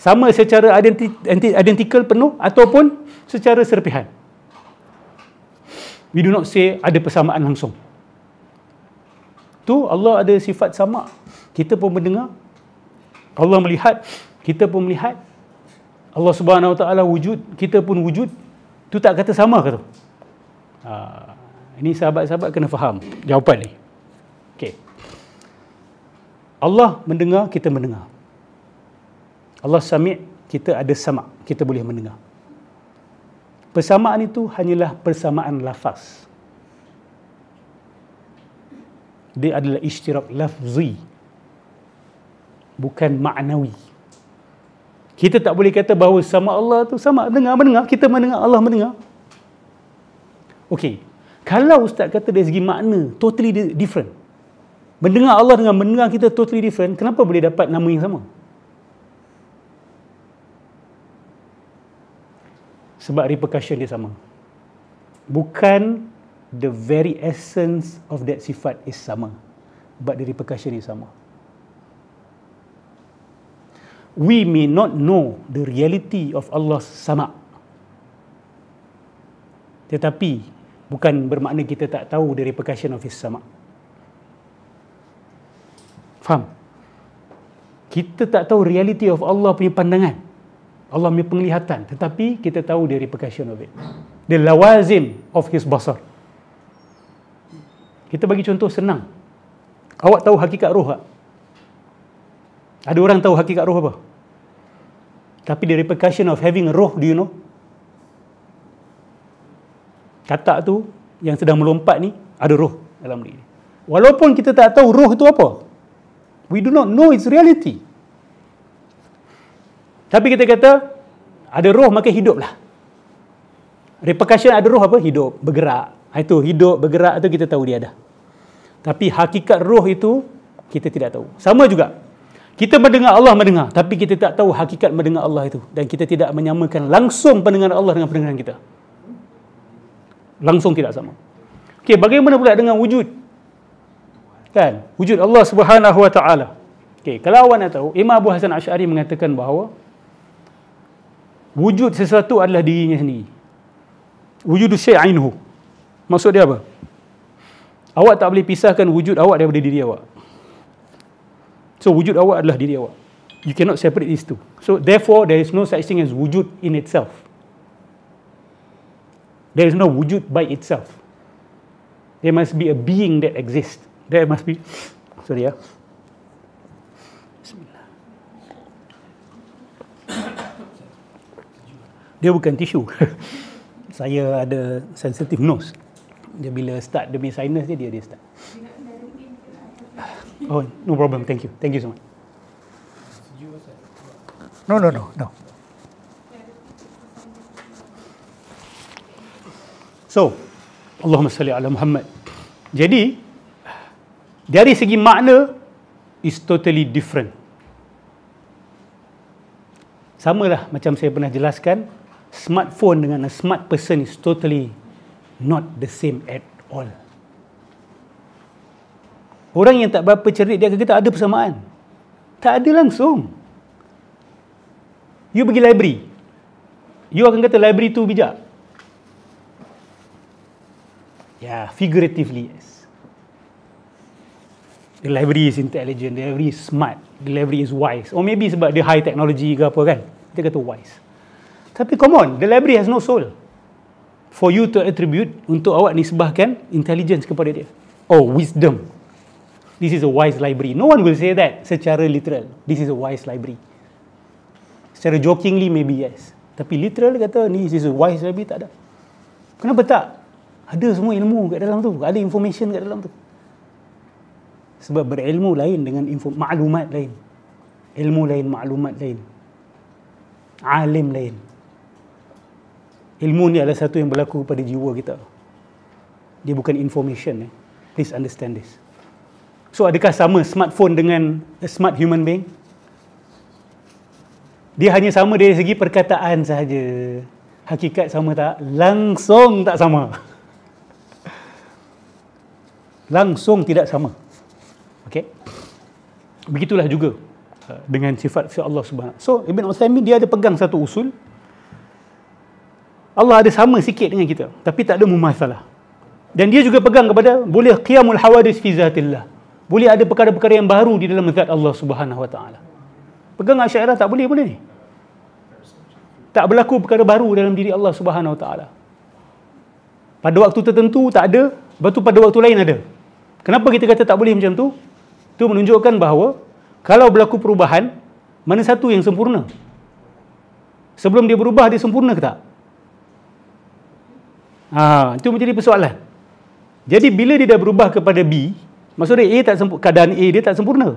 Sama secara identi- identical penuh ataupun secara serpihan. We do not say ada persamaan langsung. Tu Allah ada sifat sama. Kita pun mendengar, Allah melihat, kita pun melihat. Allah Subhanahu Wa Taala wujud, kita pun wujud. Tu tak kata sama ke tu? Ha, ini sahabat-sahabat kena faham jawapan ni. Okey. Allah mendengar, kita mendengar. Allah sami' kita ada sama' kita boleh mendengar. Persamaan itu hanyalah persamaan lafaz. Dia adalah istirahat lafzi bukan maknawi. Kita tak boleh kata bahawa sama Allah tu sama dengar mendengar, kita mendengar Allah mendengar. Okey. Kalau ustaz kata dari segi makna totally different. Mendengar Allah dengan mendengar kita totally different, kenapa boleh dapat nama yang sama? Sebab repercussion dia sama. Bukan the very essence of that sifat is sama. But the repercussion is sama we may not know the reality of Allah sama. Tetapi bukan bermakna kita tak tahu the repercussion of his sama. Faham? Kita tak tahu reality of Allah punya pandangan. Allah punya penglihatan. Tetapi kita tahu the repercussion of it. The lawazim of his basar. Kita bagi contoh senang. Awak tahu hakikat roh tak? Ada orang tahu hakikat roh apa? Tapi the repercussion of having a roh, do you know? Katak tu yang sedang melompat ni ada roh dalam diri. Walaupun kita tak tahu roh itu apa. We do not know its reality. Tapi kita kata ada roh maka hiduplah. Repercussion ada roh apa? Hidup, bergerak. Ha, itu hidup, bergerak itu kita tahu dia ada. Tapi hakikat roh itu kita tidak tahu. Sama juga kita mendengar Allah mendengar, tapi kita tak tahu hakikat mendengar Allah itu. Dan kita tidak menyamakan langsung pendengaran Allah dengan pendengaran kita. Langsung tidak sama. Okay, bagaimana pula dengan wujud? Kan? Wujud Allah Subhanahu Wa Taala. Okey, kalau awak nak tahu, Imam Abu Hasan Ash'ari mengatakan bahawa wujud sesuatu adalah dirinya sendiri. Wujudu syai'inhu. Maksud dia apa? Awak tak boleh pisahkan wujud awak daripada diri awak. So wujud awak adalah diri awak. You cannot separate these two. So therefore there is no such thing as wujud in itself. There is no wujud by itself. There must be a being that exists. There must be sorry ya. Bismillah. Dia bukan tisu. saya ada sensitive nose. Dia bila start demi sinus dia dia start. Oh, no problem. Thank you. Thank you so much. No, no, no, no. So, Allahumma salli ala Muhammad. Jadi, dari segi makna, is totally different. Sama lah macam saya pernah jelaskan, smartphone dengan a smart person is totally not the same at all. Orang yang tak berapa cerit dia akan kata ada persamaan. Tak ada langsung. You pergi library. You akan kata library tu bijak. Ya, yeah, figuratively yes. The library is intelligent, the library is smart, the library is wise. Or maybe sebab dia high technology ke apa kan. Kita kata wise. Tapi come on, the library has no soul. For you to attribute untuk awak nisbahkan intelligence kepada dia. Oh, wisdom. Wisdom this is a wise library. No one will say that secara literal. This is a wise library. Secara jokingly, maybe yes. Tapi literal kata, ni this is a wise library, tak ada. Kenapa tak? Ada semua ilmu kat dalam tu. Ada information kat dalam tu. Sebab berilmu lain dengan info, maklumat lain. Ilmu lain, maklumat lain. Alim lain. Ilmu ni adalah satu yang berlaku pada jiwa kita. Dia bukan information. Eh. Please understand this. So adakah sama smartphone dengan smart human being? Dia hanya sama dari segi perkataan sahaja. Hakikat sama tak? Langsung tak sama. Langsung tidak sama. Okay. Begitulah juga uh, dengan sifat sifat Allah Subhanahu. So Ibn Uthaymin dia ada pegang satu usul. Allah ada sama sikit dengan kita, tapi tak ada mumathalah. Dan dia juga pegang kepada boleh qiyamul hawadis fi zatillah boleh ada perkara-perkara yang baru di dalam zat Allah Subhanahu Wa Taala. Pegang asyairah tak boleh boleh ni. Tak berlaku perkara baru dalam diri Allah Subhanahu Wa Taala. Pada waktu tertentu tak ada, lepas pada waktu lain ada. Kenapa kita kata tak boleh macam tu? Itu menunjukkan bahawa kalau berlaku perubahan, mana satu yang sempurna? Sebelum dia berubah, dia sempurna ke tak? Ha, itu menjadi persoalan. Jadi bila dia dah berubah kepada B, Maksudnya A tak sempurna, keadaan A dia tak sempurna.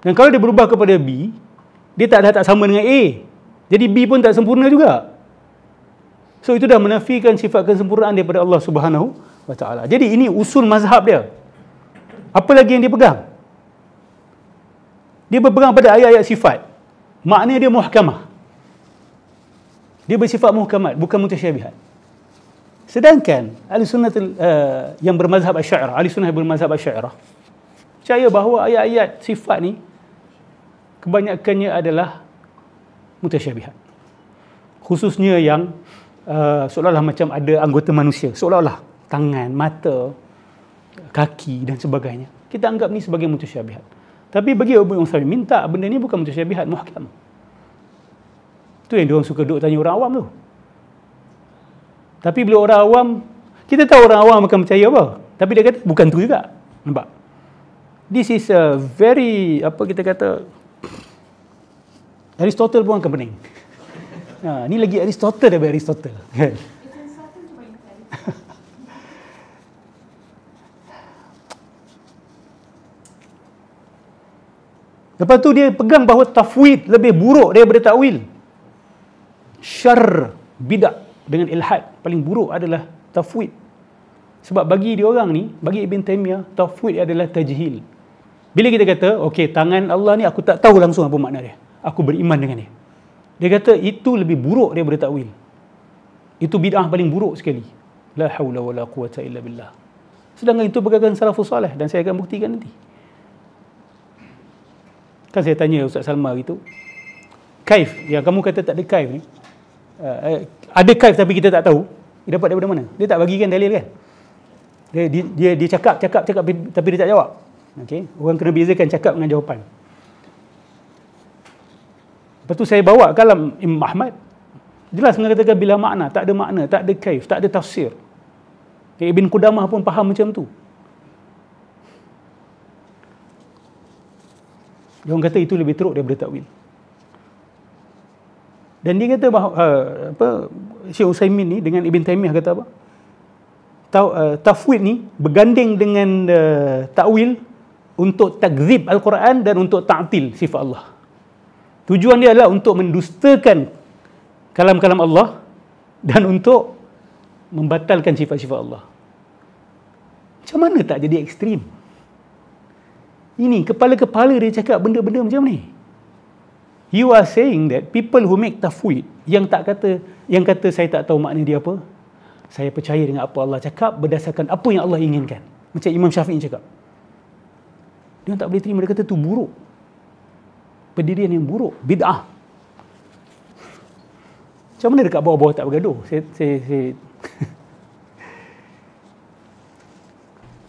Dan kalau dia berubah kepada B, dia tak dah tak sama dengan A. Jadi B pun tak sempurna juga. So itu dah menafikan sifat kesempurnaan daripada Allah Subhanahu wa taala. Jadi ini usul mazhab dia. Apa lagi yang dia pegang? Dia berpegang pada ayat-ayat sifat. Maknanya dia muhkamah. Dia bersifat muhkamah, bukan mutasyabihat. Sedangkan ahli sunnah eh, uh, yang bermazhab asy'ariyah, ahli sunnah bermazhab asy'ariyah percaya bahawa ayat-ayat sifat ni kebanyakannya adalah mutasyabihat. Khususnya yang uh, seolah-olah macam ada anggota manusia, seolah-olah tangan, mata, kaki dan sebagainya. Kita anggap ni sebagai mutasyabihat. Tapi bagi Abu Usaimin minta benda ni bukan mutasyabihat muhkam. Tu yang dia orang suka duk tanya orang awam tu. Tapi bila orang awam, kita tahu orang awam akan percaya apa. Tapi dia kata bukan tu juga. Nampak? This is a very, apa kita kata, Aristotle pun akan pening. Ha, ni lagi Aristotle daripada Aristotle. Kan? Lepas tu dia pegang bahawa tafwid lebih buruk daripada ta'wil. Syar bidak dengan ilhad paling buruk adalah tafwid sebab bagi dia orang ni bagi Ibn Taymiyah tafwid adalah tajhil bila kita kata okey tangan Allah ni aku tak tahu langsung apa makna dia aku beriman dengan dia dia kata itu lebih buruk daripada takwil itu bidah paling buruk sekali la haula wala quwata illa billah sedangkan itu pegangan salafus soleh dan saya akan buktikan nanti kan saya tanya Ustaz Salma gitu kaif yang kamu kata tak ada kaif ni eh, eh, ada kaif tapi kita tak tahu dia dapat daripada mana dia tak bagikan dalil kan dia dia dia, cakap cakap cakap tapi dia tak jawab okey orang kena bezakan cakap dengan jawapan Lepas tu saya bawa kalam Imam Ahmad jelas mengatakan bila makna tak ada makna tak ada kaif tak ada tafsir Ibn Qudamah pun faham macam tu dia orang kata itu lebih teruk daripada takwil. Dan dia kata bahawa uh, apa Syekh Utsaimin ni dengan Ibn Taimiyah kata apa? Tau, uh, tafwid ni berganding dengan uh, takwil untuk takzib al-Quran dan untuk ta'til sifat Allah. Tujuan dia adalah untuk mendustakan kalam-kalam Allah dan untuk membatalkan sifat-sifat Allah. Macam mana tak jadi ekstrim? Ini kepala-kepala dia cakap benda-benda macam ni. You are saying that people who make tafwid yang tak kata yang kata saya tak tahu makna dia apa. Saya percaya dengan apa Allah cakap berdasarkan apa yang Allah inginkan. Macam Imam Syafi'i cakap. Dia tak boleh terima dia kata tu buruk. Pendirian yang buruk, bid'ah. Macam mana dekat bawah-bawah tak bergaduh? Saya saya, saya.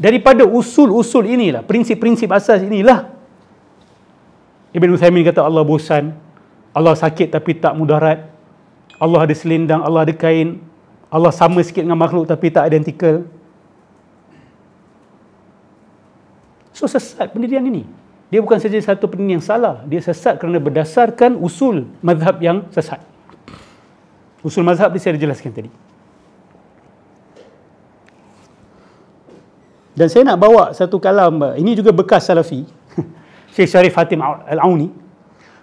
Daripada usul-usul inilah, prinsip-prinsip asas inilah Ibn Uthaymin kata Allah bosan. Allah sakit tapi tak mudarat. Allah ada selendang, Allah ada kain. Allah sama sikit dengan makhluk tapi tak identikal. So sesat pendirian ini. Dia bukan saja satu pendirian yang salah. Dia sesat kerana berdasarkan usul mazhab yang sesat. Usul mazhab dia saya dah jelaskan tadi. Dan saya nak bawa satu kalam. Ini juga bekas salafi. Syekh Syarif Fatim Al-Auni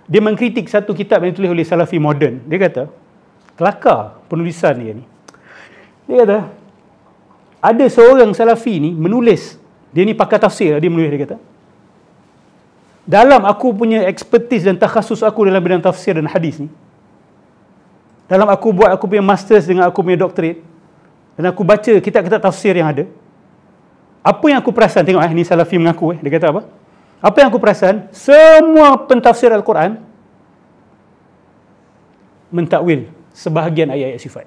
dia mengkritik satu kitab yang ditulis oleh Salafi moden. Dia kata, kelakar penulisan dia ni. Dia kata, ada seorang Salafi ni menulis, dia ni pakar tafsir, dia menulis, dia kata, dalam aku punya expertise dan takhasus aku dalam bidang tafsir dan hadis ni, dalam aku buat aku punya masters dengan aku punya doktorate, dan aku baca kitab-kitab tafsir yang ada, apa yang aku perasan, tengok eh, ni Salafi mengaku eh, dia kata apa? apa yang aku perasan semua pentafsir Al-Quran mentakwil sebahagian ayat-ayat sifat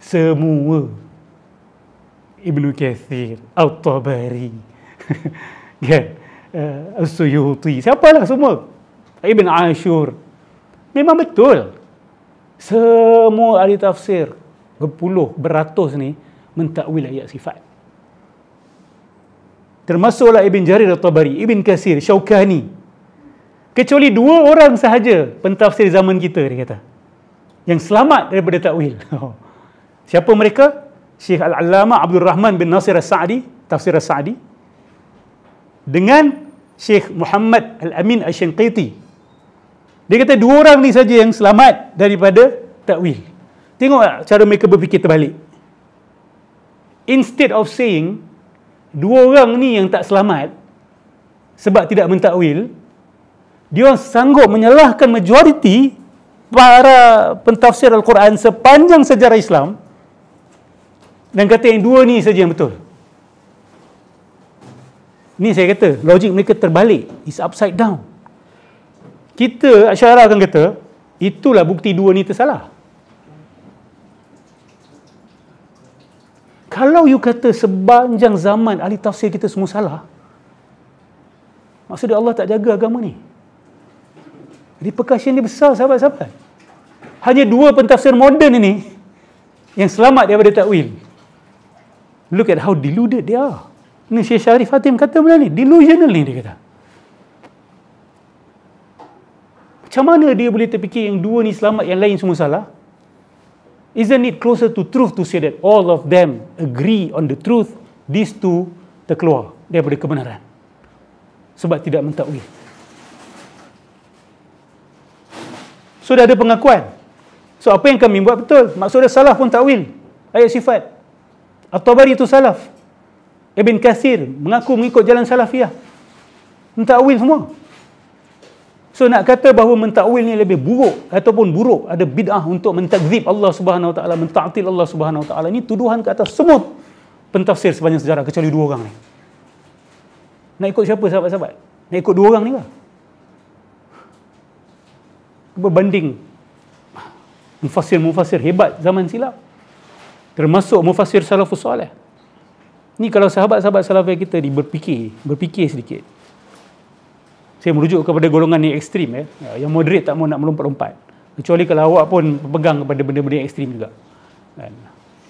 semua Ibnu Kathir Al-Tabari kan eh, Al-Suyuti siapalah semua Ibn Ashur memang betul semua ahli tafsir berpuluh beratus ni mentakwil ayat sifat Termasuklah Ibn Jarir al-Tabari, Ibn Kasir, Syaukani. Kecuali dua orang sahaja pentafsir zaman kita, dia kata. Yang selamat daripada tawil. Siapa mereka? Syekh Al-Allama Abdul Rahman bin Nasir al-Sa'di, tafsir al-Sa'di. Dengan Syekh Muhammad Al-Amin Al-Shinqiti. Dia kata dua orang ni sahaja yang selamat daripada tawil. Tengoklah cara mereka berfikir terbalik. Instead of saying dua orang ni yang tak selamat sebab tidak mentakwil dia sanggup menyalahkan majoriti para pentafsir Al-Quran sepanjang sejarah Islam dan kata yang dua ni saja yang betul ni saya kata logik mereka terbalik is upside down kita Asyara akan kata itulah bukti dua ni tersalah Kalau you kata sepanjang zaman ahli tafsir kita semua salah, maksudnya Allah tak jaga agama ni. Jadi Repercussion ni besar sahabat-sahabat. Hanya dua pentafsir moden ini yang selamat daripada takwil. Look at how deluded dia. are. Ini Syekh Syarif Fatim kata benda ni. Delusional ni dia kata. Macam mana dia boleh terfikir yang dua ni selamat, yang lain semua salah? Isn't it closer to truth to say that all of them agree on the truth? These two terkeluar daripada kebenaran. Sebab tidak mentakwi. So dah ada pengakuan. So apa yang kami buat betul? Maksudnya salah pun takwil. Ayat sifat. at itu salaf. Ibn Kathir mengaku mengikut jalan salafiyah. Mentakwil semua. So nak kata bahawa mentakwil ni lebih buruk ataupun buruk ada bid'ah untuk mentakzib Allah Subhanahu Wa Taala, mentaktil Allah Subhanahu Wa Taala ni tuduhan ke atas semut pentafsir sepanjang sejarah kecuali dua orang ni. Nak ikut siapa sahabat-sahabat? Nak ikut dua orang ni lah. banding mufasir-mufasir hebat zaman silap. Termasuk mufasir salafus soleh. Ni kalau sahabat-sahabat salafi kita ni berfikir, berfikir sedikit saya merujuk kepada golongan yang ekstrim eh. ya, yang moderate tak mau nak melompat-lompat. Kecuali kalau awak pun pegang kepada benda-benda yang ekstrim juga. Kan.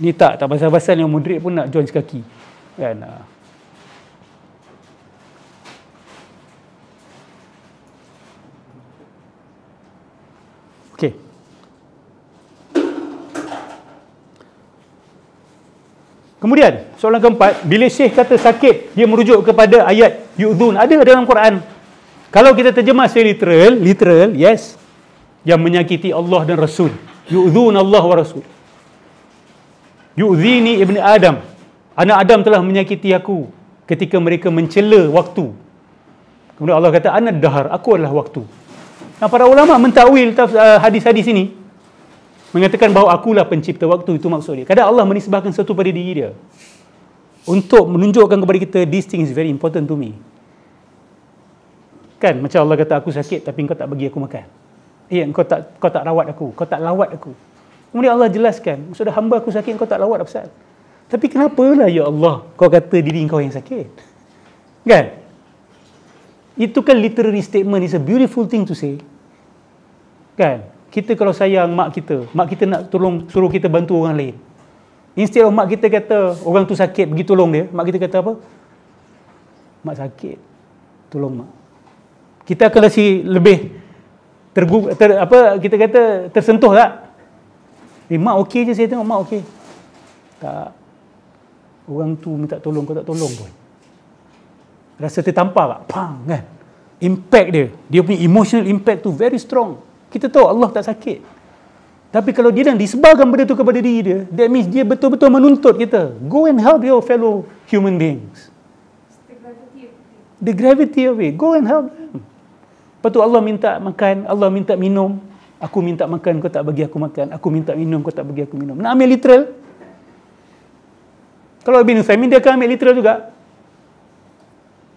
Ni tak, tak pasal-pasal yang moderate pun nak join sekaki. Kan. Ah. Okay. Kemudian, soalan keempat, bila Syekh kata sakit, dia merujuk kepada ayat yu'zun. Ada dalam Quran kalau kita terjemah secara literal, literal, yes. Yang menyakiti Allah dan Rasul. Yu'zun Allah wa Rasul. Yu'zini Ibn Adam. Anak Adam telah menyakiti aku ketika mereka mencela waktu. Kemudian Allah kata, anak dahar, aku adalah waktu. Nah, para ulama mentawil eh, hadis-hadis ini mengatakan bahawa akulah pencipta waktu itu maksud dia. Kadang Allah menisbahkan satu pada diri dia untuk menunjukkan kepada kita this thing is very important to me. Kan macam Allah kata aku sakit tapi engkau tak bagi aku makan. Ya, engkau tak kau tak rawat aku, kau tak lawat aku. Kemudian Allah jelaskan, maksud hamba aku sakit engkau tak lawat apa pasal? Tapi kenapa lah ya Allah kau kata diri engkau yang sakit? Kan? Itu kan literary statement is a beautiful thing to say. Kan? Kita kalau sayang mak kita, mak kita nak tolong suruh kita bantu orang lain. Instead of mak kita kata orang tu sakit, pergi tolong dia. Mak kita kata apa? Mak sakit. Tolong mak kita akan rasa lebih tergu ter, apa kita kata tersentuh tak? Eh, mak okey je saya tengok mak okey. Tak. Orang tu minta tolong kau tak tolong pun. Rasa tertampar tak? Pang kan. Impact dia, dia punya emotional impact tu very strong. Kita tahu Allah tak sakit. Tapi kalau dia dan disebarkan benda tu kepada diri dia, that means dia betul-betul menuntut kita. Go and help your fellow human beings. The gravity of it. The gravity of it. Go and help them. Lepas tu Allah minta makan, Allah minta minum. Aku minta makan, kau tak bagi aku makan. Aku minta minum, kau tak bagi aku minum. Nak ambil literal? Kalau Ibn Usaimin, dia akan ambil literal juga.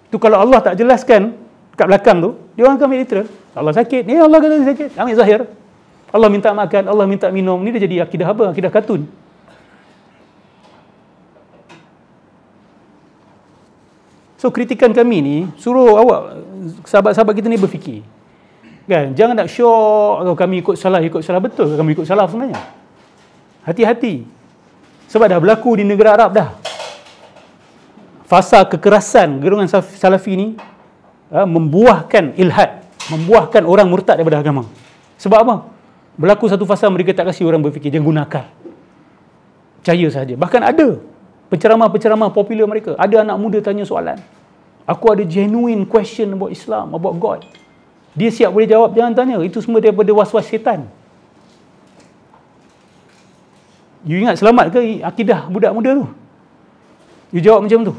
Tu kalau Allah tak jelaskan kat belakang tu, dia orang akan ambil literal. Allah sakit. Ni Allah kata dia sakit. Ambil zahir. Allah minta makan, Allah minta minum. Ni dia jadi akidah apa? Akidah katun. So kritikan kami ni suruh awak sahabat-sahabat kita ni berfikir. Kan? Jangan nak syok kalau oh, kami ikut salah, ikut salah betul kami ikut salah sebenarnya. Hati-hati. Sebab dah berlaku di negara Arab dah. Fasa kekerasan gerungan salafi ni ha, membuahkan ilhad, membuahkan orang murtad daripada agama. Sebab apa? Berlaku satu fasa mereka tak kasi orang berfikir, jangan gunakan. akal. Percaya saja. Bahkan ada Penceramah-penceramah popular mereka. Ada anak muda tanya soalan. Aku ada genuine question about Islam, about God. Dia siap boleh jawab, jangan tanya. Itu semua daripada was-was setan. You ingat selamat ke akidah budak muda tu? You jawab macam tu.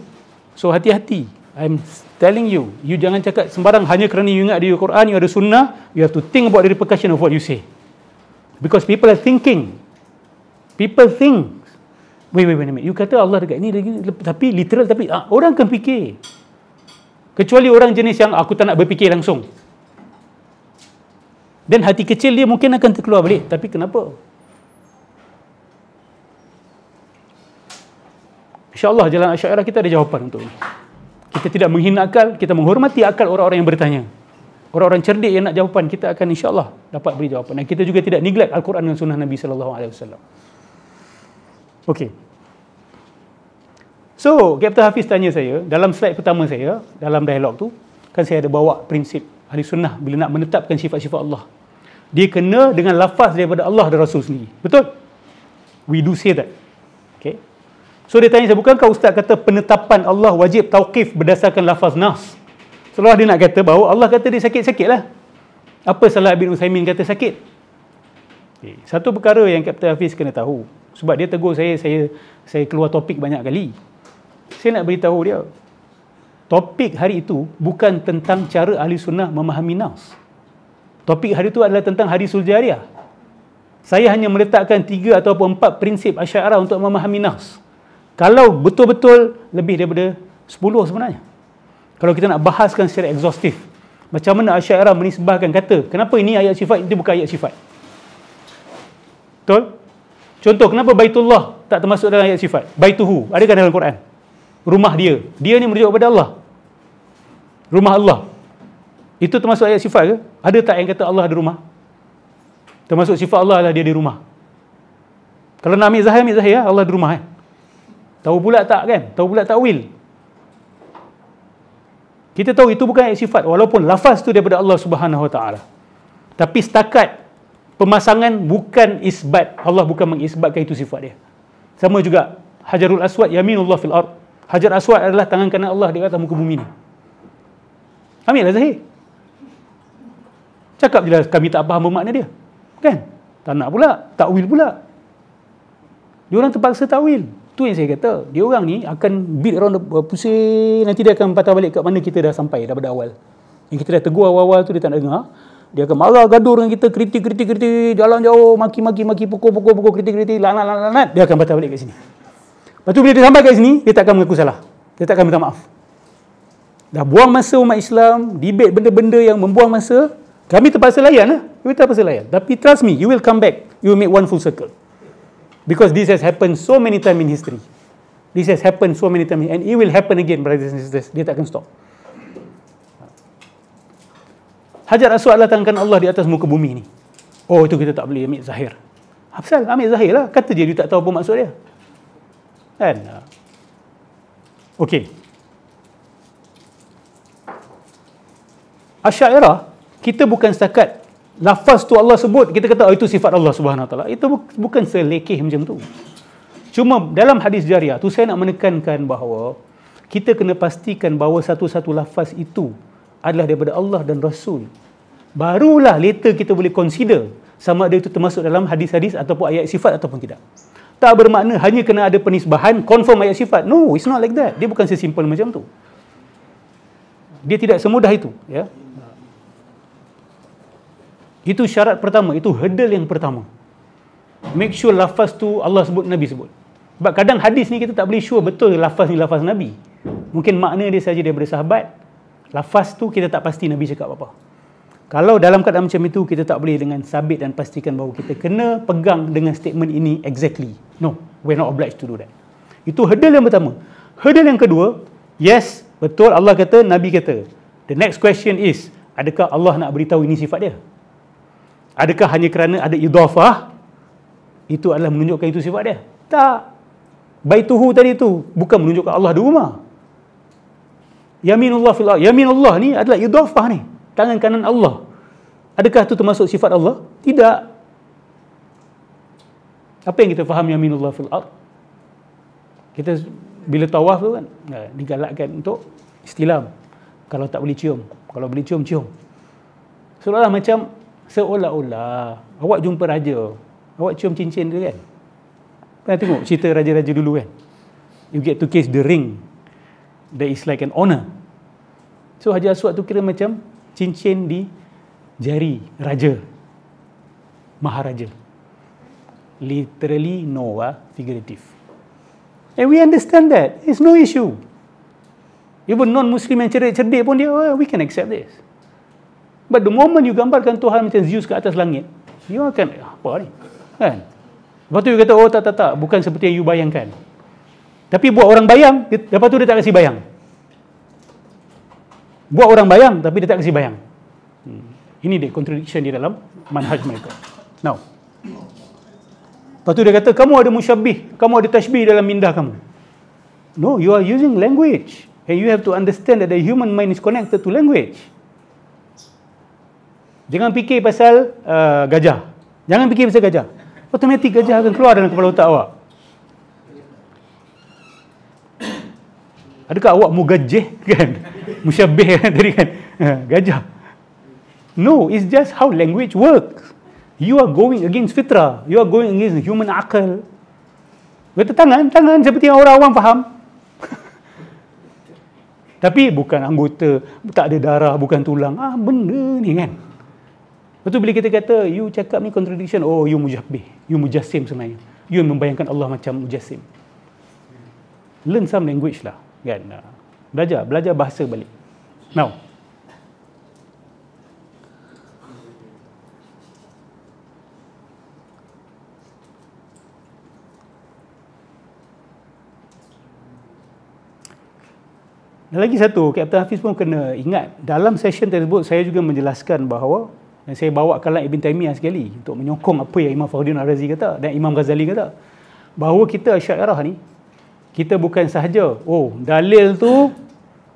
So hati-hati. I'm telling you. You jangan cakap sembarang hanya kerana you ingat ada Quran, you ada sunnah. You have to think about the repercussion of what you say. Because people are thinking. People think. Wait, wait, wait a minute. You kata Allah dekat ni, lagi, tapi literal, tapi ha, orang akan fikir. Kecuali orang jenis yang aku tak nak berfikir langsung. Dan hati kecil dia mungkin akan terkeluar balik. Tapi kenapa? InsyaAllah jalan asyairah kita ada jawapan untuk ini. Kita tidak menghina akal, kita menghormati akal orang-orang yang bertanya. Orang-orang cerdik yang nak jawapan, kita akan insyaAllah dapat beri jawapan. Dan kita juga tidak neglect Al-Quran dan Sunnah Nabi SAW. Okey. So, Captain Hafiz tanya saya, dalam slide pertama saya, dalam dialog tu, kan saya ada bawa prinsip ahli sunnah bila nak menetapkan sifat-sifat Allah. Dia kena dengan lafaz daripada Allah dan Rasul sendiri. Betul? We do say that. Okay. So, dia tanya saya, bukankah Ustaz kata penetapan Allah wajib tauqif berdasarkan lafaz nas? Setelah dia nak kata bahawa Allah kata dia sakit-sakit lah. Apa salah bin Usaimin kata sakit? Okay. Satu perkara yang Captain Hafiz kena tahu, sebab dia tegur saya saya saya keluar topik banyak kali saya nak beritahu dia topik hari itu bukan tentang cara ahli sunnah memahami nas topik hari itu adalah tentang hari suljariah saya hanya meletakkan tiga ataupun empat prinsip asyairah untuk memahami nas kalau betul-betul lebih daripada sepuluh sebenarnya kalau kita nak bahaskan secara eksostif macam mana asyairah menisbahkan kata kenapa ini ayat sifat itu bukan ayat sifat Betul? Contoh, kenapa Baitullah tak termasuk dalam ayat sifat? Baituhu, kan dalam Quran? Rumah dia. Dia ni merujuk kepada Allah. Rumah Allah. Itu termasuk ayat sifat ke? Ada tak yang kata Allah ada rumah? Termasuk sifat Allah adalah dia di rumah. Kalau nak ambil zahir, ambil zahir lah. Allah di rumah eh. Tahu pula tak kan? Tahu pula tak will. Kita tahu itu bukan ayat sifat. Walaupun lafaz tu daripada Allah Subhanahu Taala. Tapi setakat pemasangan bukan isbat Allah bukan mengisbatkan itu sifat dia sama juga Hajarul Aswad yaminullah fil ard Hajar Aswad adalah tangan kanan Allah di atas muka bumi ni Ambillah Zahir Cakap jelas kami tak faham makna dia Kan? Tak nak pula, takwil pula Dia orang terpaksa takwil Tu yang saya kata, dia orang ni akan beat around the uh, pusing Nanti dia akan patah balik kat mana kita dah sampai daripada awal Yang kita dah tegur awal-awal tu dia tak nak dengar dia akan marah gaduh dengan kita, kritik, kritik, kritik, jalan jauh, maki, maki, maki, pukul, pukul, pukul, kritik, kritik, lanat, lanat, lanat. Dia akan patah balik kat sini. Lepas tu bila dia sampai kat sini, dia tak akan mengaku salah. Dia tak akan minta maaf. Dah buang masa umat Islam, debate benda-benda yang membuang masa, kami terpaksa layan lah. Kami terpaksa layan. Tapi trust me, you will come back. You will make one full circle. Because this has happened so many times in history. This has happened so many times. And it will happen again, brothers and sisters. Dia tak akan stop. Hajar Aswad adalah tangan kanan Allah di atas muka bumi ni. Oh, itu kita tak boleh ambil zahir. Apa Ambil zahir lah. Kata dia, dia tak tahu apa maksud dia. Kan? Okey. Asyairah, kita bukan setakat lafaz tu Allah sebut, kita kata, oh, itu sifat Allah SWT. Itu bukan selekeh macam tu. Cuma dalam hadis jariah tu, saya nak menekankan bahawa kita kena pastikan bahawa satu-satu lafaz itu adalah daripada Allah dan Rasul. Barulah later kita boleh consider sama ada itu termasuk dalam hadis-hadis ataupun ayat sifat ataupun tidak. Tak bermakna hanya kena ada penisbahan confirm ayat sifat. No, it's not like that. Dia bukan sesimpel macam tu. Dia tidak semudah itu, ya. Itu syarat pertama, itu hurdle yang pertama. Make sure lafaz tu Allah sebut Nabi sebut. Sebab kadang hadis ni kita tak boleh sure betul lafaz ni lafaz Nabi. Mungkin makna dia saja daripada sahabat lafaz tu kita tak pasti Nabi cakap apa. Kalau dalam keadaan macam itu kita tak boleh dengan sabit dan pastikan bahawa kita kena pegang dengan statement ini exactly. No, we're not obliged to do that. Itu hurdle yang pertama. Hurdle yang kedua, yes, betul Allah kata, Nabi kata. The next question is, adakah Allah nak beritahu ini sifat dia? Adakah hanya kerana ada idhafah itu adalah menunjukkan itu sifat dia? Tak. Baituhu tadi tu bukan menunjukkan Allah di rumah. Yaminullah fil ar. Yaminullah ni adalah idafah ni. Tangan kanan Allah. Adakah itu termasuk sifat Allah? Tidak. Apa yang kita faham yaminullah fil ar? Kita bila tawaf tu kan digalakkan untuk istilam. Kalau tak boleh cium, kalau boleh cium cium. Seolah-olah macam seolah-olah awak jumpa raja. Awak cium cincin dia kan. Kan tengok cerita raja-raja dulu kan. You get to kiss the ring that is like an honor. So Haji Aswad tu kira macam cincin di jari raja, maharaja. Literally no, ah, figurative. And we understand that. It's no issue. Even non-Muslim yang cerdik-cerdik pun dia, oh, we can accept this. But the moment you gambarkan Tuhan macam Zeus ke atas langit, dia akan, ah, apa ni? Kan? Lepas tu you kata, oh tak tak tak, bukan seperti yang you bayangkan. Tapi buat orang bayang, lepas tu dia tak kasi bayang. Buat orang bayang, tapi dia tak kasi bayang. Hmm. Ini dia contradiction di dalam manhaj mereka. Now. Lepas tu dia kata, kamu ada musyabih, kamu ada tashbih dalam minda kamu. No, you are using language. And you have to understand that the human mind is connected to language. Jangan fikir pasal uh, gajah. Jangan fikir pasal gajah. Automatik gajah akan keluar dalam kepala otak awak. adakah awak mau gajah kan musyabih kan tadi kan ha, gajah no it's just how language works you are going against fitrah you are going against human akal kata tangan tangan seperti yang orang awam faham tapi bukan anggota tak ada darah bukan tulang ah benda ni kan Lepas tu bila kita kata you cakap ni contradiction oh you mujahbih you mujassim sebenarnya you membayangkan Allah macam mujassim learn some language lah kan ha. belajar belajar bahasa balik now Dan lagi satu, Captain Hafiz pun kena ingat dalam session tersebut saya juga menjelaskan bahawa dan eh, saya bawa kalam Ibn Taymiyah sekali untuk menyokong apa yang Imam Fahdun Al-Razi kata dan Imam Ghazali kata bahawa kita Asyairah ni kita bukan sahaja oh dalil tu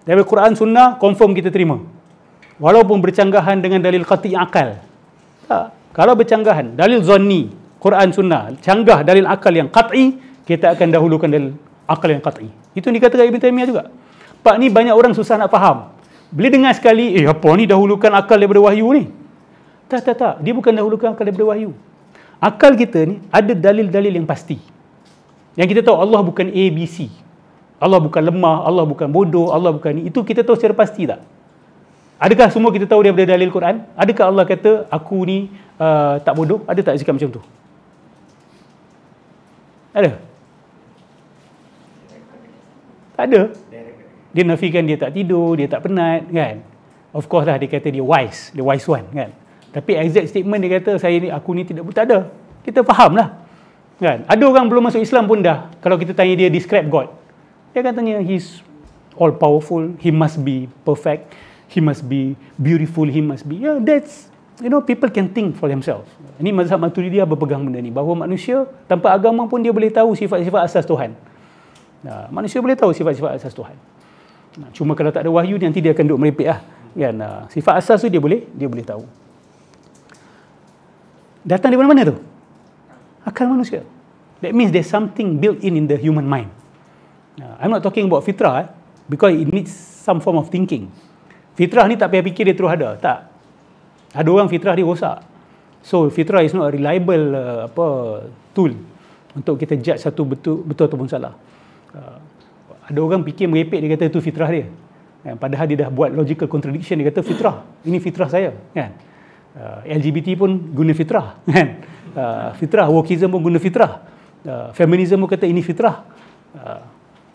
dari Quran Sunnah confirm kita terima walaupun bercanggahan dengan dalil qati akal tak kalau bercanggahan dalil zanni Quran Sunnah canggah dalil akal yang qati kita akan dahulukan dalil akal yang qati itu ni kata Ibn Taymiyah juga Pak ni banyak orang susah nak faham Beli dengar sekali eh apa ni dahulukan akal daripada wahyu ni tak tak tak dia bukan dahulukan akal daripada wahyu akal kita ni ada dalil-dalil yang pasti yang kita tahu Allah bukan A, B, C. Allah bukan lemah, Allah bukan bodoh, Allah bukan ini. Itu kita tahu secara pasti tak? Adakah semua kita tahu daripada dalil Quran? Adakah Allah kata, aku ni uh, tak bodoh? Ada tak cakap macam tu? Ada? Tak ada. Dia nafikan dia tak tidur, dia tak penat, kan? Of course lah dia kata dia wise, dia wise one, kan? Tapi exact statement dia kata, saya ni, aku ni tidak, tak ada. Kita faham lah. Kan? Ada orang belum masuk Islam pun dah. Kalau kita tanya dia, describe God. Dia akan tanya, he's all powerful. He must be perfect. He must be beautiful. He must be... Yeah, that's... You know, people can think for themselves. Ini mazhab maturi dia berpegang benda ni. Bahawa manusia, tanpa agama pun dia boleh tahu sifat-sifat asas Tuhan. Nah, manusia boleh tahu sifat-sifat asas Tuhan. Nah, cuma kalau tak ada wahyu, nanti dia akan duduk meripik lah. Kan? Nah, sifat asas tu dia boleh, dia boleh tahu. Datang di mana-mana tu? Akal manusia. That means there's something built in in the human mind. Uh, I'm not talking about fitrah eh, because it needs some form of thinking. Fitrah ni tak payah fikir dia terus ada, tak. Ada orang fitrah dia rosak. So fitrah is not a reliable uh, apa tool untuk kita judge satu betul betul ataupun salah. Uh, ada orang fikir merepek dia kata itu fitrah dia. Eh, padahal dia dah buat logical contradiction dia kata fitrah. Ini fitrah saya, kan? Uh, LGBT pun guna fitrah, kan? Uh, fitrah wokism pun guna fitrah. Uh, feminism pun kata ini fitrah. Uh,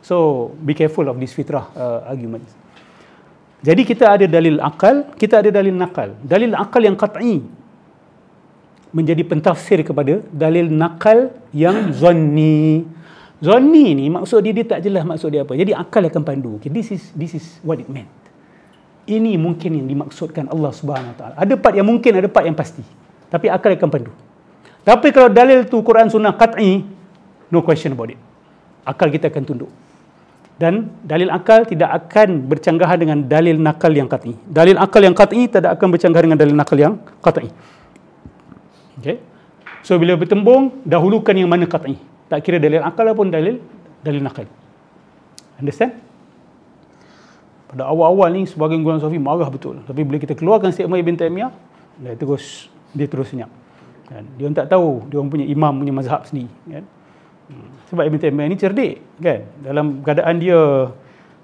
so be careful of this fitrah uh, argument. Jadi kita ada dalil akal, kita ada dalil nakal. Dalil akal yang kat'i menjadi pentafsir kepada dalil nakal yang zonni. Zonni ni maksud dia, dia tak jelas maksud dia apa. Jadi akal akan pandu. Okay, this is this is what it meant. Ini mungkin yang dimaksudkan Allah Subhanahu Wa Taala. Ada part yang mungkin, ada part yang pasti. Tapi akal akan pandu. Tapi kalau dalil tu Quran Sunnah kat'i, No question about it. Akal kita akan tunduk. Dan dalil akal tidak akan bercanggahan dengan dalil nakal yang kat'i. Dalil akal yang kat'i tidak akan bercanggahan dengan dalil nakal yang kat'i. Okay? So bila bertembung, dahulukan yang mana kat'i. Tak kira dalil akal ataupun dalil dalil nakal. Understand? Pada awal-awal ni sebagian golongan sufi marah betul. Tapi bila kita keluarkan statement Ibn Taymiyah, dia terus dia terus senyap. Kan? dia tak tahu dia orang punya imam punya mazhab sendiri, kan? Sebab Ibn Taymiyyah ni cerdik kan. Dalam keadaan dia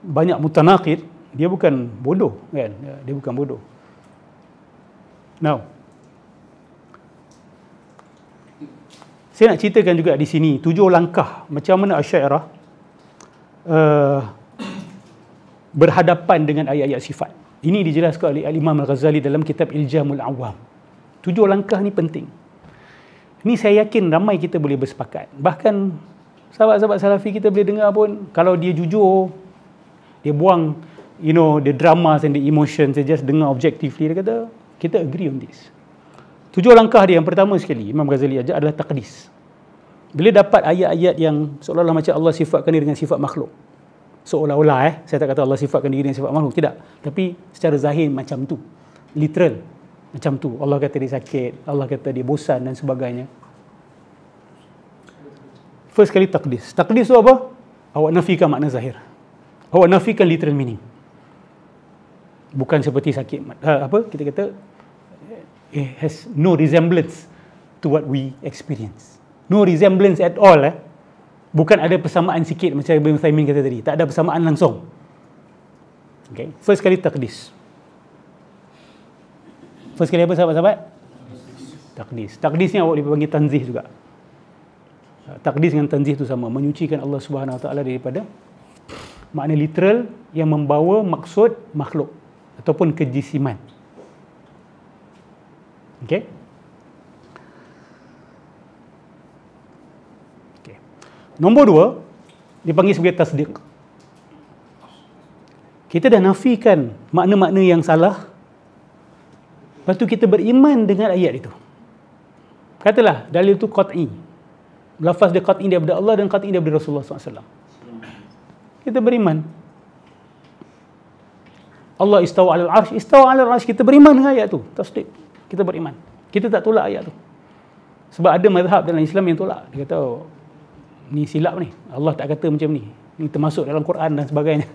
banyak mutanaqid, dia bukan bodoh kan. Dia bukan bodoh. Now. Saya nak ceritakan juga di sini tujuh langkah macam mana Asy'ariyah uh, eh, berhadapan dengan ayat-ayat sifat. Ini dijelaskan oleh Al-Imam Al-Ghazali dalam kitab Iljamul Awam. Tujuh langkah ni penting. Ini saya yakin ramai kita boleh bersepakat. Bahkan sahabat-sahabat salafi kita boleh dengar pun kalau dia jujur, dia buang you know, the dramas and the emotions, dia just dengar objectively, dia kata, kita agree on this. Tujuh langkah dia yang pertama sekali, Imam Ghazali ajak adalah takdis. Bila dapat ayat-ayat yang seolah-olah macam Allah sifatkan dia dengan sifat makhluk. Seolah-olah eh, saya tak kata Allah sifatkan dia dengan sifat makhluk, tidak. Tapi secara zahir macam tu. Literal. Macam tu. Allah kata dia sakit. Allah kata dia bosan dan sebagainya. First kali takdis. Takdis tu apa? Awak nafikan makna zahir. Awak nafikan literal meaning. Bukan seperti sakit. Ha, apa? Kita kata it has no resemblance to what we experience. No resemblance at all. Eh? Bukan ada persamaan sikit macam Ibn Thaymin kata tadi. Tak ada persamaan langsung. Okay. First kali takdis. Takdis. First kali apa sahabat-sahabat? Takdis. Takdis ni awak dipanggil tanzih juga. Takdis dengan tanzih tu sama. Menyucikan Allah Subhanahu SWT daripada makna literal yang membawa maksud makhluk ataupun kejisiman. Okay? okay. Nombor dua, dipanggil sebagai tasdik. Kita dah nafikan makna-makna yang salah, Lepas tu kita beriman dengan ayat itu. Katalah dalil itu qat'i. Lafaz dia qat'i daripada Allah dan qat'i daripada Rasulullah SAW. Kita beriman. Allah istawa alal arsh. Istawa alal arsh. Kita beriman dengan ayat itu. Tasdik. Kita beriman. Kita tak tolak ayat itu. Sebab ada mazhab dalam Islam yang tolak. Dia kata, oh, ni silap ni. Allah tak kata macam ni. Ni termasuk dalam Quran dan sebagainya.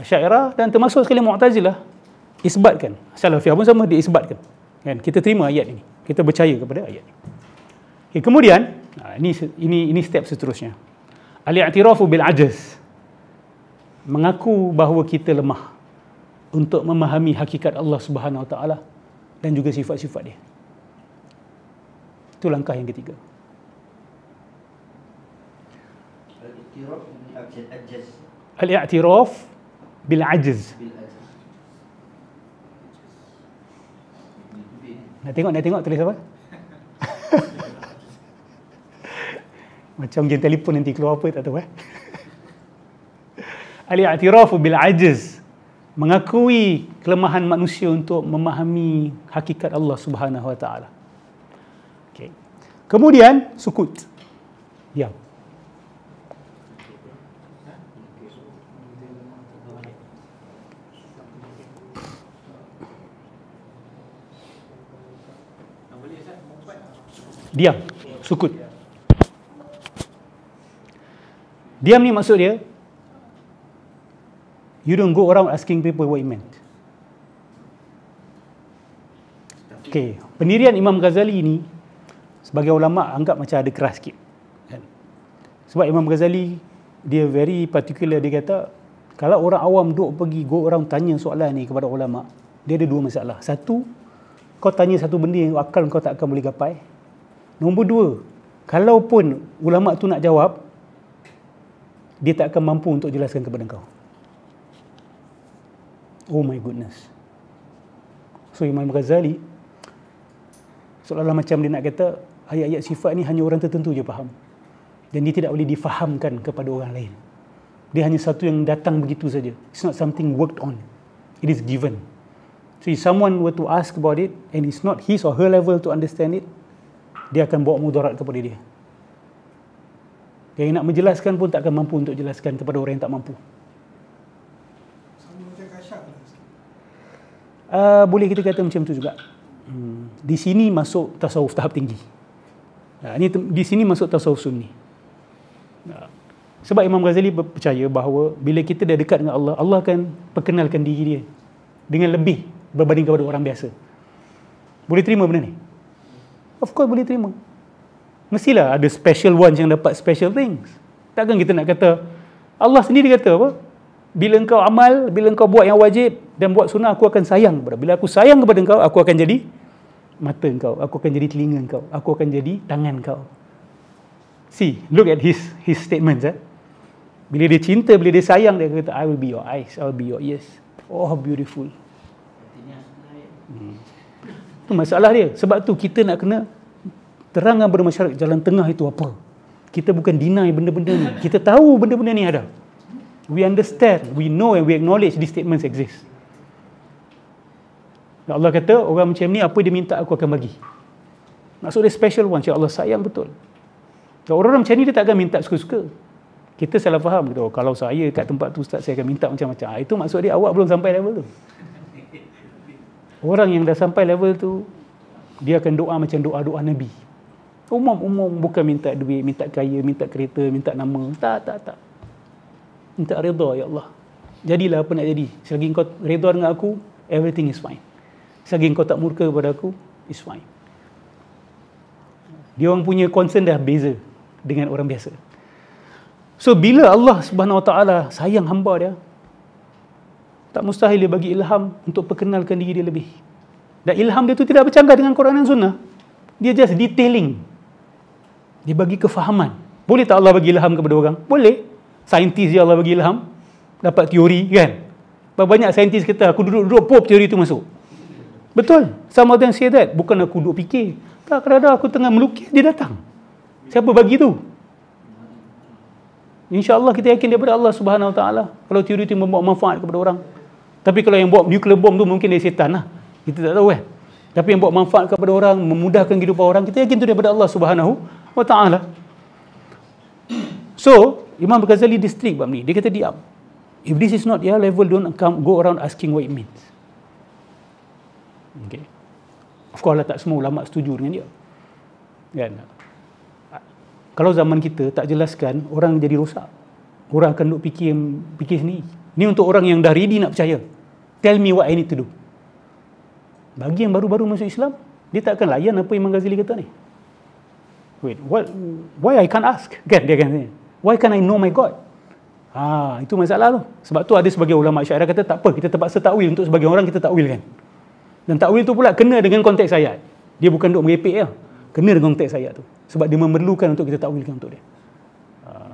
Syairah dan termasuk sekali Mu'tazilah isbatkan. Salafiyah pun sama diisbatkan. Kan? Kita terima ayat ini. Kita percaya kepada ayat ini. Okay, kemudian, ha, ini ini ini step seterusnya. Al-i'tirafu bil ajaz. Mengaku bahawa kita lemah untuk memahami hakikat Allah Subhanahu Wa Taala dan juga sifat-sifat dia. Itu langkah yang ketiga. Al-i'tiraf bil ajaz. Al-i'tiraf bil ajaz. Nak tengok, nak tengok tulis apa? Macam game telefon nanti keluar apa, tak tahu eh. Ali A'tirafu bil-ajiz. Mengakui kelemahan manusia untuk memahami hakikat Allah Subhanahu Wa Taala. Okay. Kemudian, sukut. Diam. Ya. diam sukut diam ni maksud dia you don't go around asking people what it meant Okay. pendirian Imam Ghazali ni sebagai ulama anggap macam ada keras sikit kan? sebab Imam Ghazali dia very particular dia kata kalau orang awam duk pergi go around tanya soalan ni kepada ulama dia ada dua masalah satu kau tanya satu benda yang akal kau tak akan boleh gapai Nombor dua, kalaupun ulama tu nak jawab, dia tak akan mampu untuk jelaskan kepada kau. Oh my goodness. So Imam Ghazali, seolah-olah macam dia nak kata, ayat-ayat sifat ni hanya orang tertentu je faham. Dan dia tidak boleh difahamkan kepada orang lain. Dia hanya satu yang datang begitu saja. It's not something worked on. It is given. So if someone were to ask about it, and it's not his or her level to understand it, dia akan bawa mudarat kepada dia. Yang nak menjelaskan pun tak akan mampu untuk jelaskan kepada orang yang tak mampu. Uh, boleh kita kata macam tu juga. Hmm. Di sini masuk tasawuf tahap tinggi. Uh, ini di sini masuk tasawuf sunni. Uh, sebab Imam Ghazali percaya bahawa bila kita dah dekat dengan Allah, Allah akan perkenalkan diri dia dengan lebih berbanding kepada orang biasa. Boleh terima benda ni? Of course boleh terima. Mestilah ada special ones yang dapat special things. Takkan kita nak kata, Allah sendiri kata apa? Bila engkau amal, bila engkau buat yang wajib dan buat sunnah, aku akan sayang kepada. Bila aku sayang kepada engkau, aku akan jadi mata engkau. Aku akan jadi telinga engkau. Aku akan jadi tangan engkau. See, look at his his statements. Eh? Bila dia cinta, bila dia sayang, dia kata, I will be your eyes, I will be your ears. Oh, beautiful. Hmm. Itu masalah dia. Sebab tu kita nak kena terangkan kepada masyarakat jalan tengah itu apa. Kita bukan deny benda-benda ni. Kita tahu benda-benda ni ada. We understand, we know and we acknowledge these statements exist. Dan Allah kata, orang macam ni apa dia minta aku akan bagi. Maksud dia special one. Allah sayang betul. Dan orang-orang macam ni dia tak akan minta suka-suka. Kita salah faham. Kata, oh, kalau saya kat tempat tu, Ustaz, saya akan minta macam-macam. Ha, itu maksud dia awak belum sampai level tu. Orang yang dah sampai level tu dia akan doa macam doa-doa nabi. Umum-umum bukan minta duit, minta kaya, minta kereta, minta nama. Tak, tak, tak. Minta redha ya Allah. Jadilah apa nak jadi. Selagi kau redha dengan aku, everything is fine. Selagi kau tak murka kepada aku, is fine. Dia orang punya concern dah beza dengan orang biasa. So bila Allah Subhanahu Wa Taala sayang hamba dia, tak mustahil dia bagi ilham untuk perkenalkan diri dia lebih. Dan ilham dia tu tidak bercanggah dengan Quran dan Sunnah. Dia just detailing. Dia bagi kefahaman. Boleh tak Allah bagi ilham kepada orang? Boleh. Saintis dia Allah bagi ilham. Dapat teori kan? Banyak saintis kata aku duduk-duduk pop teori itu masuk. Betul. Some of them say that. Bukan aku duduk fikir. Tak, kadang-kadang aku tengah melukis, dia datang. Siapa bagi tu? Insya Allah kita yakin daripada Allah Subhanahu Wa Taala. Kalau teori itu membawa manfaat kepada orang. Tapi kalau yang buat nuclear bomb tu mungkin dari setan lah. Kita tak tahu kan. Tapi yang buat manfaat kepada orang, memudahkan hidup orang, kita yakin tu daripada Allah Subhanahu wa taala. So, Imam Ghazali district bab ni, dia kata diam. If this is not your level, don't come go around asking what it means. Okay. Of course lah tak semua ulama setuju dengan dia. Kan? Kalau zaman kita tak jelaskan, orang jadi rosak. Orang akan duk fikir fikir sendiri. Ni untuk orang yang dah ready nak percaya. Tell me what I need to do. Bagi yang baru-baru masuk Islam, dia tak akan layan apa Imam Ghazali kata ni. Wait, what, why I can't ask? Kan, dia akan tanya. Why can't I know my God? Ah, itu masalah tu. Sebab tu ada sebagai ulama syairah kata, tak apa, kita terpaksa takwil untuk sebagian orang kita takwil kan. Dan takwil tu pula kena dengan konteks ayat. Dia bukan duk merepek ya. Kena dengan konteks ayat tu. Sebab dia memerlukan untuk kita takwilkan untuk dia. Ah.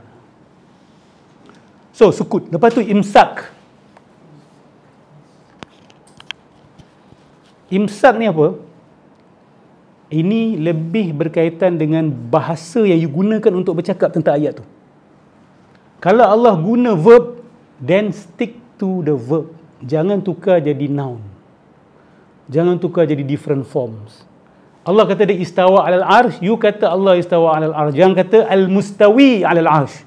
So, sukut. Lepas tu, Imsak. Imsak ni apa? Ini lebih berkaitan dengan bahasa yang you gunakan untuk bercakap tentang ayat tu. Kalau Allah guna verb, then stick to the verb. Jangan tukar jadi noun. Jangan tukar jadi different forms. Allah kata dia istawa alal arsh, you kata Allah istawa alal arsh. Jangan kata al-mustawi alal arsh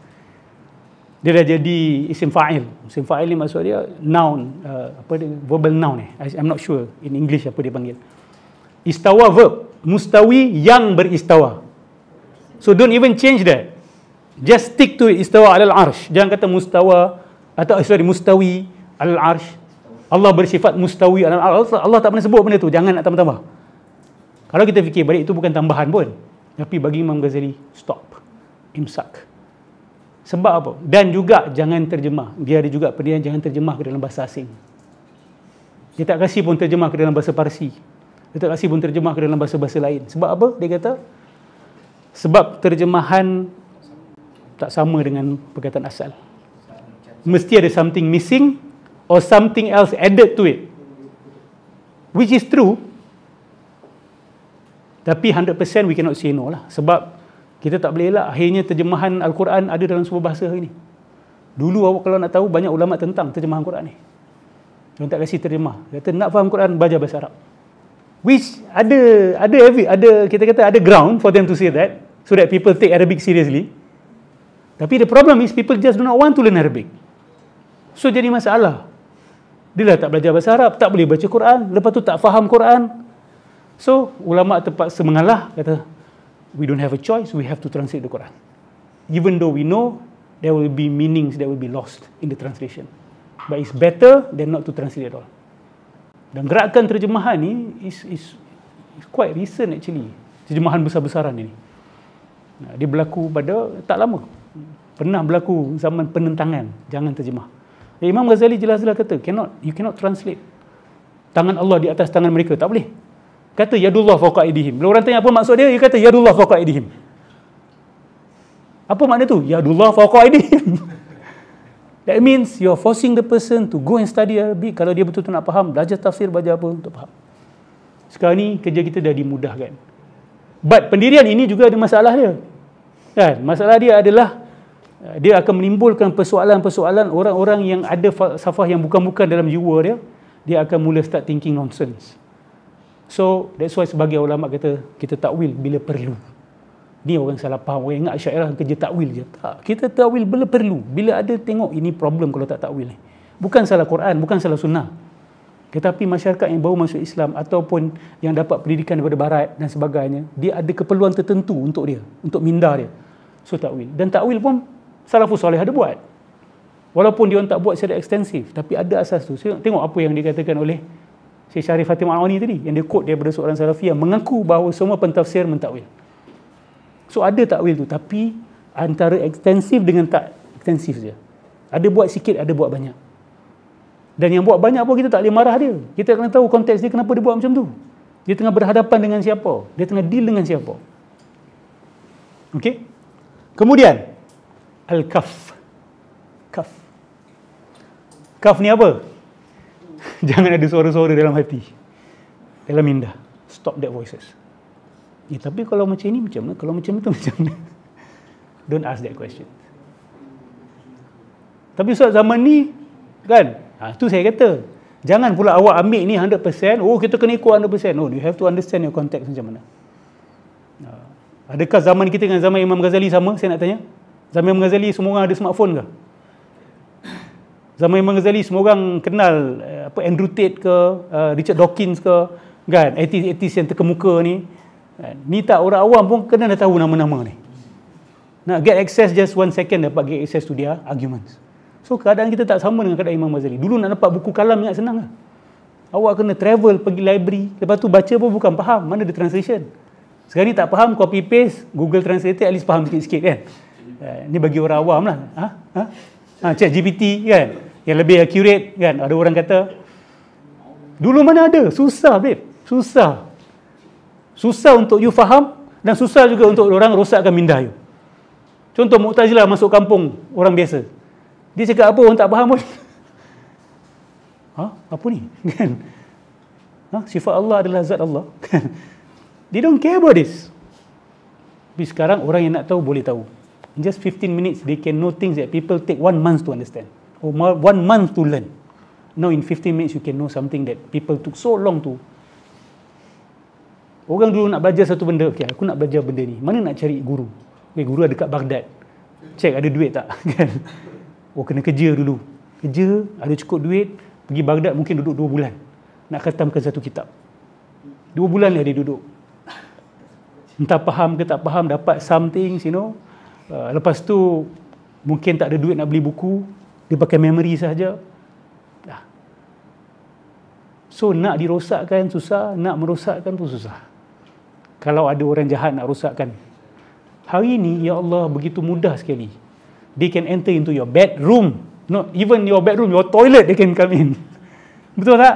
dia dah jadi isim fa'il. Isim fa'il ni maksud dia noun, uh, apa dia, verbal noun ni. Eh. I'm not sure in English apa dia panggil. Istawa verb. Mustawi yang beristawa. So don't even change that. Just stick to it. Istawa alal arsh. Jangan kata mustawa atau eh, sorry, mustawi alal arsh. Allah bersifat mustawi alal arsh. Allah tak pernah sebut benda tu. Jangan nak tambah-tambah. Kalau kita fikir balik itu bukan tambahan pun. Tapi bagi Imam Ghazali, stop. Imsak. Sebab apa? Dan juga jangan terjemah. Dia ada juga pendirian jangan terjemah ke dalam bahasa asing. Dia tak kasih pun terjemah ke dalam bahasa Parsi. Dia tak kasih pun terjemah ke dalam bahasa-bahasa lain. Sebab apa? Dia kata, sebab terjemahan tak sama dengan perkataan asal. Mesti ada something missing or something else added to it. Which is true. Tapi 100% we cannot say no lah. Sebab kita tak boleh elak akhirnya terjemahan Al-Quran ada dalam sebuah bahasa hari ini. Dulu awak kalau nak tahu banyak ulama tentang terjemahan Quran ni. Orang tak kasi terima. kata nak faham Quran belajar bahasa Arab. Which ada ada ada kita kata ada ground for them to say that so that people take Arabic seriously. Tapi the problem is people just do not want to learn Arabic. So jadi masalah. Dia lah tak belajar bahasa Arab, tak boleh baca Quran, lepas tu tak faham Quran. So ulama terpaksa mengalah kata we don't have a choice, we have to translate the Quran. Even though we know there will be meanings that will be lost in the translation. But it's better than not to translate at all. Dan gerakan terjemahan ni is, is, is quite recent actually. Terjemahan besar-besaran ni. Dia berlaku pada tak lama. Pernah berlaku zaman penentangan. Jangan terjemah. Eh, Imam Ghazali jelas-jelas kata, cannot, you cannot translate. Tangan Allah di atas tangan mereka. Tak boleh kata yadullah fawqaidihim. Bila orang tanya apa maksud dia, dia kata yadullah fawqaidihim. Apa makna tu? Yadullah fawqaidihim. That means you are forcing the person to go and study Arabic. Kalau dia betul-betul nak faham, belajar tafsir, belajar apa untuk faham. Sekarang ni kerja kita dah dimudahkan. But pendirian ini juga ada masalah dia. Kan? Masalah dia adalah eh, dia akan menimbulkan persoalan-persoalan orang-orang yang ada falsafah yang bukan-bukan dalam jiwa dia. Dia akan mula start thinking nonsense. So that's why sebagai ulama kata kita takwil bila perlu. Ni orang salah faham, orang ingat syairah kerja takwil je. Tak, kita takwil bila perlu. Bila ada tengok ini problem kalau tak takwil ni. Bukan salah Quran, bukan salah sunnah. Tetapi masyarakat yang baru masuk Islam ataupun yang dapat pendidikan daripada barat dan sebagainya, dia ada keperluan tertentu untuk dia, untuk minda dia. So takwil. Dan takwil pun salah soleh ada buat. Walaupun dia orang tak buat secara ekstensif, tapi ada asas tu. So, tengok apa yang dikatakan oleh Syekh Syarif Fatimah Al-Auni tadi yang dia quote daripada seorang salafi yang mengaku bahawa semua pentafsir mentakwil. So ada takwil tu tapi antara ekstensif dengan tak ekstensif saja. Ada buat sikit, ada buat banyak. Dan yang buat banyak pun kita tak boleh marah dia. Kita kena tahu konteks dia kenapa dia buat macam tu. Dia tengah berhadapan dengan siapa? Dia tengah deal dengan siapa? Okey. Kemudian al-kaf. Kaf. Kaf ni apa? jangan ada suara-suara dalam hati. Dalam minda. Stop that voices. Ya, tapi kalau macam ni, macam mana? Kalau macam itu, macam mana? Don't ask that question. Tapi Ustaz, zaman ni, kan? Ha, itu saya kata. Jangan pula awak ambil ni 100%. Oh, kita kena ikut 100%. Oh you have to understand your context macam mana. Ha. Adakah zaman kita dengan zaman Imam Ghazali sama? Saya nak tanya. Zaman Imam Ghazali, semua orang ada smartphone ke? Zaman Imam Ghazali semua orang kenal eh, apa Andrew Tate ke uh, Richard Dawkins ke kan etis-etis yang terkemuka ni kan? ni tak orang awam pun kena dah tahu nama-nama ni nak get access just one second dapat get access to dia arguments so keadaan kita tak sama dengan keadaan Imam Ghazali dulu nak dapat buku kalam ni senang lah awak kena travel pergi library lepas tu baca pun bukan faham mana ada translation sekarang ni tak faham copy paste Google Translate at least faham sikit-sikit kan uh, ni bagi orang awam lah ha? Huh? ha? ha, chat GPT kan yang lebih accurate kan ada orang kata dulu mana ada susah babe susah susah untuk you faham dan susah juga untuk orang rosakkan minda you contoh Mu'tazilah masuk kampung orang biasa dia cakap apa orang tak faham pun ha? apa ni kan ha? sifat Allah adalah zat Allah kan they don't care about this tapi sekarang orang yang nak tahu boleh tahu in just 15 minutes, they can know things that people take one month to understand or one month to learn. Now, in 15 minutes, you can know something that people took so long to. Orang dulu nak belajar satu benda, okay, aku nak belajar benda ni. Mana nak cari guru? Okay, eh, guru ada dekat Baghdad. Check ada duit tak? Kan? oh, kena kerja dulu. Kerja, ada cukup duit, pergi Baghdad mungkin duduk dua bulan. Nak khatamkan satu kitab. Dua bulan lah dia duduk. Entah faham ke tak faham, dapat something, you know. Ah, lepas tu mungkin tak ada duit nak beli buku, dia pakai memory saja. Dah. So nak dirosakkan susah, nak merosakkan pun susah. Kalau ada orang jahat nak rosakkan. Hari ini ya Allah begitu mudah sekali. They can enter into your bedroom. Not even your bedroom, your toilet they can come in. Betul tak?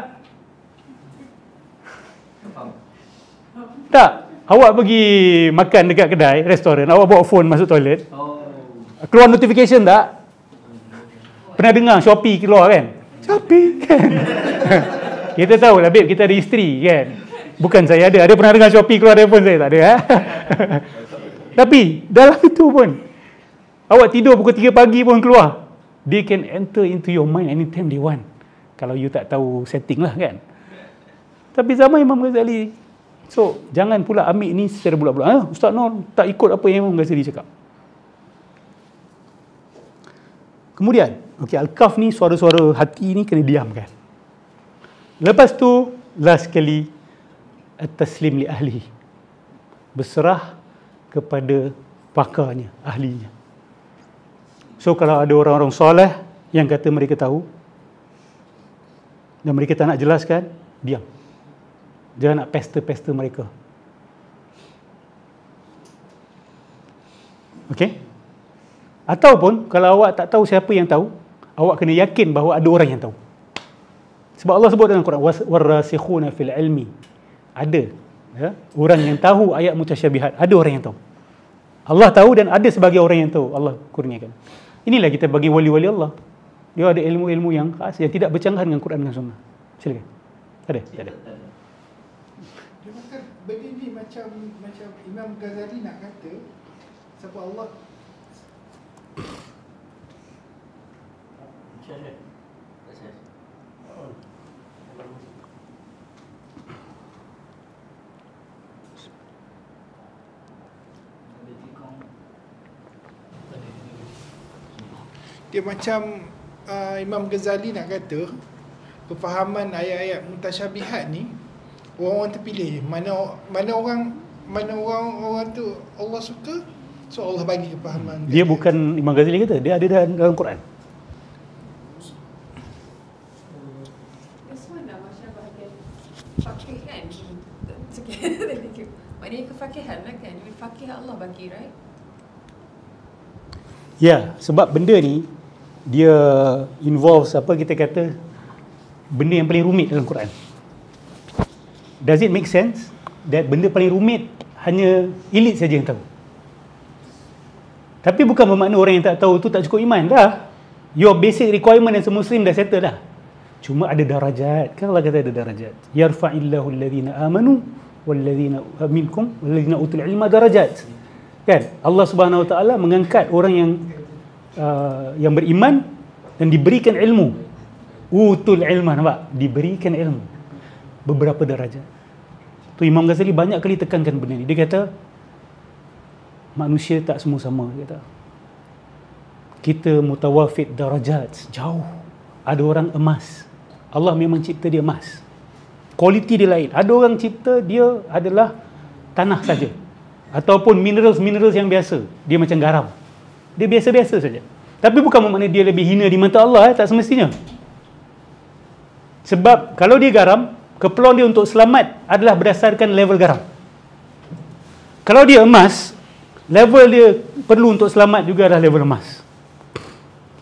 Tak awak pergi makan dekat kedai, restoran, awak bawa phone masuk toilet. Oh. Keluar notification tak? Pernah dengar Shopee keluar kan? Shopee kan? kita tahu lah, babe, kita ada isteri kan? Bukan saya ada. Ada pernah dengar Shopee keluar telefon saya? Tak ada. Ha? Tapi dalam itu pun, awak tidur pukul 3 pagi pun keluar. They can enter into your mind anytime they want. Kalau you tak tahu setting lah kan? Tapi zaman Imam Ghazali, So, jangan pula ambil ni secara bulat-bulat. Ha, Ustaz Nur, tak ikut apa yang Imam Ghazali cakap. Kemudian, okay, Al-Kaf ni suara-suara hati ni kena diamkan. Lepas tu, last sekali, At-Taslim li Ahli. Berserah kepada pakarnya, ahlinya. So, kalau ada orang-orang soleh yang kata mereka tahu dan mereka tak nak jelaskan, diam. Diam. Jangan nak pester-pester mereka. Okey? Ataupun kalau awak tak tahu siapa yang tahu, awak kena yakin bahawa ada orang yang tahu. Sebab Allah sebut dalam Quran warasikhuna fil ilmi. Ada ya, orang yang tahu ayat mutasyabihat, ada orang yang tahu. Allah tahu dan ada sebagai orang yang tahu Allah kurniakan. Inilah kita bagi wali-wali Allah. Dia ada ilmu-ilmu yang khas yang tidak bercanggah dengan Quran dan Sunnah. Silakan. Ada? Tak ada benda ni macam macam Imam Ghazali nak kata sebab Allah oh. Dia macam uh, Imam Ghazali nak kata Kefahaman ayat-ayat mutasyabihat ni orang-orang terpilih mana mana orang mana orang orang tu Allah suka so Allah bagi kefahaman dia, dia bukan Imam Ghazali kata dia ada dalam, dalam Quran kan? Maknanya kefakihan lah kan Jadi Allah bagi right Ya sebab benda ni Dia involves apa kita kata Benda yang paling rumit dalam Quran does it make sense that benda paling rumit hanya elit saja yang tahu? Tapi bukan bermakna orang yang tak tahu tu tak cukup iman dah. Your basic requirement as a Muslim dah settle dah. Cuma ada darajat. Kan Allah kata ada darajat. Yarfa'illahu alladhina amanu walladhina eh, minkum walladhina utul ilma darajat. Kan? Allah Subhanahu Wa Taala mengangkat orang yang uh, yang beriman dan diberikan ilmu. Utul ilma nampak? Diberikan ilmu beberapa darjah. Tu Imam Ghazali banyak kali tekankan benda ni. Dia kata manusia tak semua sama dia kata. Kita mutawafid darajat jauh. Ada orang emas. Allah memang cipta dia emas. Kualiti dia lain. Ada orang cipta dia adalah tanah saja. Ataupun minerals-minerals yang biasa. Dia macam garam. Dia biasa-biasa saja. Tapi bukan bermakna dia lebih hina di mata Allah. Eh. Tak semestinya. Sebab kalau dia garam, Keperluan dia untuk selamat adalah berdasarkan level garam. Kalau dia emas, level dia perlu untuk selamat juga adalah level emas.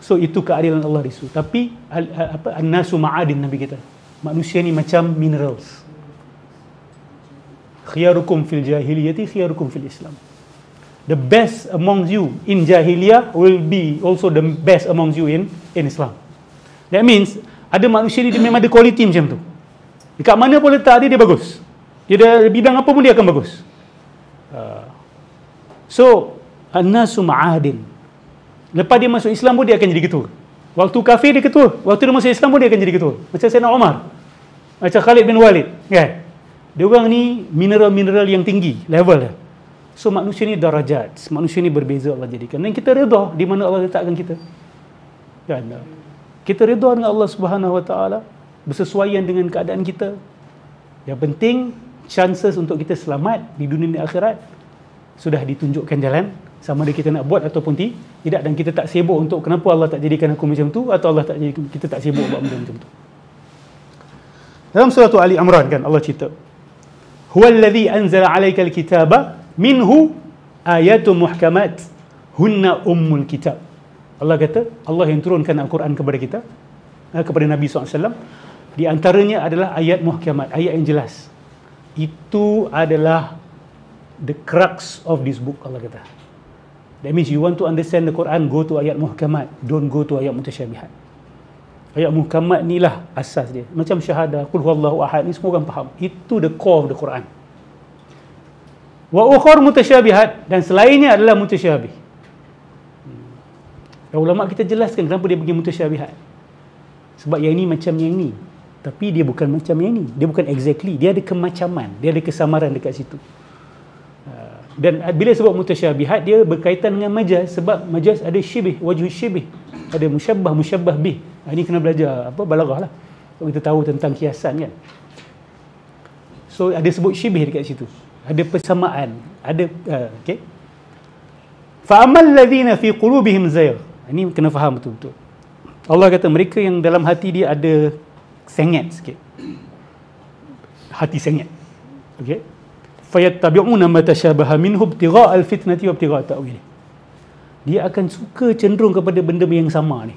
So itu keadilan Allah di Tapi apa annasu ma'adin Nabi kita. Manusia ni macam minerals. Khiyarukum fil jahiliyati khiyarukum fil Islam. The best among you in jahiliyah will be also the best among you in in Islam. That means ada manusia ni dia memang ada quality macam tu. Dekat mana pun letak dia, dia bagus. Dia ada bidang apa pun dia akan bagus. Ah. So, An-Nasu Ma'adin. Lepas dia masuk Islam pun dia akan jadi ketua. Waktu kafir dia ketua. Waktu dia masuk Islam pun dia akan jadi ketua. Macam Sayyidina Omar, Macam Khalid bin Walid. yeah. Kan? Dia orang ni mineral-mineral yang tinggi. Level dia. So manusia ni darajat. Manusia ni berbeza Allah jadikan. Dan kita redha di mana Allah letakkan kita. Kan? Kita redha dengan Allah Subhanahu Wa Taala bersesuaian dengan keadaan kita. Yang penting chances untuk kita selamat di dunia dan akhirat sudah ditunjukkan jalan sama ada kita nak buat ataupun tidak dan kita tak sibuk untuk kenapa Allah tak jadikan aku macam tu atau Allah tak jadikan kita tak sibuk buat benda macam tu. Dalam surah Ali Imran kan Allah cerita. Huwallazi anzala alayka alkitaba minhu ayatun muhkamat hunna ummul kitab. Allah kata Allah yang turunkan Al-Quran kepada kita eh, kepada Nabi SAW di antaranya adalah ayat muhkamat, ayat yang jelas. Itu adalah the crux of this book Allah kata. That means you want to understand the Quran, go to ayat muhkamat. Don't go to ayat mutasyabihat. Ayat muhkamat ni lah asas dia. Macam syahadah, kul huwallahu ahad ni semua orang faham. Itu the core of the Quran. Wa ukhur mutasyabihat dan selainnya adalah mutasyabih. Ya, ulama kita jelaskan kenapa dia pergi mutasyabihat. Sebab yang ini macam yang ni tapi dia bukan macam yang ini dia bukan exactly dia ada kemacaman dia ada kesamaran dekat situ ah, dan bila sebut mutasyabihat dia berkaitan dengan majaz sebab majaz ada syibih wajuh syibih ada musyabbah musyabbah bih ini ah, kena belajar apa balaghah lah kita tahu tentang kiasan kan so ada sebut syibih dekat situ ada persamaan ada ah, okay. okey fa amal ladzina fi qulubihim zayr ini kena faham betul-betul Allah kata mereka yang dalam hati dia ada sengit sikit. Hati sengit. Okey. Fayattabi'una ma tashabaha minhu ibtigha'al fitnati wa ibtigha' ta'wili. Dia akan suka cenderung kepada benda yang sama ni.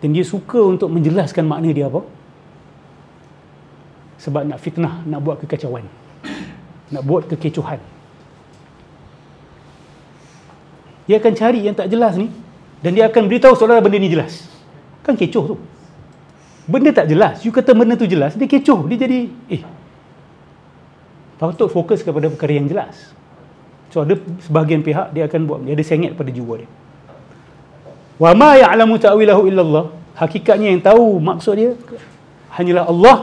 Dan dia suka untuk menjelaskan makna dia apa? Sebab nak fitnah, nak buat kekacauan. Nak buat kekecohan. Dia akan cari yang tak jelas ni dan dia akan beritahu seolah-olah benda ni jelas. Kan kecoh tu benda tak jelas you kata benda tu jelas dia kecoh dia jadi eh patut fokus kepada perkara yang jelas so ada sebahagian pihak dia akan buat dia ada sengit pada jiwa dia wa ma ya'lamu ta'wilahu illallah hakikatnya yang tahu maksud dia hanyalah Allah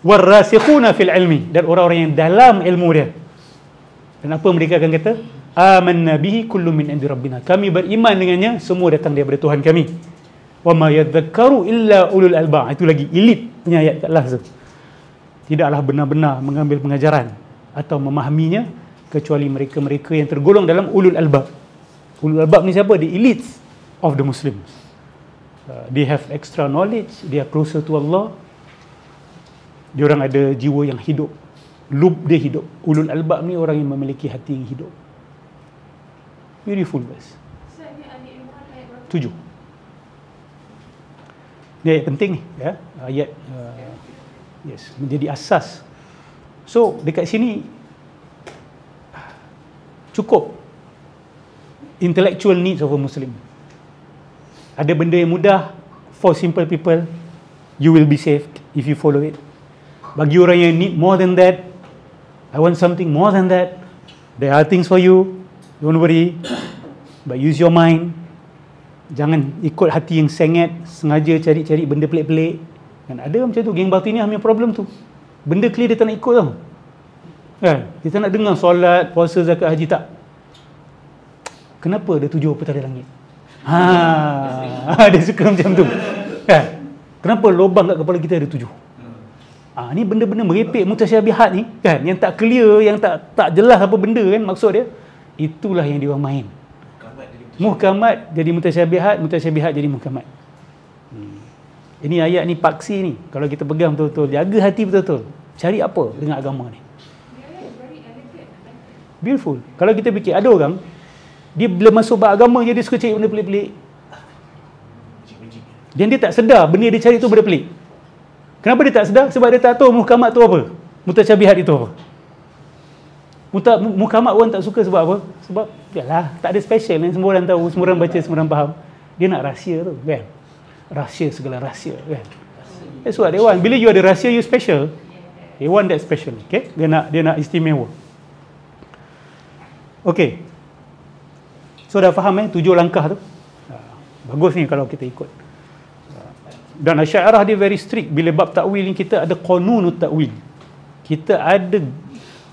warasikhuna fil ilmi dan orang-orang yang dalam ilmu dia dan apa mereka akan kata Aman Nabihi kullu min indi rabbina kami beriman dengannya semua datang daripada Tuhan kami wa ma yadhakkaru illa ulul albab. Ha, itu lagi elit punya ayat kat last Tidaklah benar-benar mengambil pengajaran atau memahaminya kecuali mereka-mereka yang tergolong dalam ulul albab. Ulul albab ni siapa? The elites of the Muslims. Uh, they have extra knowledge, they are closer to Allah. dia orang ada jiwa yang hidup. Lub dia hidup. Ulul albab ni orang yang memiliki hati yang hidup. Beautiful verse. Tujuh ni ayat penting ni ya ayat uh, yes menjadi asas so dekat sini cukup intellectual needs of a muslim ada benda yang mudah for simple people you will be safe if you follow it bagi orang yang need more than that i want something more than that there are things for you don't worry but use your mind jangan ikut hati yang sengit sengaja cari-cari benda pelik-pelik kan ada macam tu geng batu ni hanya problem tu benda clear dia tak nak ikut tau kan dia tak nak dengar solat puasa zakat haji tak kenapa ada tujuh petara langit ha dia suka macam tu kan kenapa lubang kat kepala kita ada tujuh ha, ni benda-benda merepek mutasyabihat ni kan yang tak clear yang tak tak jelas apa benda kan maksud dia itulah yang dia main Muhkamat jadi mutasyabihat, mutasyabihat jadi muhkamat. Hmm. Ini ayat ni paksi ni. Kalau kita pegang betul-betul, jaga hati betul-betul. Cari apa dengan agama ni? Beautiful. Kalau kita fikir, ada orang, dia bila masuk bahagian agama je, dia suka cari benda pelik-pelik. Dan dia tak sedar benda dia cari tu benda pelik. Kenapa dia tak sedar? Sebab dia tak tahu muhkamat tu apa. Mutasyabihat itu apa. Muta, mukamat orang tak suka sebab apa? Sebab yalah, tak ada special ni. Semua orang tahu, semua orang baca, semua orang faham. Dia nak rahsia tu, kan? Rahsia segala rahsia, kan? That's what they want. Bila you ada rahsia, you special. They want that special, okay? Dia nak dia nak istimewa. Okay. So dah faham eh tujuh langkah tu. Ah, bagus ni kalau kita ikut. Dan asyairah dia very strict bila bab takwil ni kita ada qanunut takwil. Kita ada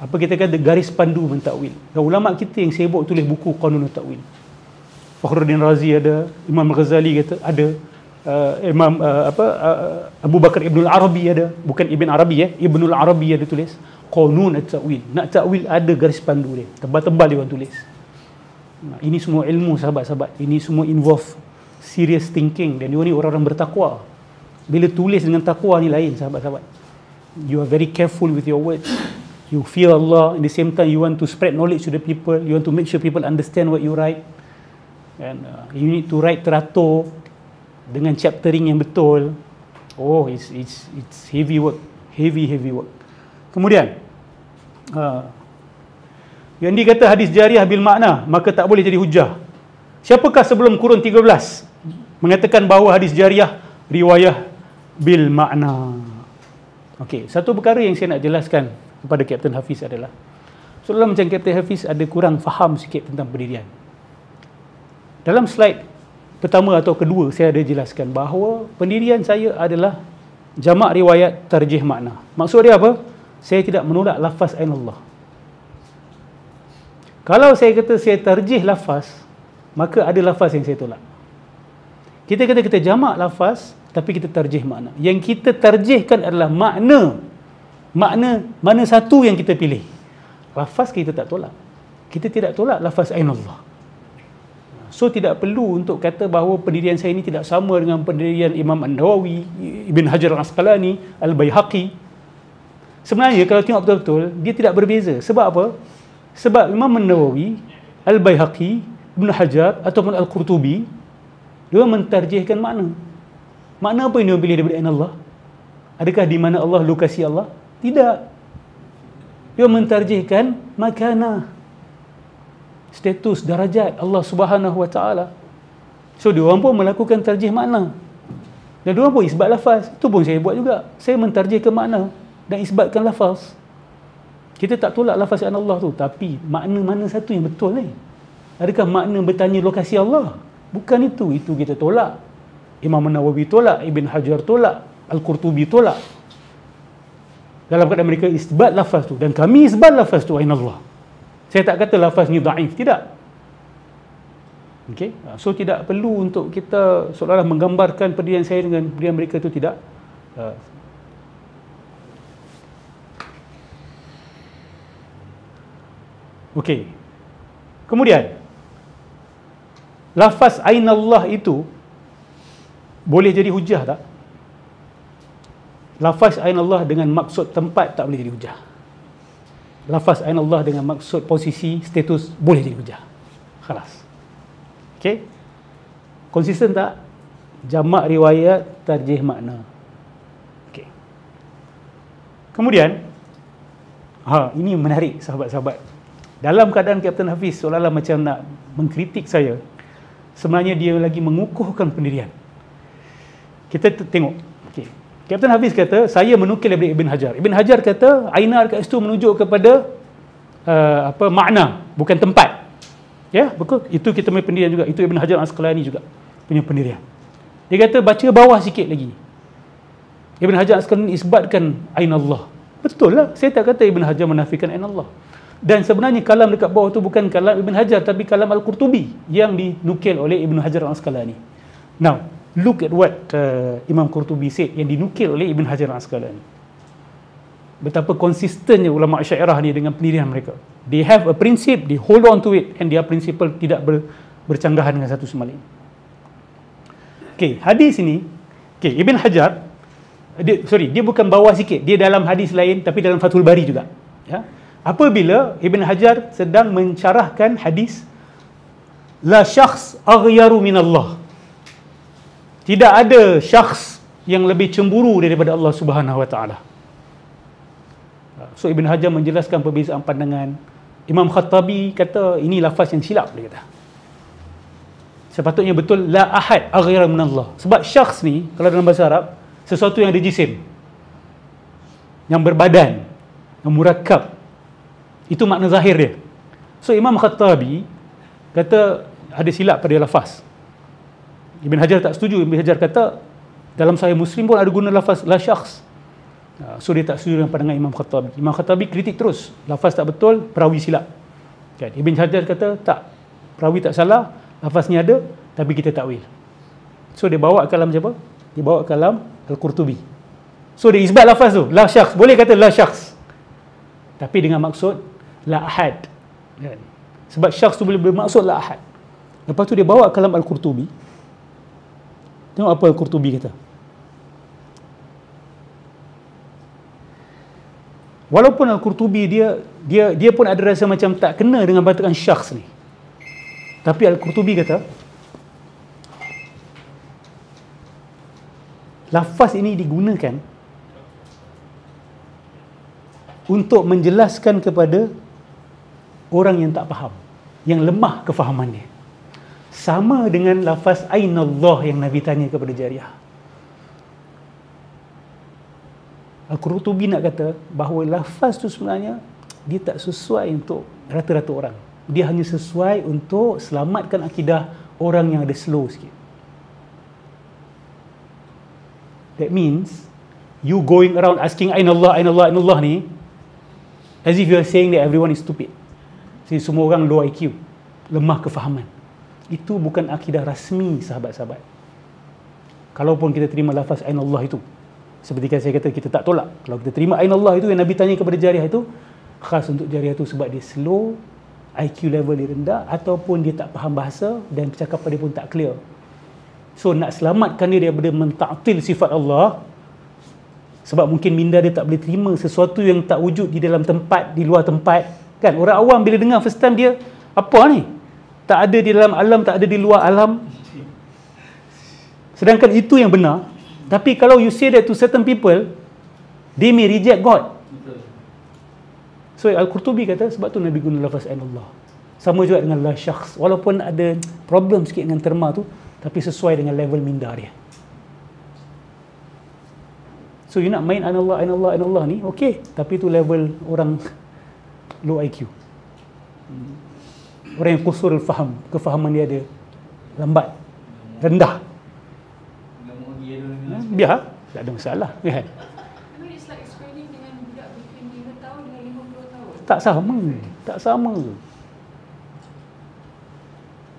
apa kita kata garis pandu mentakwil. Dan ulama kita yang sibuk tulis buku Qanun Takwil. Fakhruddin Razi ada, Imam Ghazali kata ada, uh, Imam uh, apa uh, uh Abu Bakar Ibnu Arabi ada, bukan Ibn Arabi ya, eh. Ibnu Arabi ada tulis Qanun Takwil. Nak takwil ada garis pandu dia. Tebal-tebal dia orang tulis. ini semua ilmu sahabat-sahabat. Ini semua involve serious thinking dan ini orang-orang bertakwa. Bila tulis dengan takwa ni lain sahabat-sahabat. You are very careful with your words you fear Allah in the same time you want to spread knowledge to the people you want to make sure people understand what you write and uh, you need to write teratur dengan chaptering yang betul oh it's it's it's heavy work heavy heavy work kemudian uh, yang kata hadis jariah bil makna maka tak boleh jadi hujah siapakah sebelum kurun 13 mengatakan bahawa hadis jariah riwayah bil makna okey satu perkara yang saya nak jelaskan kepada Kapten Hafiz adalah seolah olah macam Kapten Hafiz ada kurang faham sikit tentang pendirian dalam slide pertama atau kedua saya ada jelaskan bahawa pendirian saya adalah jama' riwayat tarjih makna maksud dia apa? saya tidak menolak lafaz ayin Allah kalau saya kata saya tarjih lafaz maka ada lafaz yang saya tolak kita kata kita jama' lafaz tapi kita tarjih makna yang kita tarjihkan adalah makna makna mana satu yang kita pilih lafaz kita tak tolak kita tidak tolak lafaz ain Allah so tidak perlu untuk kata bahawa pendirian saya ini tidak sama dengan pendirian Imam An-Nawawi Ibn Hajar Al-Asqalani Al-Bayhaqi sebenarnya kalau tengok betul-betul dia tidak berbeza sebab apa sebab Imam An-Nawawi Al-Bayhaqi Ibn Hajar ataupun Al-Qurtubi dia mentarjihkan makna makna apa yang dia pilih daripada Allah adakah di mana Allah lukasi Allah tidak. Dia mentarjihkan makanah. Status darajat Allah Subhanahu Wa Taala. So dia orang pun melakukan tarjih makna. Dan dia orang pun isbat lafaz. Itu pun saya buat juga. Saya mentarjih ke makna dan isbatkan lafaz. Kita tak tolak lafaz yang Allah tu. Tapi makna mana satu yang betul ni? Adakah makna bertanya lokasi Allah? Bukan itu. Itu kita tolak. Imam Nawawi tolak. Ibn Hajar tolak. Al-Qurtubi tolak dalam keadaan mereka isbat lafaz tu dan kami isbat lafaz tu Allah saya tak kata lafaz ni daif tidak Okay. Ah, so tidak perlu untuk kita seolah-olah menggambarkan perdian saya dengan perdian mereka itu tidak. Uh. Okey. Kemudian lafaz ain Allah itu boleh jadi hujah tak? lafaz ayat Allah dengan maksud tempat tak boleh jadi hujah lafaz ayat Allah dengan maksud posisi status boleh jadi hujah khalas ok konsisten tak Jama' riwayat tarjih makna ok kemudian ha, ini menarik sahabat-sahabat dalam keadaan Kapten Hafiz seolah-olah macam nak mengkritik saya sebenarnya dia lagi mengukuhkan pendirian kita tengok Kapten Hafiz kata, saya menukil daripada Ibn Hajar. Ibn Hajar kata, aina dekat situ menunjuk kepada uh, apa makna, bukan tempat. Ya, yeah, betul. Itu kita punya pendirian juga. Itu Ibn Hajar Asqalani juga punya pendirian. Dia kata, baca bawah sikit lagi. Ibn Hajar Asqalani isbatkan aina Allah. Betul lah. Saya tak kata Ibn Hajar menafikan aina Allah. Dan sebenarnya kalam dekat bawah tu bukan kalam Ibn Hajar tapi kalam Al-Qurtubi yang dinukil oleh Ibn Hajar Asqalani. Now, look at what uh, Imam Qurtubi said yang dinukil oleh Ibn Hajar Askalani. Betapa konsistennya ulama syairah ni dengan pendirian mereka. They have a principle, they hold on to it and their principle tidak ber, bercanggahan dengan satu sama lain. Okay, hadis ini, okay, Ibn Hajar, dia, sorry, dia bukan bawah sikit. Dia dalam hadis lain tapi dalam Fathul Bari juga. Ya? Apabila Ibn Hajar sedang mencarahkan hadis La syakhs aghyaru minallah. Allah tidak ada syakhs yang lebih cemburu daripada Allah Subhanahu Wa Taala. So Ibn Hajar menjelaskan perbezaan pandangan. Imam Khattabi kata ini lafaz yang silap dia kata. Sepatutnya betul la ahad aghira Allah. Sebab syakhs ni kalau dalam bahasa Arab sesuatu yang ada jisim. Yang berbadan, yang murakab. Itu makna zahir dia. So Imam Khattabi kata ada silap pada lafaz. Ibn Hajar tak setuju. Ibn Hajar kata, dalam saya Muslim pun ada guna lafaz la syakhs. Ha, so dia tak setuju dengan pandangan Imam Khattabi. Imam Khattabi kritik terus. Lafaz tak betul, perawi silap. Kan? Ibn Hajar kata, tak. Perawi tak salah, lafaznya ada, tapi kita tak takwil. So dia bawa kalam siapa? Dia bawa kalam Al-Qurtubi. So dia isbat lafaz tu, la syakhs. Boleh kata la syakhs. Tapi dengan maksud, la ahad. Kan? Sebab syakhs tu boleh bermaksud la ahad. Lepas tu dia bawa kalam Al-Qurtubi, Tengok apa Al-Qurtubi kata. Walaupun Al-Qurtubi dia dia dia pun ada rasa macam tak kena dengan batakan syakhs ni. Tapi Al-Qurtubi kata lafaz ini digunakan untuk menjelaskan kepada orang yang tak faham, yang lemah kefahamannya sama dengan lafaz Ainallah yang Nabi tanya kepada Jariah. Al-Qurtubi nak kata bahawa lafaz tu sebenarnya dia tak sesuai untuk rata-rata orang. Dia hanya sesuai untuk selamatkan akidah orang yang ada slow sikit. That means you going around asking Ainallah, Ainallah, Ainallah ni as if you are saying that everyone is stupid. Jadi semua orang low IQ, lemah kefahaman itu bukan akidah rasmi sahabat-sahabat kalaupun kita terima lafaz ain Allah itu seperti yang saya kata kita tak tolak kalau kita terima ain Allah itu yang Nabi tanya kepada jariah itu khas untuk jariah itu sebab dia slow IQ level dia rendah ataupun dia tak faham bahasa dan percakapan dia pun tak clear so nak selamatkan dia daripada mentaktil sifat Allah sebab mungkin minda dia tak boleh terima sesuatu yang tak wujud di dalam tempat di luar tempat kan orang awam bila dengar first time dia apa ni tak ada di dalam alam, tak ada di luar alam. Sedangkan itu yang benar. Tapi kalau you say that to certain people, they may reject God. So Al-Qurtubi kata, sebab tu Nabi guna lafaz Allah. Sama juga dengan la syakhs. Walaupun ada problem sikit dengan terma tu, tapi sesuai dengan level minda dia. So you nak main an Allah, an Allah, an Allah ni, okay. Tapi tu level orang low IQ orang yang kusurul faham kefahaman dia ada lambat rendah biar ah, tak ada masalah kan tak sama tak sama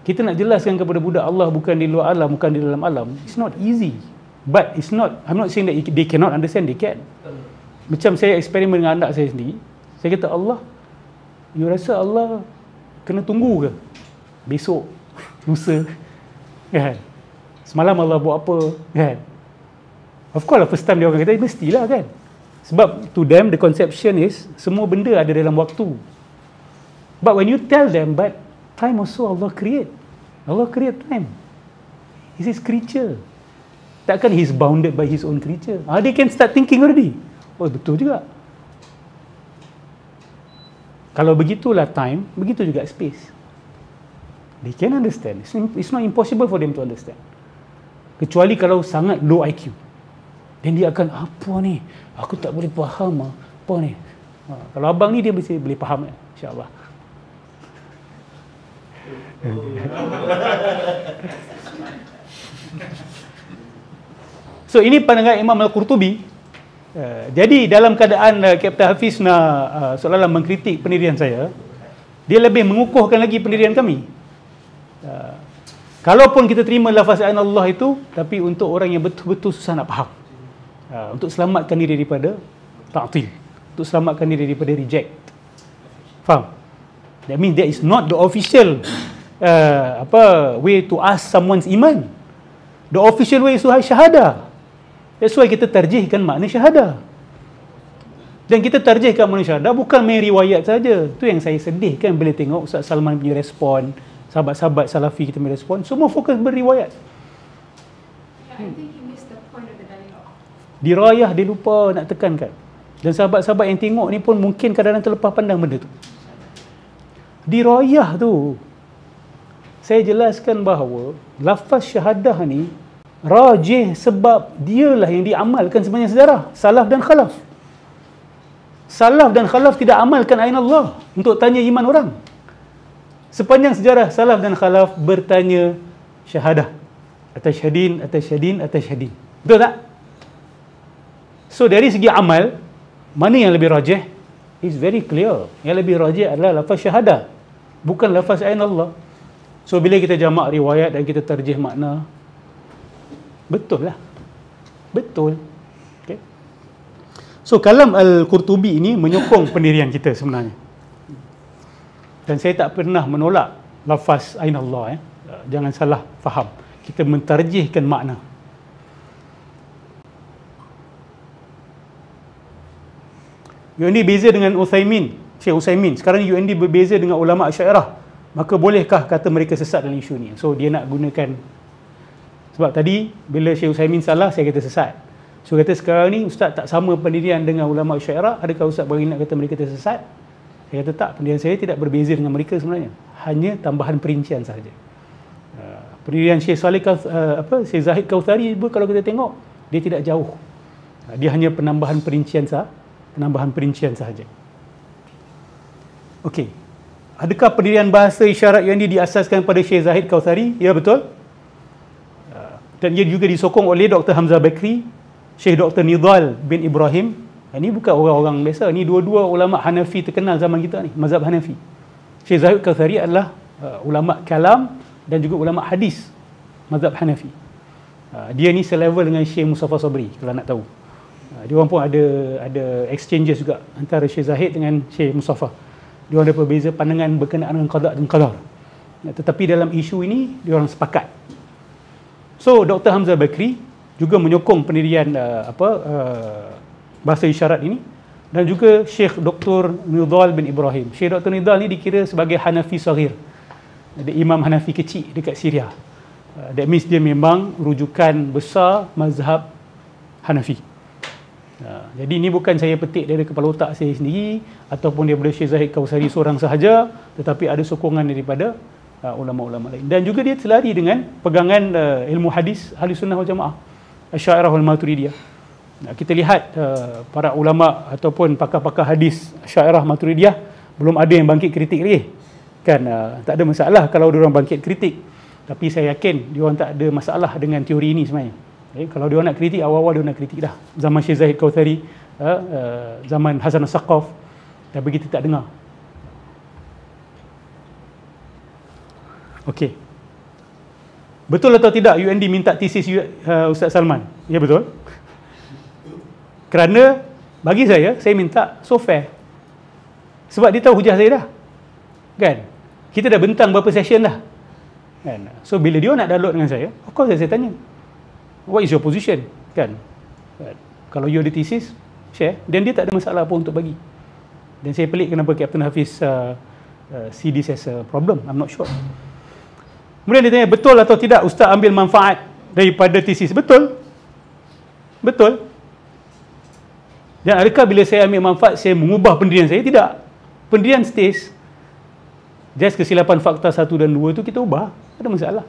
kita nak jelaskan kepada budak Allah bukan di luar alam bukan di dalam alam it's not easy but it's not I'm not saying that they cannot understand they can macam saya eksperimen dengan anak saya sendiri saya kata Allah you rasa Allah kena tunggu ke? Besok, lusa, kan? Semalam Allah buat apa, kan? Of course lah, first time dia orang kata, eh, mestilah kan? Sebab to them, the conception is, semua benda ada dalam waktu. But when you tell them, but time also Allah create. Allah create time. He is creature. Takkan he is bounded by his own creature. Ah, they can start thinking already. Oh, betul juga. Kalau begitulah time, begitu juga space. They can understand. It's not impossible for them to understand. Kecuali kalau sangat low IQ. Dan dia akan, apa ni? Aku tak boleh faham. Ah. Apa ni? Ha, kalau abang ni dia mesti boleh faham. Eh? InsyaAllah. so ini pandangan Imam Al-Qurtubi Uh, jadi dalam keadaan uh, eh, Kapten Hafiz nak uh, seolah-olah mengkritik pendirian saya, dia lebih mengukuhkan lagi pendirian kami. Uh, kalaupun kita terima lafaz Allah itu, tapi untuk orang yang betul-betul susah nak faham. Uh, untuk selamatkan diri daripada ta'til. Untuk selamatkan diri daripada reject. Faham? That means that is not the official uh, apa way to ask someone's iman. The official way is to have syahadah. That's why kita terjihkan makna syahadah. Dan kita terjihkan makna syahadah bukan main riwayat saja. Tu yang saya sedih kan bila tengok Ustaz Salman punya respon, sahabat-sahabat salafi kita punya respon, semua fokus berriwayat. Dirayah dia lupa nak tekankan. Dan sahabat-sahabat yang tengok ni pun mungkin kadang-kadang terlepas pandang benda tu. Dirayah tu, saya jelaskan bahawa lafaz syahadah ni rajih sebab dialah yang diamalkan sepanjang sejarah salaf dan khalaf salaf dan khalaf tidak amalkan ayat Allah untuk tanya iman orang sepanjang sejarah salaf dan khalaf bertanya syahadah atas syahdin, atas syahdin, atas syahdin betul tak? so dari segi amal mana yang lebih rajih? it's very clear yang lebih rajih adalah lafaz syahadah bukan lafaz ayat Allah so bila kita jamak riwayat dan kita terjih makna Betul lah. Betul. Okay. So kalam Al-Qurtubi ini menyokong pendirian kita sebenarnya. Dan saya tak pernah menolak lafaz Ain Allah. Eh. eh jangan salah faham. Kita mentarjihkan makna. UND beza dengan Uthaymin. Syekh Uthaymin. Sekarang UND berbeza dengan ulama' syairah. Maka bolehkah kata mereka sesat dalam isu ni? So dia nak gunakan sebab tadi bila Syekh Usaimin salah, saya kata sesat. So kata sekarang ni ustaz tak sama pendirian dengan ulama Syaira, adakah ustaz bagi nak kata mereka tersesat? Saya kata tak, pendirian saya tidak berbeza dengan mereka sebenarnya. Hanya tambahan perincian sahaja. Ah, pendirian Syekh Saleh Kauth, ah, apa Syekh Zahid Kauthari pun kalau kita tengok dia tidak jauh. Ah, dia hanya penambahan perincian sah, penambahan perincian sahaja. Okey. Adakah pendirian bahasa isyarat yang ini diasaskan pada Syekh Zahid Kauthari? Ya betul dan dia juga disokong oleh Dr. Hamzah Bakri, Syekh Dr. Nidal bin Ibrahim. Ini ha, bukan orang-orang biasa. Ini dua-dua ulama Hanafi terkenal zaman kita ni, mazhab Hanafi. Syekh Zahid Kathari adalah uh, ulama kalam dan juga ulama hadis mazhab Hanafi. Uh, dia ni selevel dengan Syekh Mustafa Sabri kalau nak tahu. Uh, dia orang pun ada ada exchanges juga antara Syekh Zahid dengan Syekh Mustafa. Dia orang ada perbeza pandangan berkenaan dengan qada dan qadar. Tetapi dalam isu ini, dia orang sepakat. So Dr. Hamzah Bakri juga menyokong pendirian uh, apa uh, bahasa isyarat ini dan juga Sheikh Dr. Nidal bin Ibrahim. Sheikh Dr. Nidal ni dikira sebagai Hanafi Sahir. Jadi Imam Hanafi kecil dekat Syria. Uh, that means dia memang rujukan besar mazhab Hanafi. Uh, jadi ini bukan saya petik dari kepala otak saya sendiri ataupun daripada Syekh Zahid Kausari seorang sahaja tetapi ada sokongan daripada uh, ulama-ulama lain dan juga dia selari dengan pegangan uh, ilmu hadis ahli sunnah wal jamaah asy'ariyah wal maturidiyah nah, kita lihat uh, para ulama ataupun pakar-pakar hadis asy'ariyah maturidiyah belum ada yang bangkit kritik lagi kan uh, tak ada masalah kalau dia orang bangkit kritik tapi saya yakin dia orang tak ada masalah dengan teori ini sebenarnya okay? Eh, kalau dia nak kritik awal-awal dia nak kritik dah zaman Syekh Zahid Kautsari uh, uh, zaman Hasan Saqaf tapi kita tak dengar Okey. Betul atau tidak UND minta tesis uh, Ustaz Salman? Ya betul. Kerana bagi saya saya minta so fair. Sebab dia tahu hujah saya dah. Kan? Kita dah bentang berapa session dah. Kan? So bila dia nak download dengan saya, of course saya tanya. What is your position? Kan? kan? Kalau you ada tesis, share. Dan dia tak ada masalah pun untuk bagi. Dan saya pelik kenapa Captain Hafiz uh, uh, see this as a problem. I'm not sure. Kemudian dia tanya, betul atau tidak ustaz ambil manfaat daripada tesis? Betul. Betul. Dan adakah bila saya ambil manfaat, saya mengubah pendirian saya? Tidak. Pendirian stays. Just kesilapan fakta satu dan dua itu kita ubah. Ada masalah.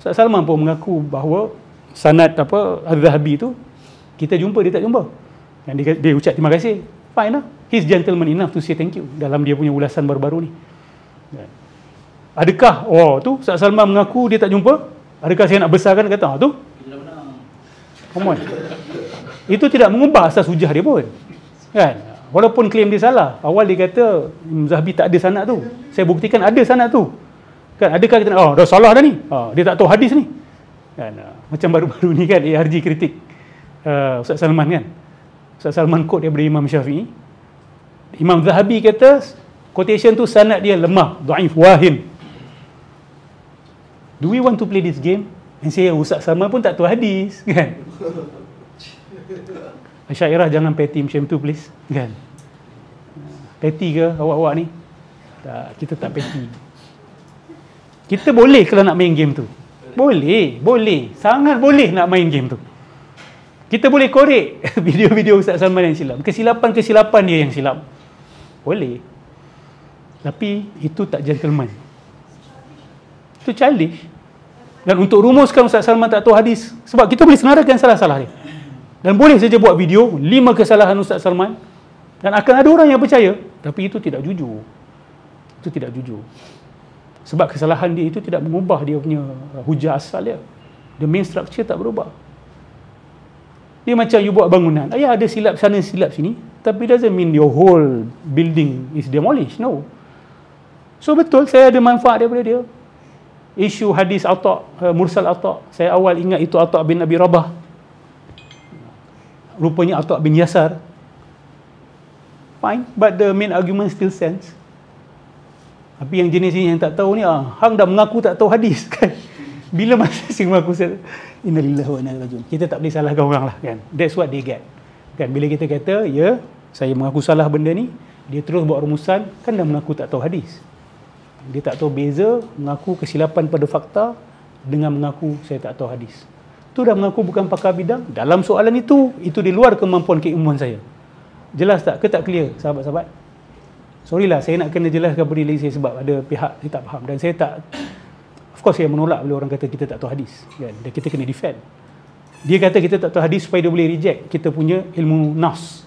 Ustaz Salman pun mengaku bahawa sanad apa Az-Zahabi itu kita jumpa dia tak jumpa. Dan dia, dia ucap terima kasih. Fine lah. He's gentleman enough to say thank you dalam dia punya ulasan baru-baru ni. Adakah oh tu Ustaz Salman mengaku dia tak jumpa? Adakah saya nak besarkan kata ah, tu? Come on. Itu tidak mengubah asas hujah dia pun. Kan? Walaupun klaim dia salah. Awal dia kata hmm, Zahbi tak ada sanak tu. Saya buktikan ada sanak tu. Kan? Adakah kita oh dah salah dah ni. Oh, dia tak tahu hadis ni. Kan? Ah, macam baru-baru ni kan ARG kritik uh, Ustaz Salman kan. Ustaz Salman kot daripada Imam Syafi'i. Imam Zahabi kata quotation tu sanad dia lemah, dhaif, wahin. Do we want to play this game? And saya Ustaz Salman pun tak tahu hadis, kan? Syairah jangan petty macam tu please, kan? Petty ke awak-awak ni? Tak, kita tak petty. Kita boleh kalau nak main game tu. Boleh, boleh. Sangat boleh nak main game tu. Kita boleh korek video-video Ustaz Salman yang silap. Kesilapan-kesilapan dia yang silap. Boleh. Tapi itu tak gentleman. Itu childish. Dan untuk rumuskan Ustaz Salman tak tahu hadis Sebab kita boleh senarakan salah-salah dia Dan boleh saja buat video Lima kesalahan Ustaz Salman Dan akan ada orang yang percaya Tapi itu tidak jujur Itu tidak jujur Sebab kesalahan dia itu tidak mengubah dia punya uh, hujah asal dia The main structure tak berubah Dia macam you buat bangunan Ayah ada silap sana silap sini Tapi doesn't mean your whole building is demolished No So betul saya ada manfaat daripada dia isu hadis Atta eh, Mursal Atta saya awal ingat itu Atta bin Abi Rabah rupanya Atta bin Yasar fine but the main argument still sense. tapi yang jenis ini yang tak tahu ni ah, hang dah mengaku tak tahu hadis kan bila masa sing mengaku innalillah wa inna kita tak boleh salahkan orang lah kan that's what they get kan bila kita kata ya yeah, saya mengaku salah benda ni dia terus buat rumusan kan dah mengaku tak tahu hadis dia tak tahu beza mengaku kesilapan pada fakta dengan mengaku saya tak tahu hadis tu dah mengaku bukan pakar bidang dalam soalan itu itu di luar kemampuan keilmuan saya jelas tak ke tak clear sahabat-sahabat sorry lah saya nak kena jelaskan beri lagi saya sebab ada pihak yang tak faham dan saya tak of course saya menolak bila orang kata kita tak tahu hadis kan? dan kita kena defend dia kata kita tak tahu hadis supaya dia boleh reject kita punya ilmu nas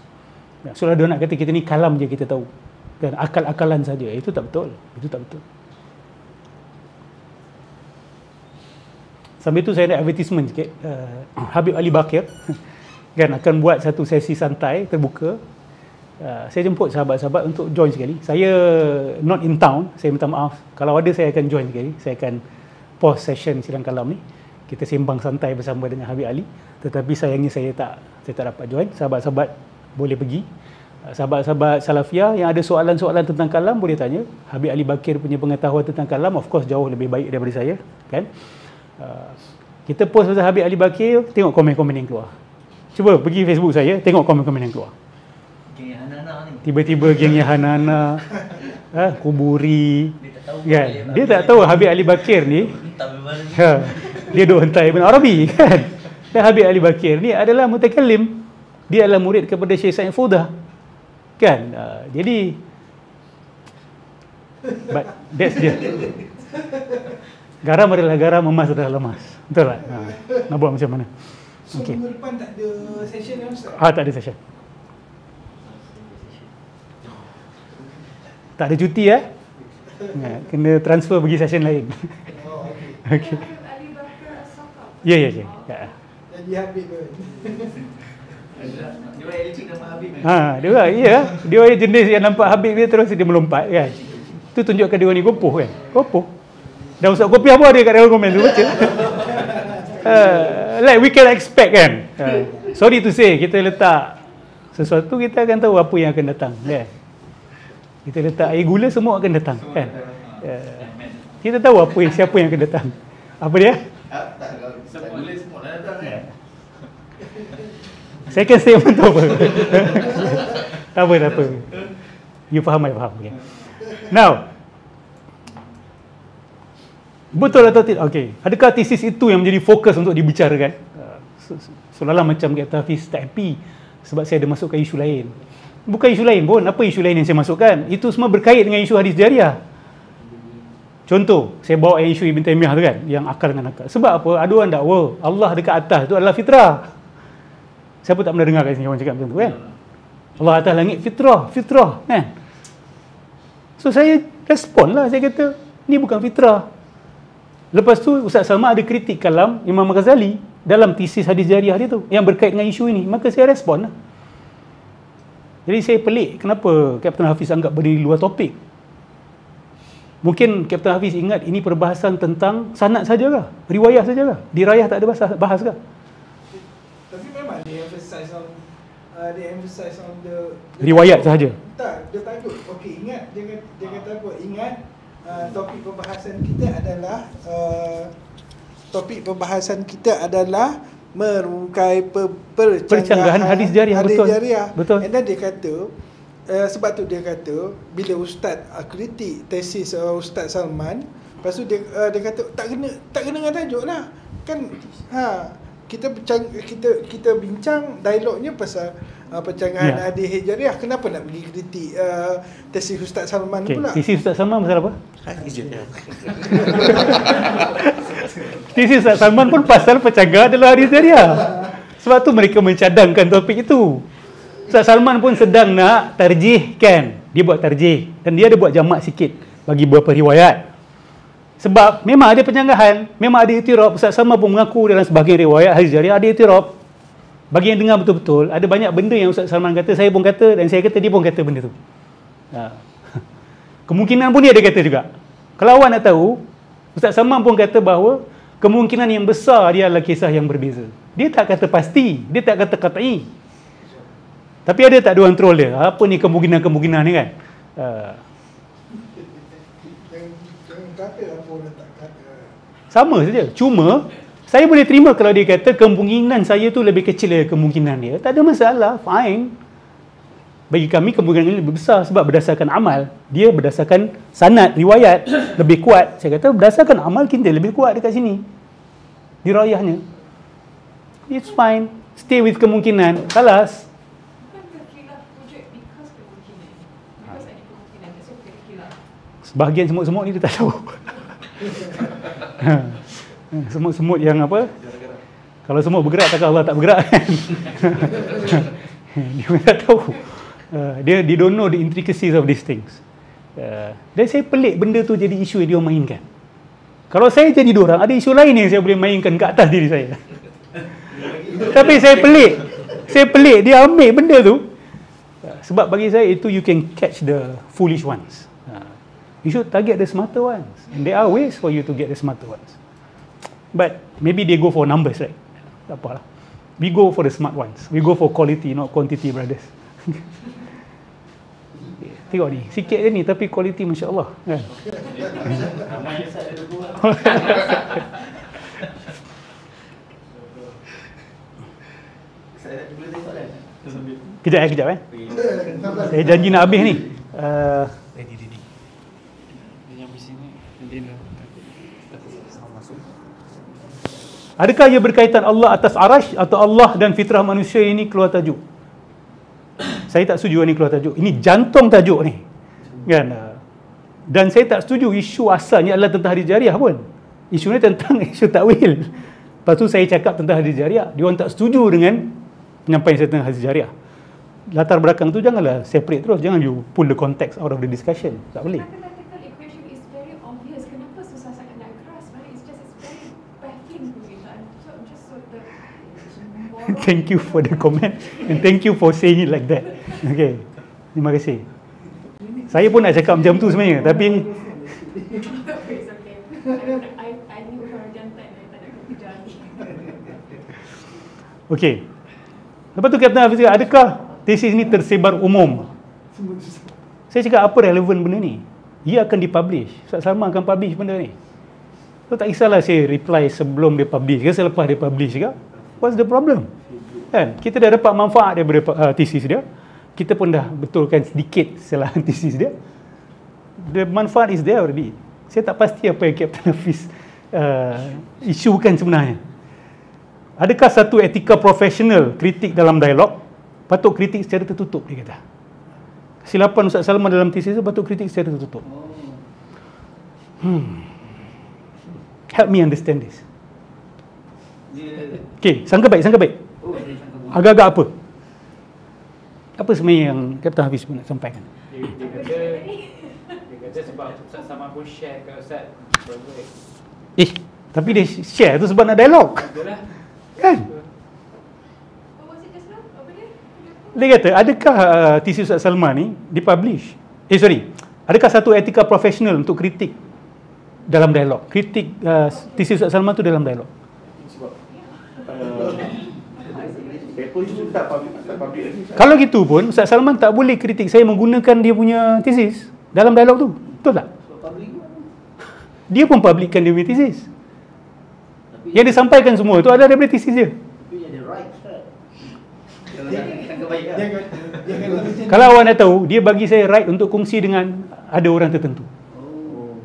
ya, so lah dia nak kata kita ni kalam je kita tahu dan akal-akalan saja itu tak betul itu tak betul sambil tu saya nak advertisement sikit uh, Habib Ali Bakir kan akan buat satu sesi santai terbuka uh, saya jemput sahabat-sahabat untuk join sekali saya not in town saya minta maaf kalau ada saya akan join sekali saya akan post session silang kalam ni kita sembang santai bersama dengan Habib Ali tetapi sayangnya saya tak saya tak dapat join sahabat-sahabat boleh pergi sahabat-sahabat Salafiyah yang ada soalan-soalan tentang kalam boleh tanya. Habib Ali Bakir punya pengetahuan tentang kalam of course jauh lebih baik daripada saya, kan? Uh, kita post pasal Habib Ali Bakir, tengok komen-komen yang keluar. Cuba pergi Facebook saya, tengok komen-komen yang keluar. Tiba-tiba gengnya Hanana, ha, kuburi. Dia tak tahu, kan? dia tak tahu Habib Ali ha, Bakir ni. Ha, dia duk hentai Ibn Arabi, kan? Dan Habib Ali Bakir ni adalah mutakallim. Dia adalah murid kepada Syekh Sa'in Fudah kan uh, jadi but that's dia garam adalah garam emas adalah lemas betul tak ha, nak buat macam mana so okay. minggu depan tak ada session yang Ustaz ha, tak ada session tak ada cuti eh ya, kena transfer bagi session lain oh, ok ok ya, ya, ya, ya. Jadi habis tu. Dia orang yang Habib kan? Ha, dia orang, ya. Dia jenis yang nampak Habib dia terus dia melompat kan. tu tunjukkan dia orang ni kopoh kan. Kopoh. Dan usah kopi apa dia kat dalam komen tu. Baca. uh, like we can expect kan. Uh, sorry to say, kita letak sesuatu kita akan tahu apa yang akan datang kan. Kita letak air gula semua akan datang kan. Uh, kita tahu apa yang, siapa yang akan datang. Apa dia? Second statement tu apa? tak apa, tak apa. You faham, I faham. Okay. Now, betul atau lah, tidak? Okay. Adakah tesis itu yang menjadi fokus untuk dibicarakan? So, so, so macam kata Hafiz tak happy sebab saya ada masukkan isu lain. Bukan isu lain pun. Apa isu lain yang saya masukkan? Itu semua berkait dengan isu hadis jariah. Contoh, saya bawa isu Ibn Taymiyah tu kan, yang akal dengan akal. Sebab apa? Ada orang dakwa, Allah dekat atas tu adalah fitrah. Siapa tak pernah dengar kat sini orang cakap macam tu kan? Allah atas langit fitrah, fitrah kan? So saya respon lah, saya kata, ni bukan fitrah. Lepas tu Ustaz Salman ada kritik kalam Imam Ghazali dalam tesis hadis jariah dia tu yang berkait dengan isu ini. Maka saya respon lah. Jadi saya pelik kenapa Kapten Hafiz anggap benda ini luar topik. Mungkin Kapten Hafiz ingat ini perbahasan tentang sanat sajalah, riwayah sajalah. Dirayah tak ada bahas bahaskah? they emphasize on uh, they emphasize on the, the riwayat sahaja. Tak, dia tajuk. Okey, ingat dia dia kata ah. Ingat uh, topik pembahasan kita adalah uh, topik pembahasan kita adalah merungkai pe, percanggahan hadis jariah hadis betul. Jariah. Betul. And then dia kata uh, sebab tu dia kata bila ustaz uh, kritik tesis uh, ustaz Salman Lepas tu dia, uh, dia kata tak kena tak kena dengan tajuk lah. Kan ha kita bincang kita kita bincang dialognya pasal uh, percangan ya. adik hijriah kenapa nak pergi kritik uh, tesi ustaz Salman okay. pula tesi ustaz Salman pasal apa tesi ustaz Salman pun pasal percangan adalah adik hijriah sebab tu mereka mencadangkan topik itu Ustaz Salman pun sedang nak tarjihkan dia buat tarjih dan dia ada buat jamak sikit bagi beberapa riwayat sebab memang ada penyanggahan, memang ada itirab. Ustaz Salman pun mengaku dalam sebahagian riwayat hadis jari, ada itirab. Bagi yang dengar betul-betul, ada banyak benda yang Ustaz Salman kata, saya pun kata dan saya kata, dia pun kata benda tu. Ha. Kemungkinan pun dia ada kata juga. Kalau awak nak tahu, Ustaz Salman pun kata bahawa kemungkinan yang besar dia adalah kisah yang berbeza. Dia tak kata pasti, dia tak kata kata'i. Tapi ada tak ada orang troll dia? Apa ni kemungkinan-kemungkinan ni kan? Uh, sama saja. Cuma saya boleh terima kalau dia kata kemungkinan saya tu lebih kecil daripada kemungkinan dia. Tak ada masalah, fine. Bagi kami kemungkinan ini lebih besar sebab berdasarkan amal. Dia berdasarkan sanat riwayat lebih kuat. Saya kata berdasarkan amal kita lebih kuat dekat sini. Di rayahnya. It's fine. Stay with kemungkinan. Kalas. Bahagian semut-semut ni dia tak tahu. Semut-semut yang apa? Kalau semua bergerak, takkan Allah tak bergerak kan? dia pun tak tahu. Uh, dia, they don't know the intricacies of these things. Uh, dan saya pelik benda tu jadi isu yang dia mainkan. Kalau saya jadi dua orang, ada isu lain yang saya boleh mainkan ke atas diri saya. Tapi saya pelik. Saya pelik dia ambil benda tu. Uh, sebab bagi saya itu you can catch the foolish ones. Uh, you should target the smarter ones. And there are ways for you to get the smarter ones. But maybe they go for numbers, right? Tak lah? We go for the smart ones. We go for quality, not quantity, brothers. Tengok ni. Sikit je ni, tapi quality, Masya Allah. Kan? Kejap, eh, kejap. Eh? Saya janji nak habis ni. Uh, Adakah ia berkaitan Allah atas arash atau Allah dan fitrah manusia ini keluar tajuk? Saya tak setuju ini keluar tajuk. Ini jantung tajuk ni. Kan? Dan saya tak setuju isu asalnya adalah tentang hari jariah pun. Isu ni tentang isu takwil. Lepas tu saya cakap tentang hari jariah. Dia orang tak setuju dengan penyampaian saya tentang hari jariah. Latar belakang tu janganlah separate terus. Jangan you pull the context out of the discussion. Tak boleh. Tak boleh. thank you for the comment and thank you for saying it like that. Okay. Terima kasih. Saya pun nak cakap macam tu sebenarnya tapi Okay. Lepas tu kata Hafiz adakah tesis ni tersebar umum? Saya cakap apa relevan benda ni? Ia akan dipublish. Ustaz Salman akan publish benda ni. So, tak kisahlah saya reply sebelum dia publish ke selepas dia publish ke what's the problem? Kan? Kita dah dapat manfaat daripada uh, tesis dia. Kita pun dah betulkan sedikit kesalahan tesis dia. The manfaat is there already. Saya tak pasti apa yang Captain Hafiz uh, isukan sebenarnya. Adakah satu etika profesional kritik dalam dialog patut kritik secara tertutup dia kata. Kesilapan Ustaz Salman dalam tesis itu patut kritik secara tertutup. Hmm. Help me understand this. Okey, sangka baik, oh, sangka baik. Agak-agak apa? Apa sebenarnya yang Kapten Hafiz pun nak sampaikan? Dia, dia kata, dia kata sebab Ustaz Saman pun share ke Ustaz. Eh, tapi dia share tu sebab nak dialog. Lah. Kan? Dia kata, adakah uh, tesis Ustaz Salman ni dipublish? Eh, sorry. Adakah satu etika profesional untuk kritik dalam dialog? Kritik uh, tesis Ustaz Salman tu dalam dialog. Eh, Kalau gitu pun Ustaz Salman tak boleh kritik saya menggunakan dia punya tesis dalam dialog tu. Betul tak? Dia pun publikkan dia punya tesis. Yang disampaikan semua tu adalah daripada tesis dia. Kalau awak nak tahu, dia bagi saya right untuk kongsi dengan ada orang tertentu. Oh.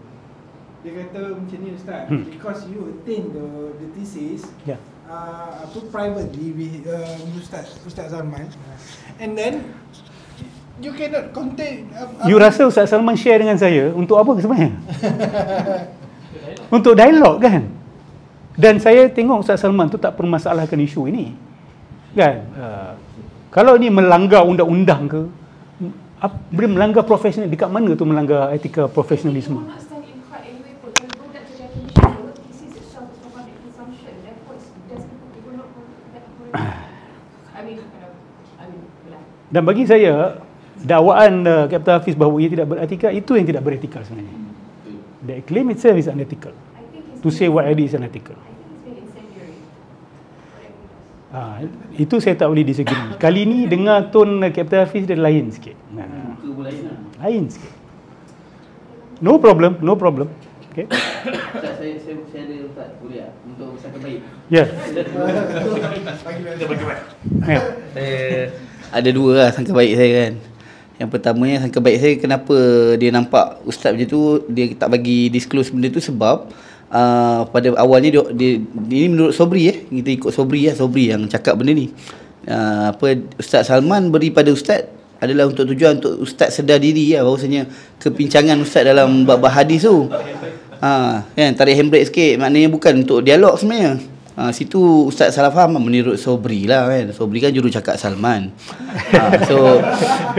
Dia kata macam ni Ustaz, hmm. because you attain the, the thesis, yeah uh, ah, apa privately with uh, Ustaz Ustaz Zaman. And then you cannot contain uh, You uh, rasa Ustaz Zaman share dengan saya untuk apa sebenarnya? untuk dialog kan? Dan saya tengok Ustaz Salman tu tak permasalahkan isu ini. Kan? Uh, kalau ini melanggar undang-undang ke? Boleh melanggar profesional. Dekat mana tu melanggar etika profesionalisme? Ustaz, Dan bagi saya, dakwaan uh, Captain Hafiz bahawa ia tidak beretika, itu yang tidak beretikal sebenarnya. Hmm. The claim itself is unethical. To say what I did is unethical. Ha, itu saya tak boleh disegini. Kali ni dengar tone eh, Captain Hafiz dia lain sikit. Nah. Lain sikit. No problem, no problem. Okay. Ustaz, saya, saya, saya ada Ustaz kuliah untuk usaha terbaik. Yeah. Bagi-bagi. Ya. Yeah. Saya ada dua lah sangka baik saya kan yang pertamanya sangka baik saya kenapa dia nampak ustaz macam tu dia tak bagi disclose benda tu sebab uh, pada awalnya dia, dia, ini menurut Sobri eh kita ikut Sobri lah Sobri yang cakap benda ni uh, apa Ustaz Salman beri pada Ustaz adalah untuk tujuan untuk Ustaz sedar diri lah bahawasanya kepincangan Ustaz dalam bab-bab hadis tu ha, kan tarik handbrake sikit maknanya bukan untuk dialog sebenarnya Ha, situ Ustaz salah faham menurut Sobri lah kan. Sobri kan juru cakap Salman. Ha, so,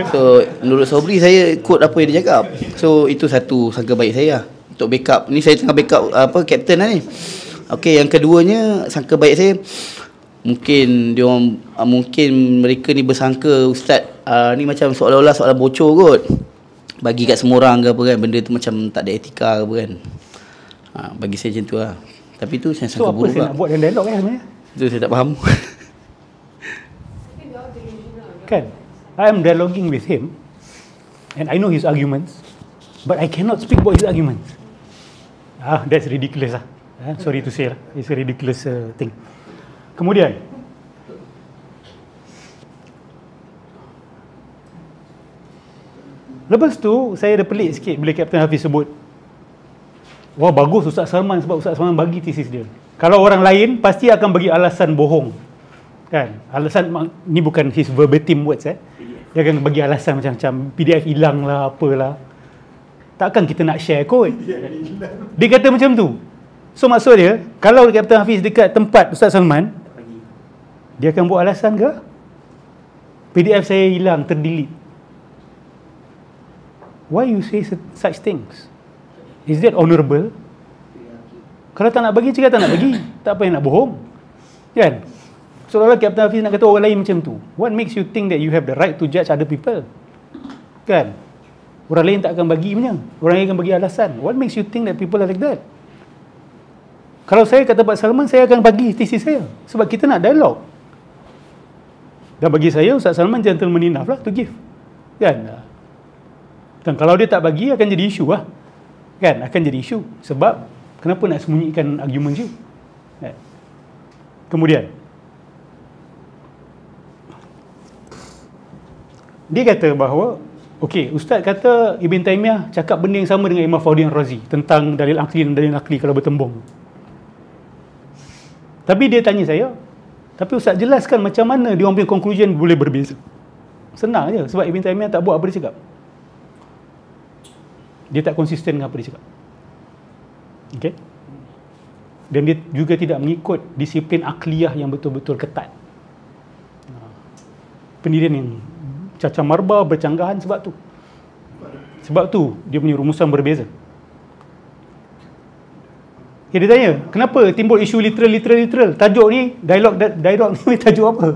so menurut Sobri saya quote apa yang dia cakap. So itu satu sangka baik saya lah. Untuk backup. Ni saya tengah backup ah, apa captain lah ni. Okay yang keduanya sangka baik saya. Mungkin dia orang mungkin mereka ni bersangka ustaz uh, ni macam seolah-olah soalan bocor kot. Bagi kat semua orang ke apa kan benda tu macam tak ada etika ke apa kan. Ha, bagi saya macam tu lah. Tapi tu saya sangka so, buruk. So apa saya lah. nak buat dengan dialog eh sebenarnya? saya tak faham. kan? I am dialoguing with him and I know his arguments but I cannot speak about his arguments. Ah, that's ridiculous lah. Eh, sorry to say lah. It's a ridiculous uh, thing. Kemudian, Lepas tu, saya ada pelik sikit bila Captain Hafiz sebut Wah bagus Ustaz Salman sebab Ustaz Salman bagi tesis dia. Kalau orang lain pasti akan bagi alasan bohong. Kan? Alasan ni bukan his verbatim words eh. Dia akan bagi alasan macam-macam PDF hilang lah apalah. Takkan kita nak share kot. Dia kata macam tu. So maksud dia, kalau Captain Hafiz dekat tempat Ustaz Salman, dia akan buat alasan ke? PDF saya hilang, terdelete. Why you say such things? Is that honorable? Kalau tak nak bagi, cakap tak nak bagi. Tak payah nak bohong. Kan? Seolah-olah Captain Hafiz nak kata orang lain macam tu. What makes you think that you have the right to judge other people? Kan? Orang lain tak akan bagi punya. Orang lain akan bagi alasan. What makes you think that people are like that? Kalau saya kata Pak Salman, saya akan bagi tesis saya. Sebab kita nak dialog. Dan bagi saya, Ustaz Salman gentleman enough lah to give. Kan? Dan kalau dia tak bagi, akan jadi isu lah kan akan jadi isu sebab kenapa nak sembunyikan argument you eh. kemudian dia kata bahawa Okey, Ustaz kata Ibn Taymiyah cakap benda yang sama dengan Imam Fawdi Razi tentang dalil akli dan dalil akli kalau bertembung. Tapi dia tanya saya, tapi Ustaz jelaskan macam mana dia orang punya conclusion boleh berbeza. Senang je sebab Ibn Taymiyah tak buat apa dia cakap dia tak konsisten dengan apa dia cakap. Okay? Dan dia juga tidak mengikut disiplin akliyah yang betul-betul ketat. Pendirian yang cacah marba, bercanggahan sebab tu. Sebab tu dia punya rumusan berbeza. Ya, dia tanya, kenapa timbul isu literal, literal, literal? Tajuk ni, dialog, dialog ni tajuk apa?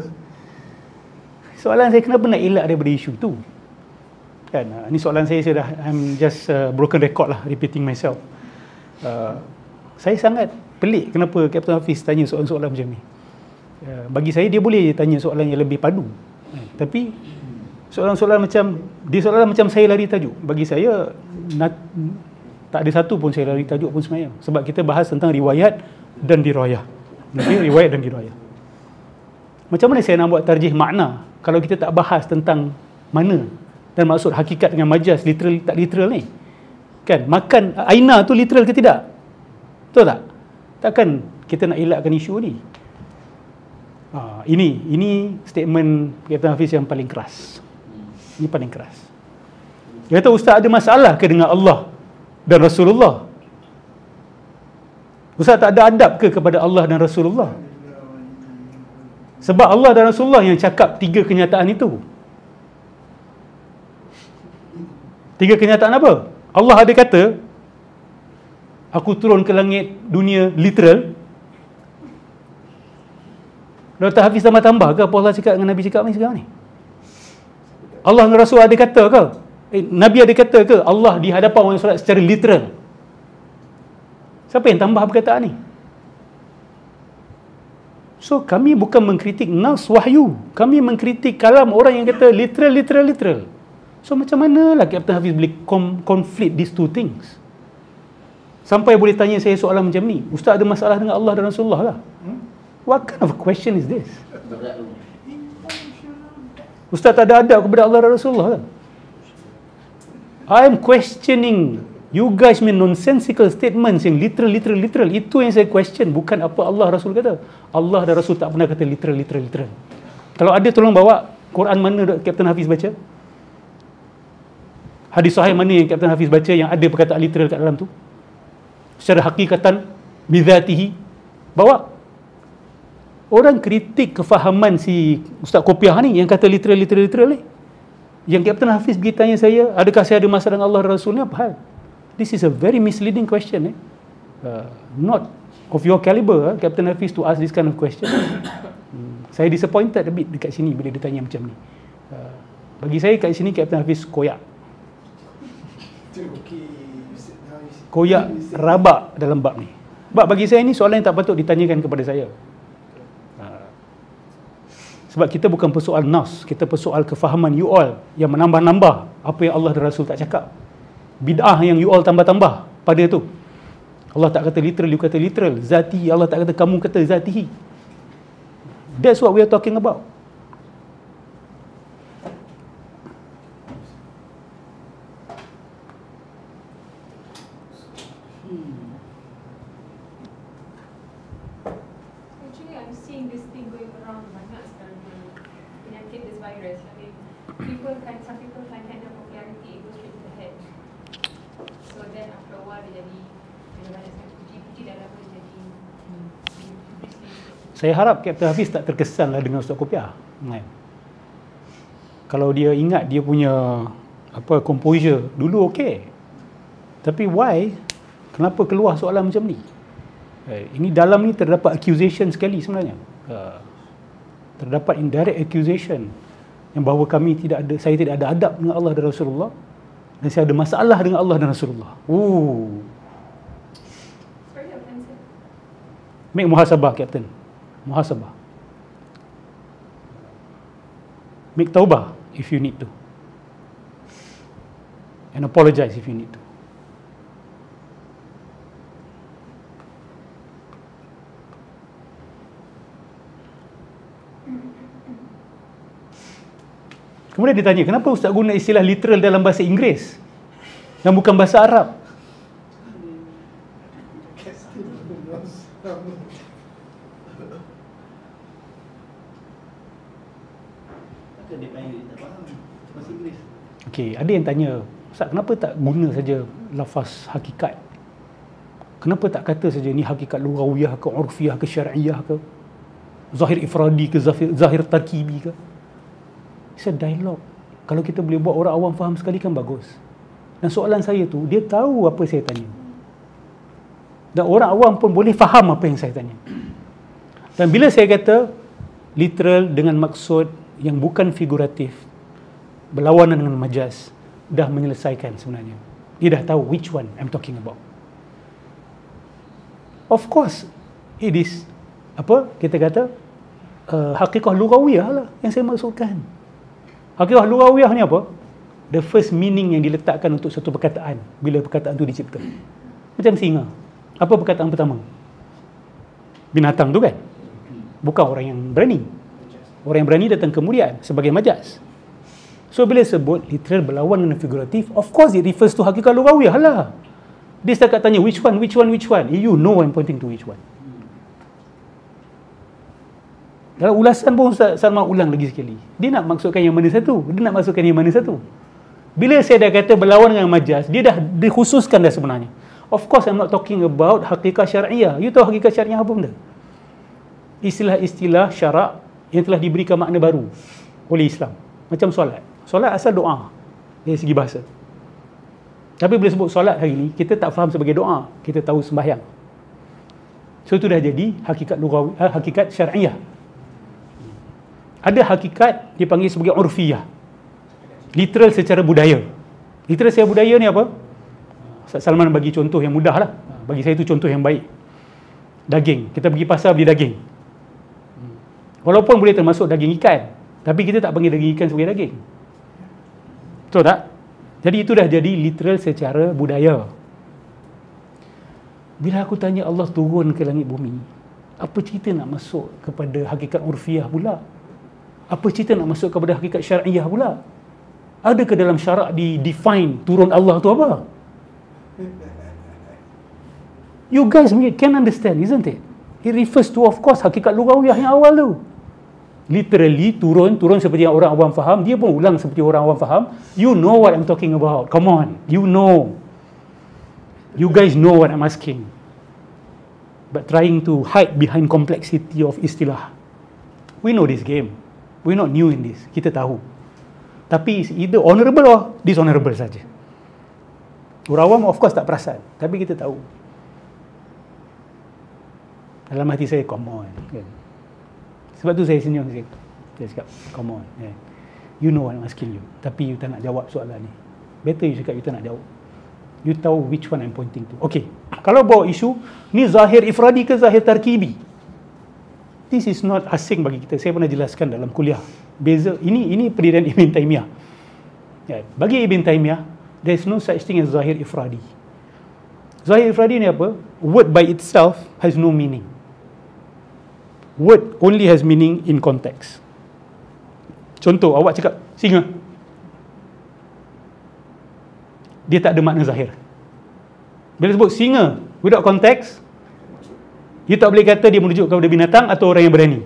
Soalan saya, kenapa nak elak daripada isu tu? Kan? Ah, ini soalan saya sudah. I'm just uh, broken record lah, repeating myself. Uh, saya sangat pelik kenapa Captain Hafiz tanya soalan-soalan macam ni. Uh, bagi saya, dia boleh tanya soalan yang lebih padu. Eh, tapi, soalan-soalan macam, dia soalan macam saya lari tajuk. Bagi saya, not, tak ada satu pun saya lari tajuk pun semayang. Sebab kita bahas tentang riwayat dan dirayah. Nanti riwayat dan dirayah. Macam mana saya nak buat tarjih makna kalau kita tak bahas tentang mana dan maksud hakikat dengan majas literal tak literal ni kan makan aina tu literal ke tidak betul tak takkan kita nak elakkan isu ni ha, ini ini statement kata Hafiz yang paling keras ini paling keras dia kata ustaz ada masalah ke dengan Allah dan Rasulullah ustaz tak ada adab ke kepada Allah dan Rasulullah sebab Allah dan Rasulullah yang cakap tiga kenyataan itu. Tiga kenyataan apa? Allah ada kata aku turun ke langit dunia literal. Dr. Hafiz sama tambah ke apa Allah cakap dengan Nabi cakap ni sekarang ni? Allah dengan Rasul ada kata ke? Eh, Nabi ada kata ke? Allah di hadapan orang solat secara literal. Siapa yang tambah perkataan ni? So kami bukan mengkritik nas wahyu. Kami mengkritik kalam orang yang kata literal, literal, literal. So macam mana lah Captain Hafiz boleh conflict these two things? Sampai boleh tanya saya soalan macam ni. Ustaz ada masalah dengan Allah dan Rasulullah lah. Hmm? What kind of question is this? Ustaz tak ada ada kepada Allah dan Rasulullah kan? Lah. I am questioning you guys mean nonsensical statements yang literal, literal, literal. Itu yang saya question. Bukan apa Allah Rasul kata. Allah dan Rasul tak pernah kata literal, literal, literal. Kalau ada tolong bawa Quran mana Captain Hafiz baca? hadis sahih mana yang Captain Hafiz baca yang ada perkataan literal kat dalam tu secara hakikatan bidhatihi bawa orang kritik kefahaman si Ustaz Kopiah ni yang kata literal literal literal ni yang Captain Hafiz pergi tanya saya adakah saya ada masalah dengan Allah dan Rasul ni apa hal this is a very misleading question eh? Uh, not of your caliber eh? Captain Hafiz to ask this kind of question hmm, saya disappointed a bit dekat sini bila dia tanya macam ni uh, bagi saya kat sini Captain Hafiz koyak koyak rabak dalam bab ni. Bab bagi saya ni soalan yang tak patut ditanyakan kepada saya. Ha. Sebab kita bukan persoal nas, kita persoal kefahaman you all yang menambah-nambah apa yang Allah dan Rasul tak cakap. Bid'ah yang you all tambah-tambah pada tu. Allah tak kata literal, you kata literal. Zati, Allah tak kata kamu kata zatihi. That's what we are talking about. saya harap Captain Hafiz tak terkesan lah dengan Ustaz Kopiah. Kan? Kalau dia ingat dia punya apa composure dulu okey. Tapi why? Kenapa keluar soalan macam ni? Eh, ini dalam ni terdapat accusation sekali sebenarnya. Uh, terdapat indirect accusation yang bahawa kami tidak ada saya tidak ada adab dengan Allah dan Rasulullah dan saya ada masalah dengan Allah dan Rasulullah. Ooh. Make muhasabah, Captain muhasabah. Make taubah if you need to. And apologize if you need to. Kemudian ditanya, kenapa Ustaz guna istilah literal dalam bahasa Inggeris dan bukan bahasa Arab? Okey, ada yang tanya, Ustaz, kenapa tak guna saja lafaz hakikat? Kenapa tak kata saja ni hakikat lughawiyah ke urfiyah ke syar'iyah ke? Zahir ifradi ke zahir, zahir tarkibi ke? It's a dialogue. Kalau kita boleh buat orang awam faham sekali kan bagus. Dan soalan saya tu, dia tahu apa saya tanya. Dan orang awam pun boleh faham apa yang saya tanya. Dan bila saya kata literal dengan maksud yang bukan figuratif, berlawanan dengan majas dah menyelesaikan sebenarnya dia dah tahu which one I'm talking about of course it is apa kita kata uh, hakikah lugawiyah lah yang saya maksudkan hakikah lugawiyah ni apa the first meaning yang diletakkan untuk satu perkataan bila perkataan tu dicipta macam singa apa perkataan pertama binatang tu kan bukan orang yang berani orang yang berani datang kemudian sebagai majas So bila sebut literal berlawan dengan figuratif, of course it refers to hakikat lugawiyah lah. Dia setakat tanya, which one, which one, which one? You know I'm pointing to which one. Dalam ulasan pun Ustaz Salman ulang lagi sekali. Dia nak maksudkan yang mana satu. Dia nak maksudkan yang mana satu. Bila saya dah kata berlawan dengan majas, dia dah dikhususkan dah sebenarnya. Of course I'm not talking about hakikat syariah. You tahu hakikat syariah apa benda? Istilah-istilah syarak yang telah diberikan makna baru oleh Islam. Macam solat. Solat asal doa dari segi bahasa. Tapi boleh sebut solat hari ni, kita tak faham sebagai doa. Kita tahu sembahyang. So itu dah jadi hakikat lugawi, ha, hakikat syariah. Ada hakikat dipanggil sebagai urfiyah. Literal secara budaya. Literal secara budaya ni apa? Salman bagi contoh yang mudah lah. Bagi saya itu contoh yang baik. Daging. Kita pergi pasar beli daging. Walaupun boleh termasuk daging ikan. Tapi kita tak panggil daging ikan sebagai daging. Betul tak? Jadi itu dah jadi literal secara budaya. Bila aku tanya Allah turun ke langit bumi, apa cerita nak masuk kepada hakikat urfiah pula? Apa cerita nak masuk kepada hakikat syariah pula? Ada ke dalam syarak di define turun Allah tu apa? You guys can understand, isn't it? It refers to of course hakikat lugawiyah yang awal tu literally turun turun seperti yang orang awam faham dia pun ulang seperti orang awam faham you know what i'm talking about come on you know you guys know what i'm asking but trying to hide behind complexity of istilah we know this game we not new in this kita tahu tapi it's either honorable or dishonorable saja orang awam of course tak perasan tapi kita tahu dalam hati saya come on okay. Sebab tu saya senyum sikit. Saya cakap, come on. Yeah. You know I'm asking you. Tapi you tak nak jawab soalan ni. Better you cakap you tak nak jawab. You tahu which one I'm pointing to. Okay. Kalau bawa isu, ni zahir ifradi ke zahir tarkibi? This is not asing bagi kita. Saya pernah jelaskan dalam kuliah. Beza. Ini ini pendirian Ibn Taymiyah. Yeah. Bagi Ibn Taymiyah, there's no such thing as zahir ifradi. Zahir ifradi ni apa? Word by itself has no meaning word only has meaning in context. Contoh, awak cakap singa. Dia tak ada makna zahir. Bila sebut singa, without context, you tak boleh kata dia merujuk kepada binatang atau orang yang berani.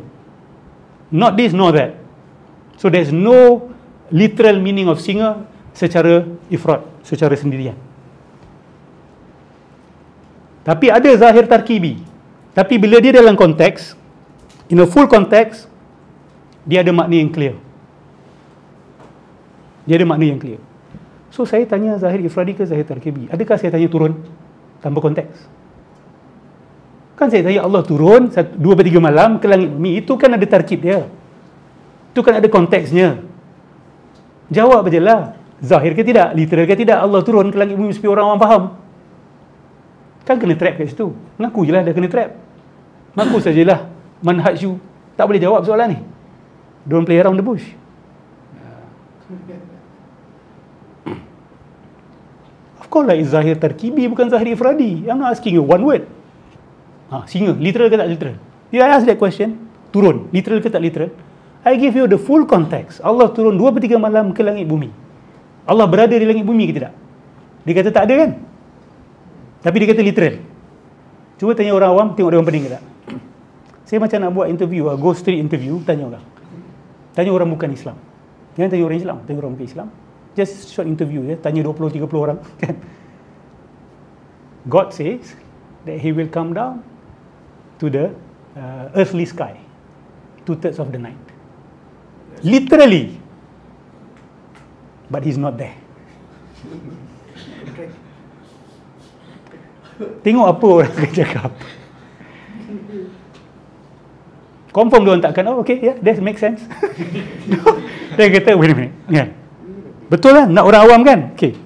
Not this, nor that. So there's no literal meaning of singa secara ifrat, secara sendirian. Tapi ada zahir tarkibi. Tapi bila dia dalam konteks, In a full context, dia ada makna yang clear. Dia ada makna yang clear. So saya tanya Zahir Ifradi ke Zahir Tarkibi? Adakah saya tanya turun tanpa konteks? Kan saya tanya Allah turun satu, dua per tiga malam ke langit bumi. Itu kan ada tarkib dia. Itu kan ada konteksnya. Jawab je lah. Zahir ke tidak? Literal ke tidak? Allah turun ke langit bumi supaya orang-orang faham. Kan kena trap kat situ. Ngaku je lah dah kena trap. Ngaku sajalah manhaj you tak boleh jawab soalan ni don't play around the bush of course lah zahir terkibi bukan zahir ifradi I'm not asking you one word ha, singa literal ke tak literal you ask that question turun literal ke tak literal I give you the full context Allah turun 2 per 3 malam ke langit bumi Allah berada di langit bumi ke tidak dia kata tak ada kan tapi dia kata literal cuba tanya orang awam tengok dia orang pening ke tak saya macam nak buat interview lah, go street interview, tanya orang. Tanya orang bukan Islam. Jangan tanya orang Islam, tanya orang bukan Islam. Just short interview ya, tanya 20-30 orang. Kan. God says that he will come down to the uh, earthly sky. Two thirds of the night. Literally. But he's not there. Tengok apa orang akan cakap. Confirm dia orang takkan, oh okay, yeah, that makes sense. dia kata, wait a minute. Yeah. Kan? Betul lah, nak orang awam kan? Okay.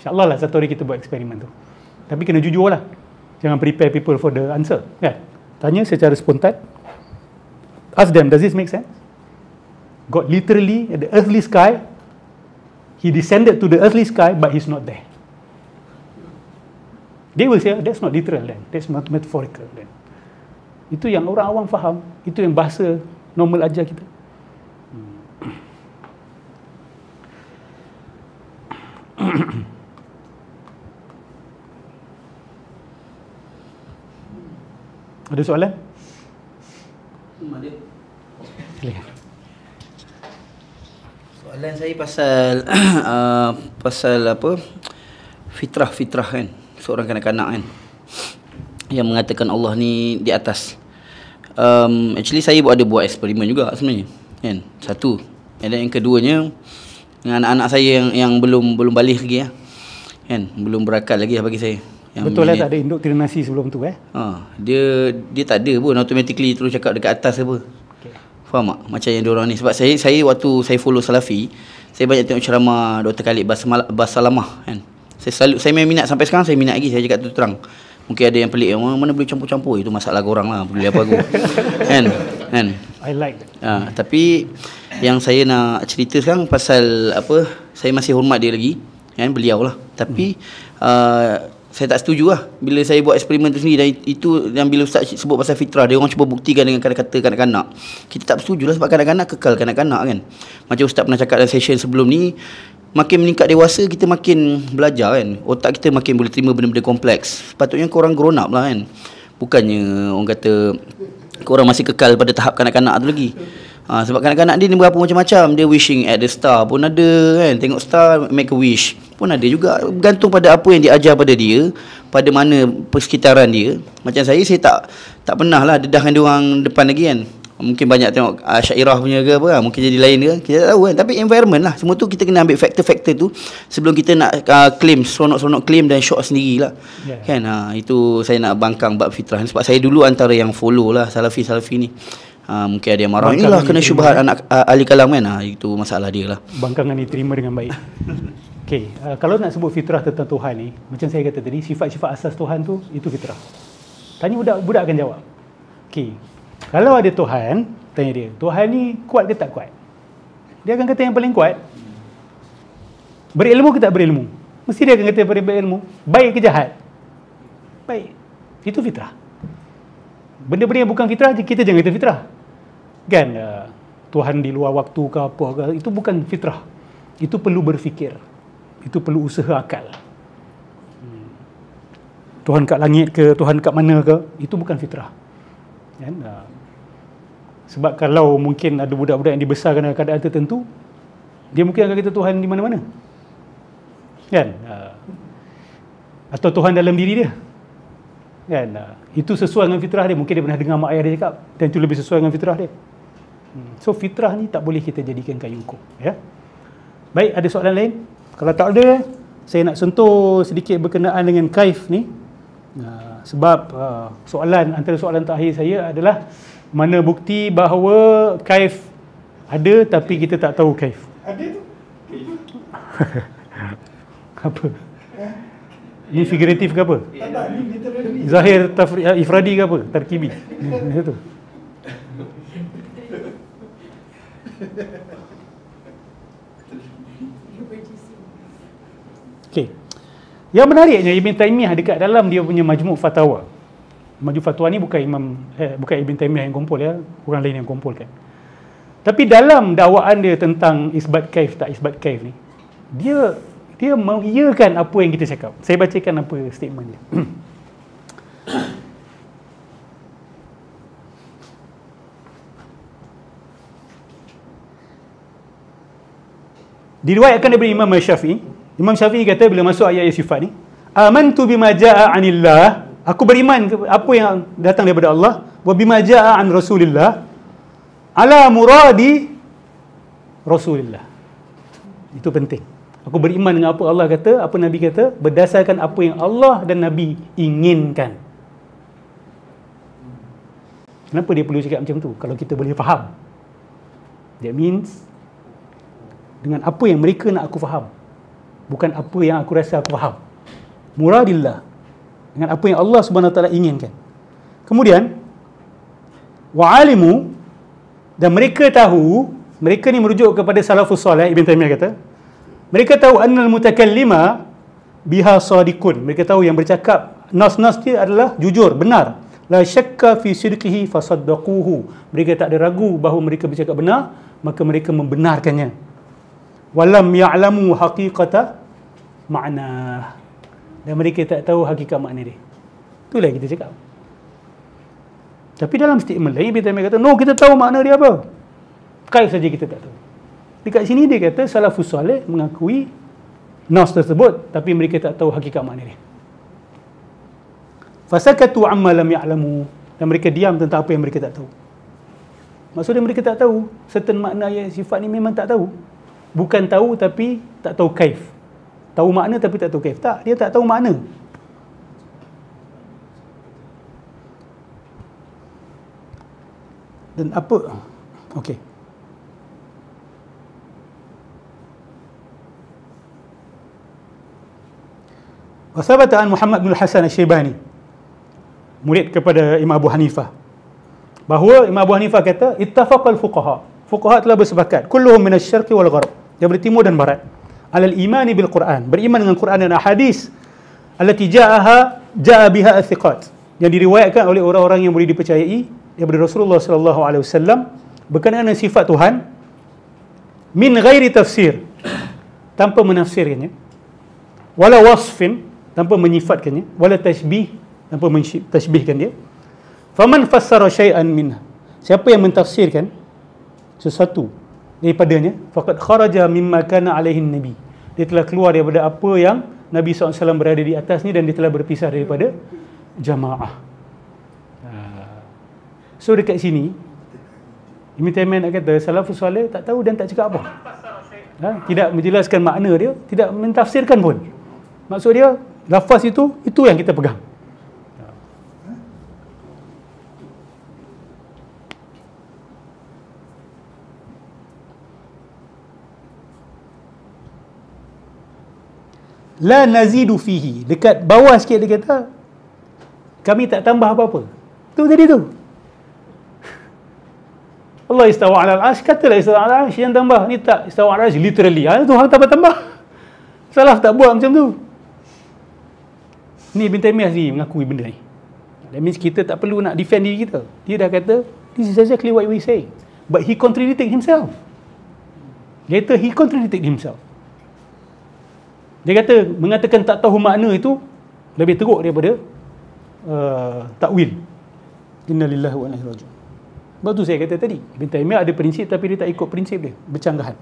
InsyaAllah lah satu hari kita buat eksperimen tu. Tapi kena jujur lah. Jangan prepare people for the answer. Kan? Tanya secara spontan. Ask them, does this make sense? God literally at the earthly sky. He descended to the earthly sky, but he's not there. They will say, oh, that's not literal then. That's metaphorical then. Itu yang orang awam faham. Itu yang bahasa normal aja kita. Ada soalan? Soalan saya pasal uh, pasal apa? Fitrah-fitrah kan. Seorang kanak-kanak kan yang mengatakan Allah ni di atas um, Actually saya ada buat eksperimen juga sebenarnya kan? Satu And then yang keduanya Dengan anak-anak saya yang yang belum belum balik lagi ya. kan? Belum berakal lagi lah bagi saya yang Betul lah tak ada indoktrinasi sebelum tu eh ha, Dia dia tak ada pun Automatically terus cakap dekat atas apa okay. Faham tak? Macam yang diorang ni Sebab saya saya waktu saya follow Salafi Saya banyak tengok ceramah Dr. Khalid Basmal- Basalamah kan? Saya selalu, saya memang minat sampai sekarang Saya minat lagi saya cakap tu terang Mungkin ada yang pelik oh, Mana boleh campur-campur Itu masalah korang lah Beli apa aku Kan Kan I like ha, Tapi Yang saya nak cerita sekarang Pasal apa Saya masih hormat dia lagi Kan beliau lah Tapi hmm. uh, Saya tak setuju lah Bila saya buat eksperimen tu sendiri Dan itu Yang bila Ustaz sebut pasal fitrah Dia orang cuba buktikan Dengan kata-kata kanak-kanak Kita tak setuju lah Sebab kanak-kanak kekal kanak-kanak kan Macam Ustaz pernah cakap Dalam session sebelum ni makin meningkat dewasa kita makin belajar kan otak kita makin boleh terima benda-benda kompleks patutnya kau orang grown up lah kan bukannya orang kata kau orang masih kekal pada tahap kanak-kanak tu lagi ha, sebab kanak-kanak dia ni berapa macam-macam dia wishing at the star pun ada kan tengok star make a wish pun ada juga gantung pada apa yang diajar pada dia pada mana persekitaran dia macam saya saya tak tak pernah lah dedahkan dia orang depan lagi kan mungkin banyak tengok uh, syairah punya ke apa kan? mungkin jadi lain ke kita tak tahu kan tapi environment lah semua tu kita kena ambil faktor-faktor tu sebelum kita nak uh, claim seronok-seronok claim dan shock sendirilah yeah. kan uh, itu saya nak bangkang bab fitrah sebab saya dulu antara yang follow lah salafi-salafi ni Ha, mungkin ada yang marah Bangkang Inilah kena syubahat anak uh, ahli kalam kan ha, Itu masalah dia lah Bangkangan ni terima dengan baik okay, uh, Kalau nak sebut fitrah tentang Tuhan ni Macam saya kata tadi Sifat-sifat asas Tuhan tu Itu fitrah Tanya budak Budak akan jawab okay, kalau ada Tuhan, tanya dia, Tuhan ni kuat ke tak kuat? Dia akan kata yang paling kuat. Berilmu ke tak berilmu? Mesti dia akan kata yang berilmu. Baik ke jahat? Baik. Itu fitrah. Benda-benda yang bukan fitrah, kita jangan kata fitrah. Kan? Eh, Tuhan di luar waktu ke apa ke, itu bukan fitrah. Itu perlu berfikir. Itu perlu usaha akal. Hmm. Tuhan kat langit ke, Tuhan kat mana ke, itu bukan fitrah. Kan? Eh, sebab kalau mungkin ada budak-budak yang dibesarkan dalam keadaan tertentu, dia mungkin akan kata Tuhan di mana-mana. Kan? Ha. Atau Tuhan dalam diri dia. Kan? Ha. Itu sesuai dengan fitrah dia. Mungkin dia pernah dengar mak ayah dia cakap. Dan itu lebih sesuai dengan fitrah dia. Hmm. So fitrah ni tak boleh kita jadikan kayu hukum. Ya? Baik, ada soalan lain? Kalau tak ada, saya nak sentuh sedikit berkenaan dengan kaif ni. Ha. Sebab soalan antara soalan terakhir saya adalah mana bukti bahawa kaif ada tapi kita tak tahu kaif. Ada tu. apa? Eh? Ini figuratif ke apa? Tak, tak, ini Zahir tafri, ya, ifradi ke apa? Tarkibi. Macam tu. Okay. Yang menariknya Ibn Taymiyah dekat dalam dia punya majmuk fatwa. Maju Fatwa ni bukan Imam eh, bukan Ibn Taymiyah yang kumpul ya, orang lain yang kumpulkan. Tapi dalam dakwaan dia tentang isbat kaif tak isbat kaif ni, dia dia mengiyakan apa yang kita cakap. Saya bacakan apa statement dia. Diriwayatkan daripada Imam Syafi'i, Imam Syafi'i kata bila masuk ayat-ayat sifat ni, amantu bima jaa'a anillah aku beriman ke apa yang datang daripada Allah wa bima jaa an rasulillah ala muradi rasulillah itu penting aku beriman dengan apa Allah kata apa nabi kata berdasarkan apa yang Allah dan nabi inginkan kenapa dia perlu cakap macam tu kalau kita boleh faham that means dengan apa yang mereka nak aku faham bukan apa yang aku rasa aku faham muradillah dengan apa yang Allah Subhanahu taala inginkan. Kemudian wa'alimu dan mereka tahu, mereka ni merujuk kepada salafus soleh Ibn Taymiyah kata. Mereka tahu annal mutakallima biha sadiqun. Mereka tahu yang bercakap nas-nas dia adalah jujur, benar. La syakka fi sidqihi fasaddaquhu. Mereka tak ada ragu bahawa mereka bercakap benar, maka mereka membenarkannya. Walam ya'lamu haqiqata ma'na dan mereka tak tahu hakikat makna dia. Itulah kita cakap. Tapi dalam statement lain, Ibn Taymiyyah kata, no, kita tahu makna dia apa. Kaif saja kita tak tahu. Dekat sini dia kata, salafus salih mengakui nas tersebut, tapi mereka tak tahu hakikat makna dia. Fasakatu amma lam ya'lamu. Dan mereka diam tentang apa yang mereka tak tahu. Maksudnya mereka tak tahu, certain makna ayat sifat ni memang tak tahu. Bukan tahu tapi tak tahu kaif tahu makna tapi tak tahu kaif tak dia tak tahu makna dan apa okey وثبت Muhammad محمد Hasan الحسن الشيباني murid kepada Imam Abu Hanifah bahawa Imam Abu Hanifah kata ittafaqal fuqaha fuqaha telah bersepakat kulluhum min asy-syarqi wal gharb dia dari timur dan barat alal imani bil Quran beriman dengan Quran dan hadis allati ja'aha ja'a biha athiqat yang diriwayatkan oleh orang-orang yang boleh dipercayai daripada Rasulullah sallallahu alaihi wasallam berkenaan dengan sifat Tuhan min ghairi tafsir tanpa menafsirkannya wala wasfin tanpa menyifatkannya wala tashbih tanpa mentashbihkan dia faman fassara syai'an minha siapa yang mentafsirkan sesuatu daripadanya faqad kharaja mimma kana alaihin nabi dia telah keluar daripada apa yang Nabi SAW berada di atasnya dan dia telah berpisah daripada jamaah ah. so dekat sini Imam Taimin nak kata salafus soleh tak tahu dan tak cakap apa ha? tidak menjelaskan makna dia tidak mentafsirkan pun maksud dia lafaz itu itu yang kita pegang la nazidu fihi dekat bawah sikit dia kata kami tak tambah apa-apa tu jadi tu Allah istawa ala al-ash katalah istawa ala al-ash yang tambah ni tak istawa ala al-ash literally ha, Tuhan tak tambah salah tak buat macam tu ni bintai mias ni mengakui benda ni that means kita tak perlu nak defend diri kita dia dah kata this is exactly what we say but he contradicted himself later he contradicted himself dia kata mengatakan tak tahu makna itu lebih teruk daripada uh, takwil. Inna lillahi wa inna ilaihi Sebab tu saya kata tadi, Ibn Taymiyyah ada prinsip tapi dia tak ikut prinsip dia, bercanggahan.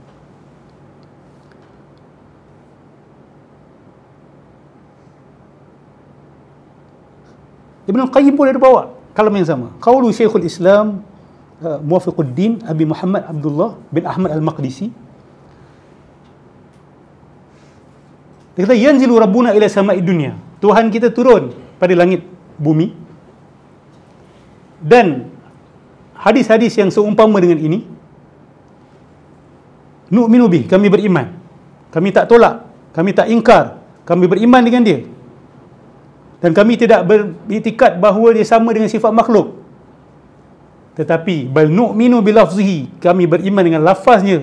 Ibn Qayyim pun ada bawa kalam yang sama. Qawlu Syekhul Islam uh, Muwafiquddin Abi Muhammad Abdullah bin Ahmad Al-Maqdisi Dia kata yanzilu rabbuna ila sama'id dunya. Tuhan kita turun pada langit bumi. Dan hadis-hadis yang seumpama dengan ini nu'minu bih, kami beriman. Kami tak tolak, kami tak ingkar, kami beriman dengan dia. Dan kami tidak beritikad bahawa dia sama dengan sifat makhluk. Tetapi bal nu'minu bilafzihi, kami beriman dengan lafaznya.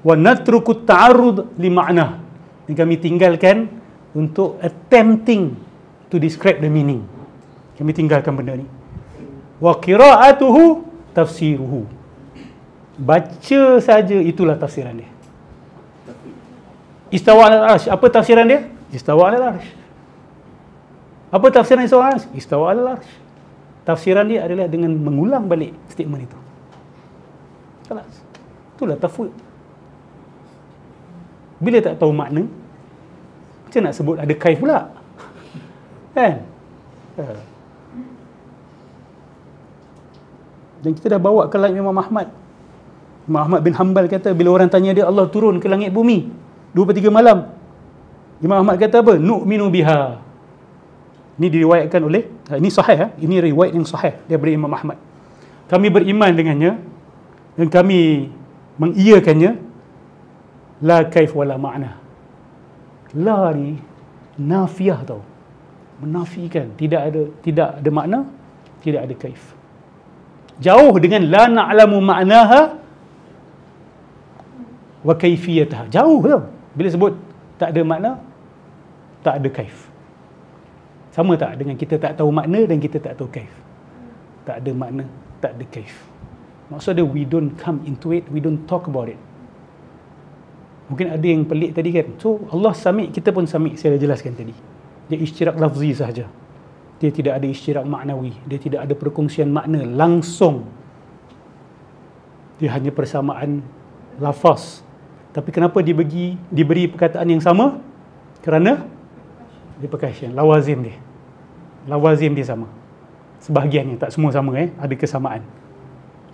Wa natruku ta'arrud li ma'nahu ni kami tinggalkan untuk attempting to describe the meaning. Kami tinggalkan benda ni. Wa qira'atuhu tafsiruhu. Baca saja itulah tafsiran dia. Istawa al-Arsh. Apa tafsiran dia? Istawa al-Arsh. Apa tafsiran Istawa al-Arsh? Istawa al-Arsh. Tafsiran dia adalah dengan mengulang balik statement itu. Kelas. Itulah tafsir. Bila tak tahu makna, macam nak sebut ada kaif pula. Kan? Ya. Dan kita dah bawa ke langit Imam Ahmad. Imam Ahmad bin Hanbal kata, bila orang tanya dia, Allah turun ke langit bumi. Dua per tiga malam. Imam Ahmad kata apa? Nu'minu biha. Ini diriwayatkan oleh, ha, ini sahih. Ha? Ini riwayat yang sahih daripada Imam Ahmad. Kami beriman dengannya dan kami mengiyakannya la kaif wala ma'na la ni nafiah tau menafikan tidak ada tidak ada makna tidak ada kaif jauh dengan la na'lamu ma'naha wa kaifiyatah jauh tau bila sebut tak ada makna tak ada kaif sama tak dengan kita tak tahu makna dan kita tak tahu kaif tak ada makna tak ada kaif maksud dia we don't come into it we don't talk about it Mungkin ada yang pelik tadi kan. So Allah sami kita pun sami. Saya dah jelaskan tadi. Dia isytirak lafzi sahaja. Dia tidak ada isytirak maknawi. Dia tidak ada perkongsian makna langsung. Dia hanya persamaan lafaz. Tapi kenapa dia bagi, diberi perkataan yang sama? Kerana dia percussion. Lawazim dia. Lawazim dia sama. Sebahagiannya. Tak semua sama. Eh? Ada kesamaan.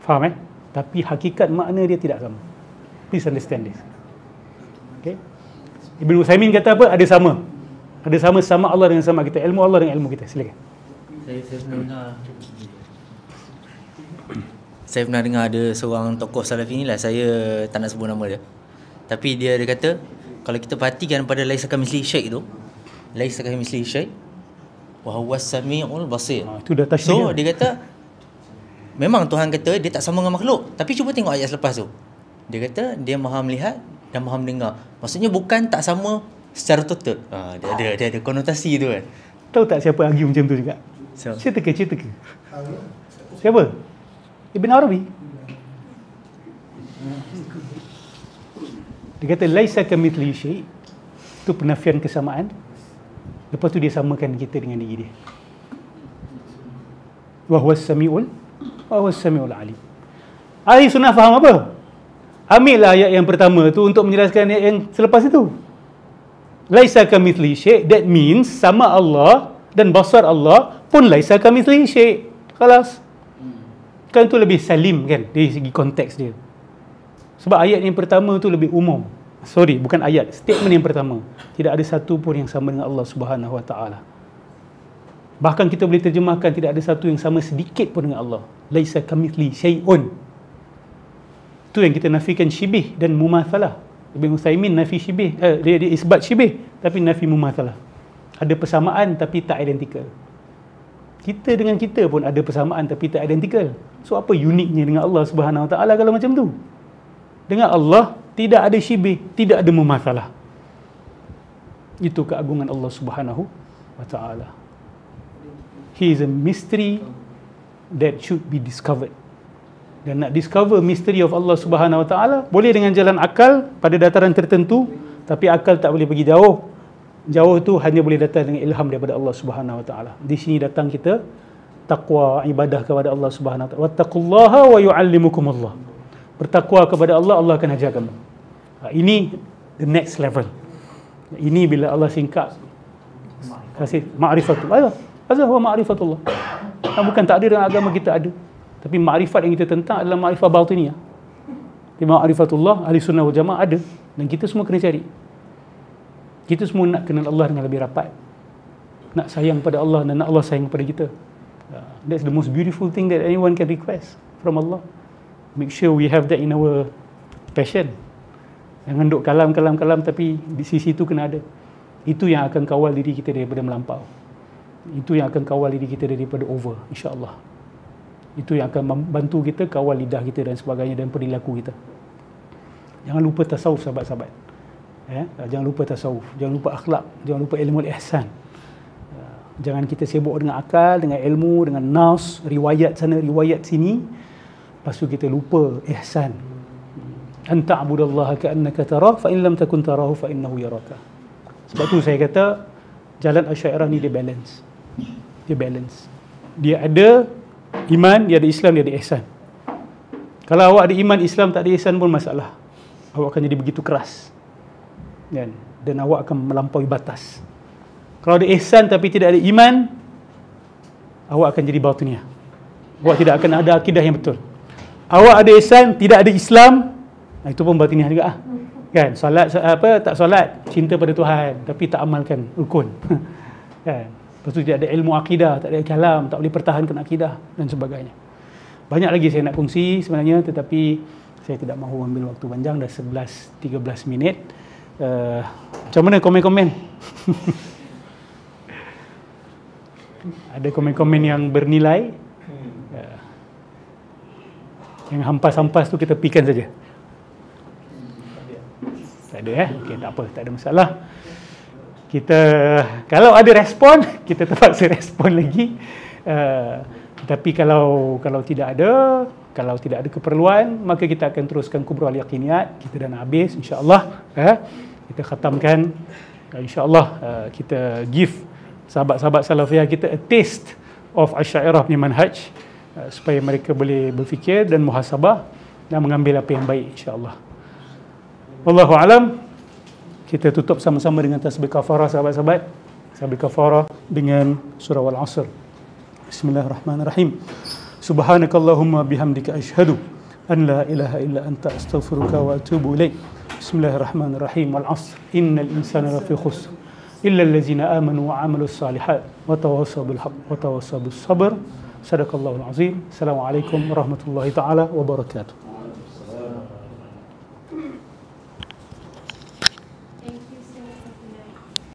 Faham eh? Tapi hakikat makna dia tidak sama. Please understand this. Okay. Ibn Usaimin kata apa? Ada sama. Ada sama sama Allah dengan sama kita. Ilmu Allah dengan ilmu kita. Silakan. Saya, saya pernah dengar. saya pernah dengar ada seorang tokoh salafi ni lah. Saya tak nak sebut nama dia. Tapi dia ada kata, kalau kita perhatikan pada Laisa Kamisli Syekh tu, Laisa Kamisli Syekh, Wahuwas Sami'ul Basir. Ha, itu data So, dia kata, memang Tuhan kata dia tak sama dengan makhluk. Tapi cuba tengok ayat selepas tu. Dia kata, dia maha melihat, dan maha mendengar. Maksudnya bukan tak sama secara total. Ha, dia, ada, dia ada konotasi tu kan. Tahu tak siapa argue macam tu juga? So, cerita ke cerita ke? Siapa? Ibn Arabi? Dia kata laisa kamithli syai. Tu penafian kesamaan. Lepas tu dia samakan kita dengan diri dia. Wa huwa as-sami'ul wa samiul alim. Ahli sunnah faham apa? ambil lah ayat yang pertama tu untuk menjelaskan ayat yang selepas itu laisa kamithli syai' that means sama Allah dan basar Allah pun laisa kamithli syai' kelas kan tu lebih salim kan dari segi konteks dia sebab ayat yang pertama tu lebih umum sorry bukan ayat statement yang pertama tidak ada satu pun yang sama dengan Allah Subhanahu wa taala bahkan kita boleh terjemahkan tidak ada satu yang sama sedikit pun dengan Allah laisa kamithli syai'un itu yang kita nafikan syibih dan mumathalah. Ibn Husaymin nafi syibih. Eh, dia, dia isbat syibih tapi nafi mumathalah. Ada persamaan tapi tak identikal. Kita dengan kita pun ada persamaan tapi tak identikal. So apa uniknya dengan Allah Subhanahu Taala kalau macam tu? Dengan Allah tidak ada syibih, tidak ada mumathalah. Itu keagungan Allah Subhanahu Wa Taala. He is a mystery that should be discovered dan nak discover misteri of Allah Subhanahu Wa Taala boleh dengan jalan akal pada dataran tertentu tapi akal tak boleh pergi jauh jauh tu hanya boleh datang dengan ilham daripada Allah Subhanahu Wa Taala di sini datang kita takwa ibadah kepada Allah Subhanahu Wa Taala wattaqullaha wa yuallimukum Allah bertakwa kepada Allah Allah akan ajar kamu ha, ini the next level ini bila Allah singkat kasih ma'rifatullah azah wa makrifatullah. Ha, bukan tak ada dalam agama kita ada tapi makrifat yang kita tentang adalah makrifat batiniah. Di makrifatullah ahli sunnah wal jamaah ada dan kita semua kena cari. Kita semua nak kenal Allah dengan lebih rapat. Nak sayang pada Allah dan nak Allah sayang pada kita. Uh, that's the most beautiful thing that anyone can request from Allah. Make sure we have that in our passion. Jangan duk kalam-kalam-kalam tapi di sisi itu kena ada. Itu yang akan kawal diri kita daripada melampau. Itu yang akan kawal diri kita daripada over. InsyaAllah itu yang akan membantu kita kawal lidah kita dan sebagainya dan perilaku kita jangan lupa tasawuf sahabat-sahabat ya? jangan lupa tasawuf jangan lupa akhlak jangan lupa ilmu ihsan eh, jangan kita sibuk dengan akal dengan ilmu dengan nas riwayat sana riwayat sini lepas kita lupa ihsan an ta'budallaha ka'annaka tarah fa in lam takun tarahu fa innahu yaraka sebab tu saya kata jalan asyairah ni dia balance dia balance dia ada Iman, dia ada Islam, dia ada ihsan. Kalau awak ada iman, Islam tak ada ihsan pun masalah. Awak akan jadi begitu keras. Dan, dan awak akan melampaui batas. Kalau ada ihsan tapi tidak ada iman, awak akan jadi batunia. Awak tidak akan ada akidah yang betul. Awak ada ihsan, tidak ada Islam, nah, itu pun batunia juga. Ah. Kan? solat apa, tak solat, cinta pada Tuhan, tapi tak amalkan rukun. kan? Lepas tu dia ada ilmu akidah, tak ada kalam, tak boleh pertahankan akidah dan sebagainya. Banyak lagi saya nak kongsi sebenarnya tetapi saya tidak mahu ambil waktu panjang dah 11 13 minit. Uh, macam mana komen-komen? ada komen-komen yang bernilai? Eh, yang hampas-hampas tu kita pikan saja. Tak ada eh? Okey, tak apa, tak ada masalah kita kalau ada respon kita terpaksa respon lagi uh, tapi kalau kalau tidak ada kalau tidak ada keperluan maka kita akan teruskan kubrul yakiniat kita dah nak habis insyaallah eh kita khatamkan eh, insyaallah uh, kita give sahabat-sahabat salafiyah kita a taste of asy'ariyah punya manhaj uh, supaya mereka boleh berfikir dan muhasabah dan mengambil apa yang baik insyaallah wallahu alam kita tutup sama-sama dengan tasbih kafarah sahabat-sahabat tasbih kafarah dengan surah al-asr bismillahirrahmanirrahim subhanakallahumma bihamdika ashhadu an la ilaha illa anta astaghfiruka wa atubu ilaik bismillahirrahmanirrahim al-asr innal insana lafi khusr illa allazina amanu wa amilus salihat wa tawassaw bil haqq wa tawassaw bis sabr sadaqallahul azim assalamualaikum warahmatullahi taala wabarakatuh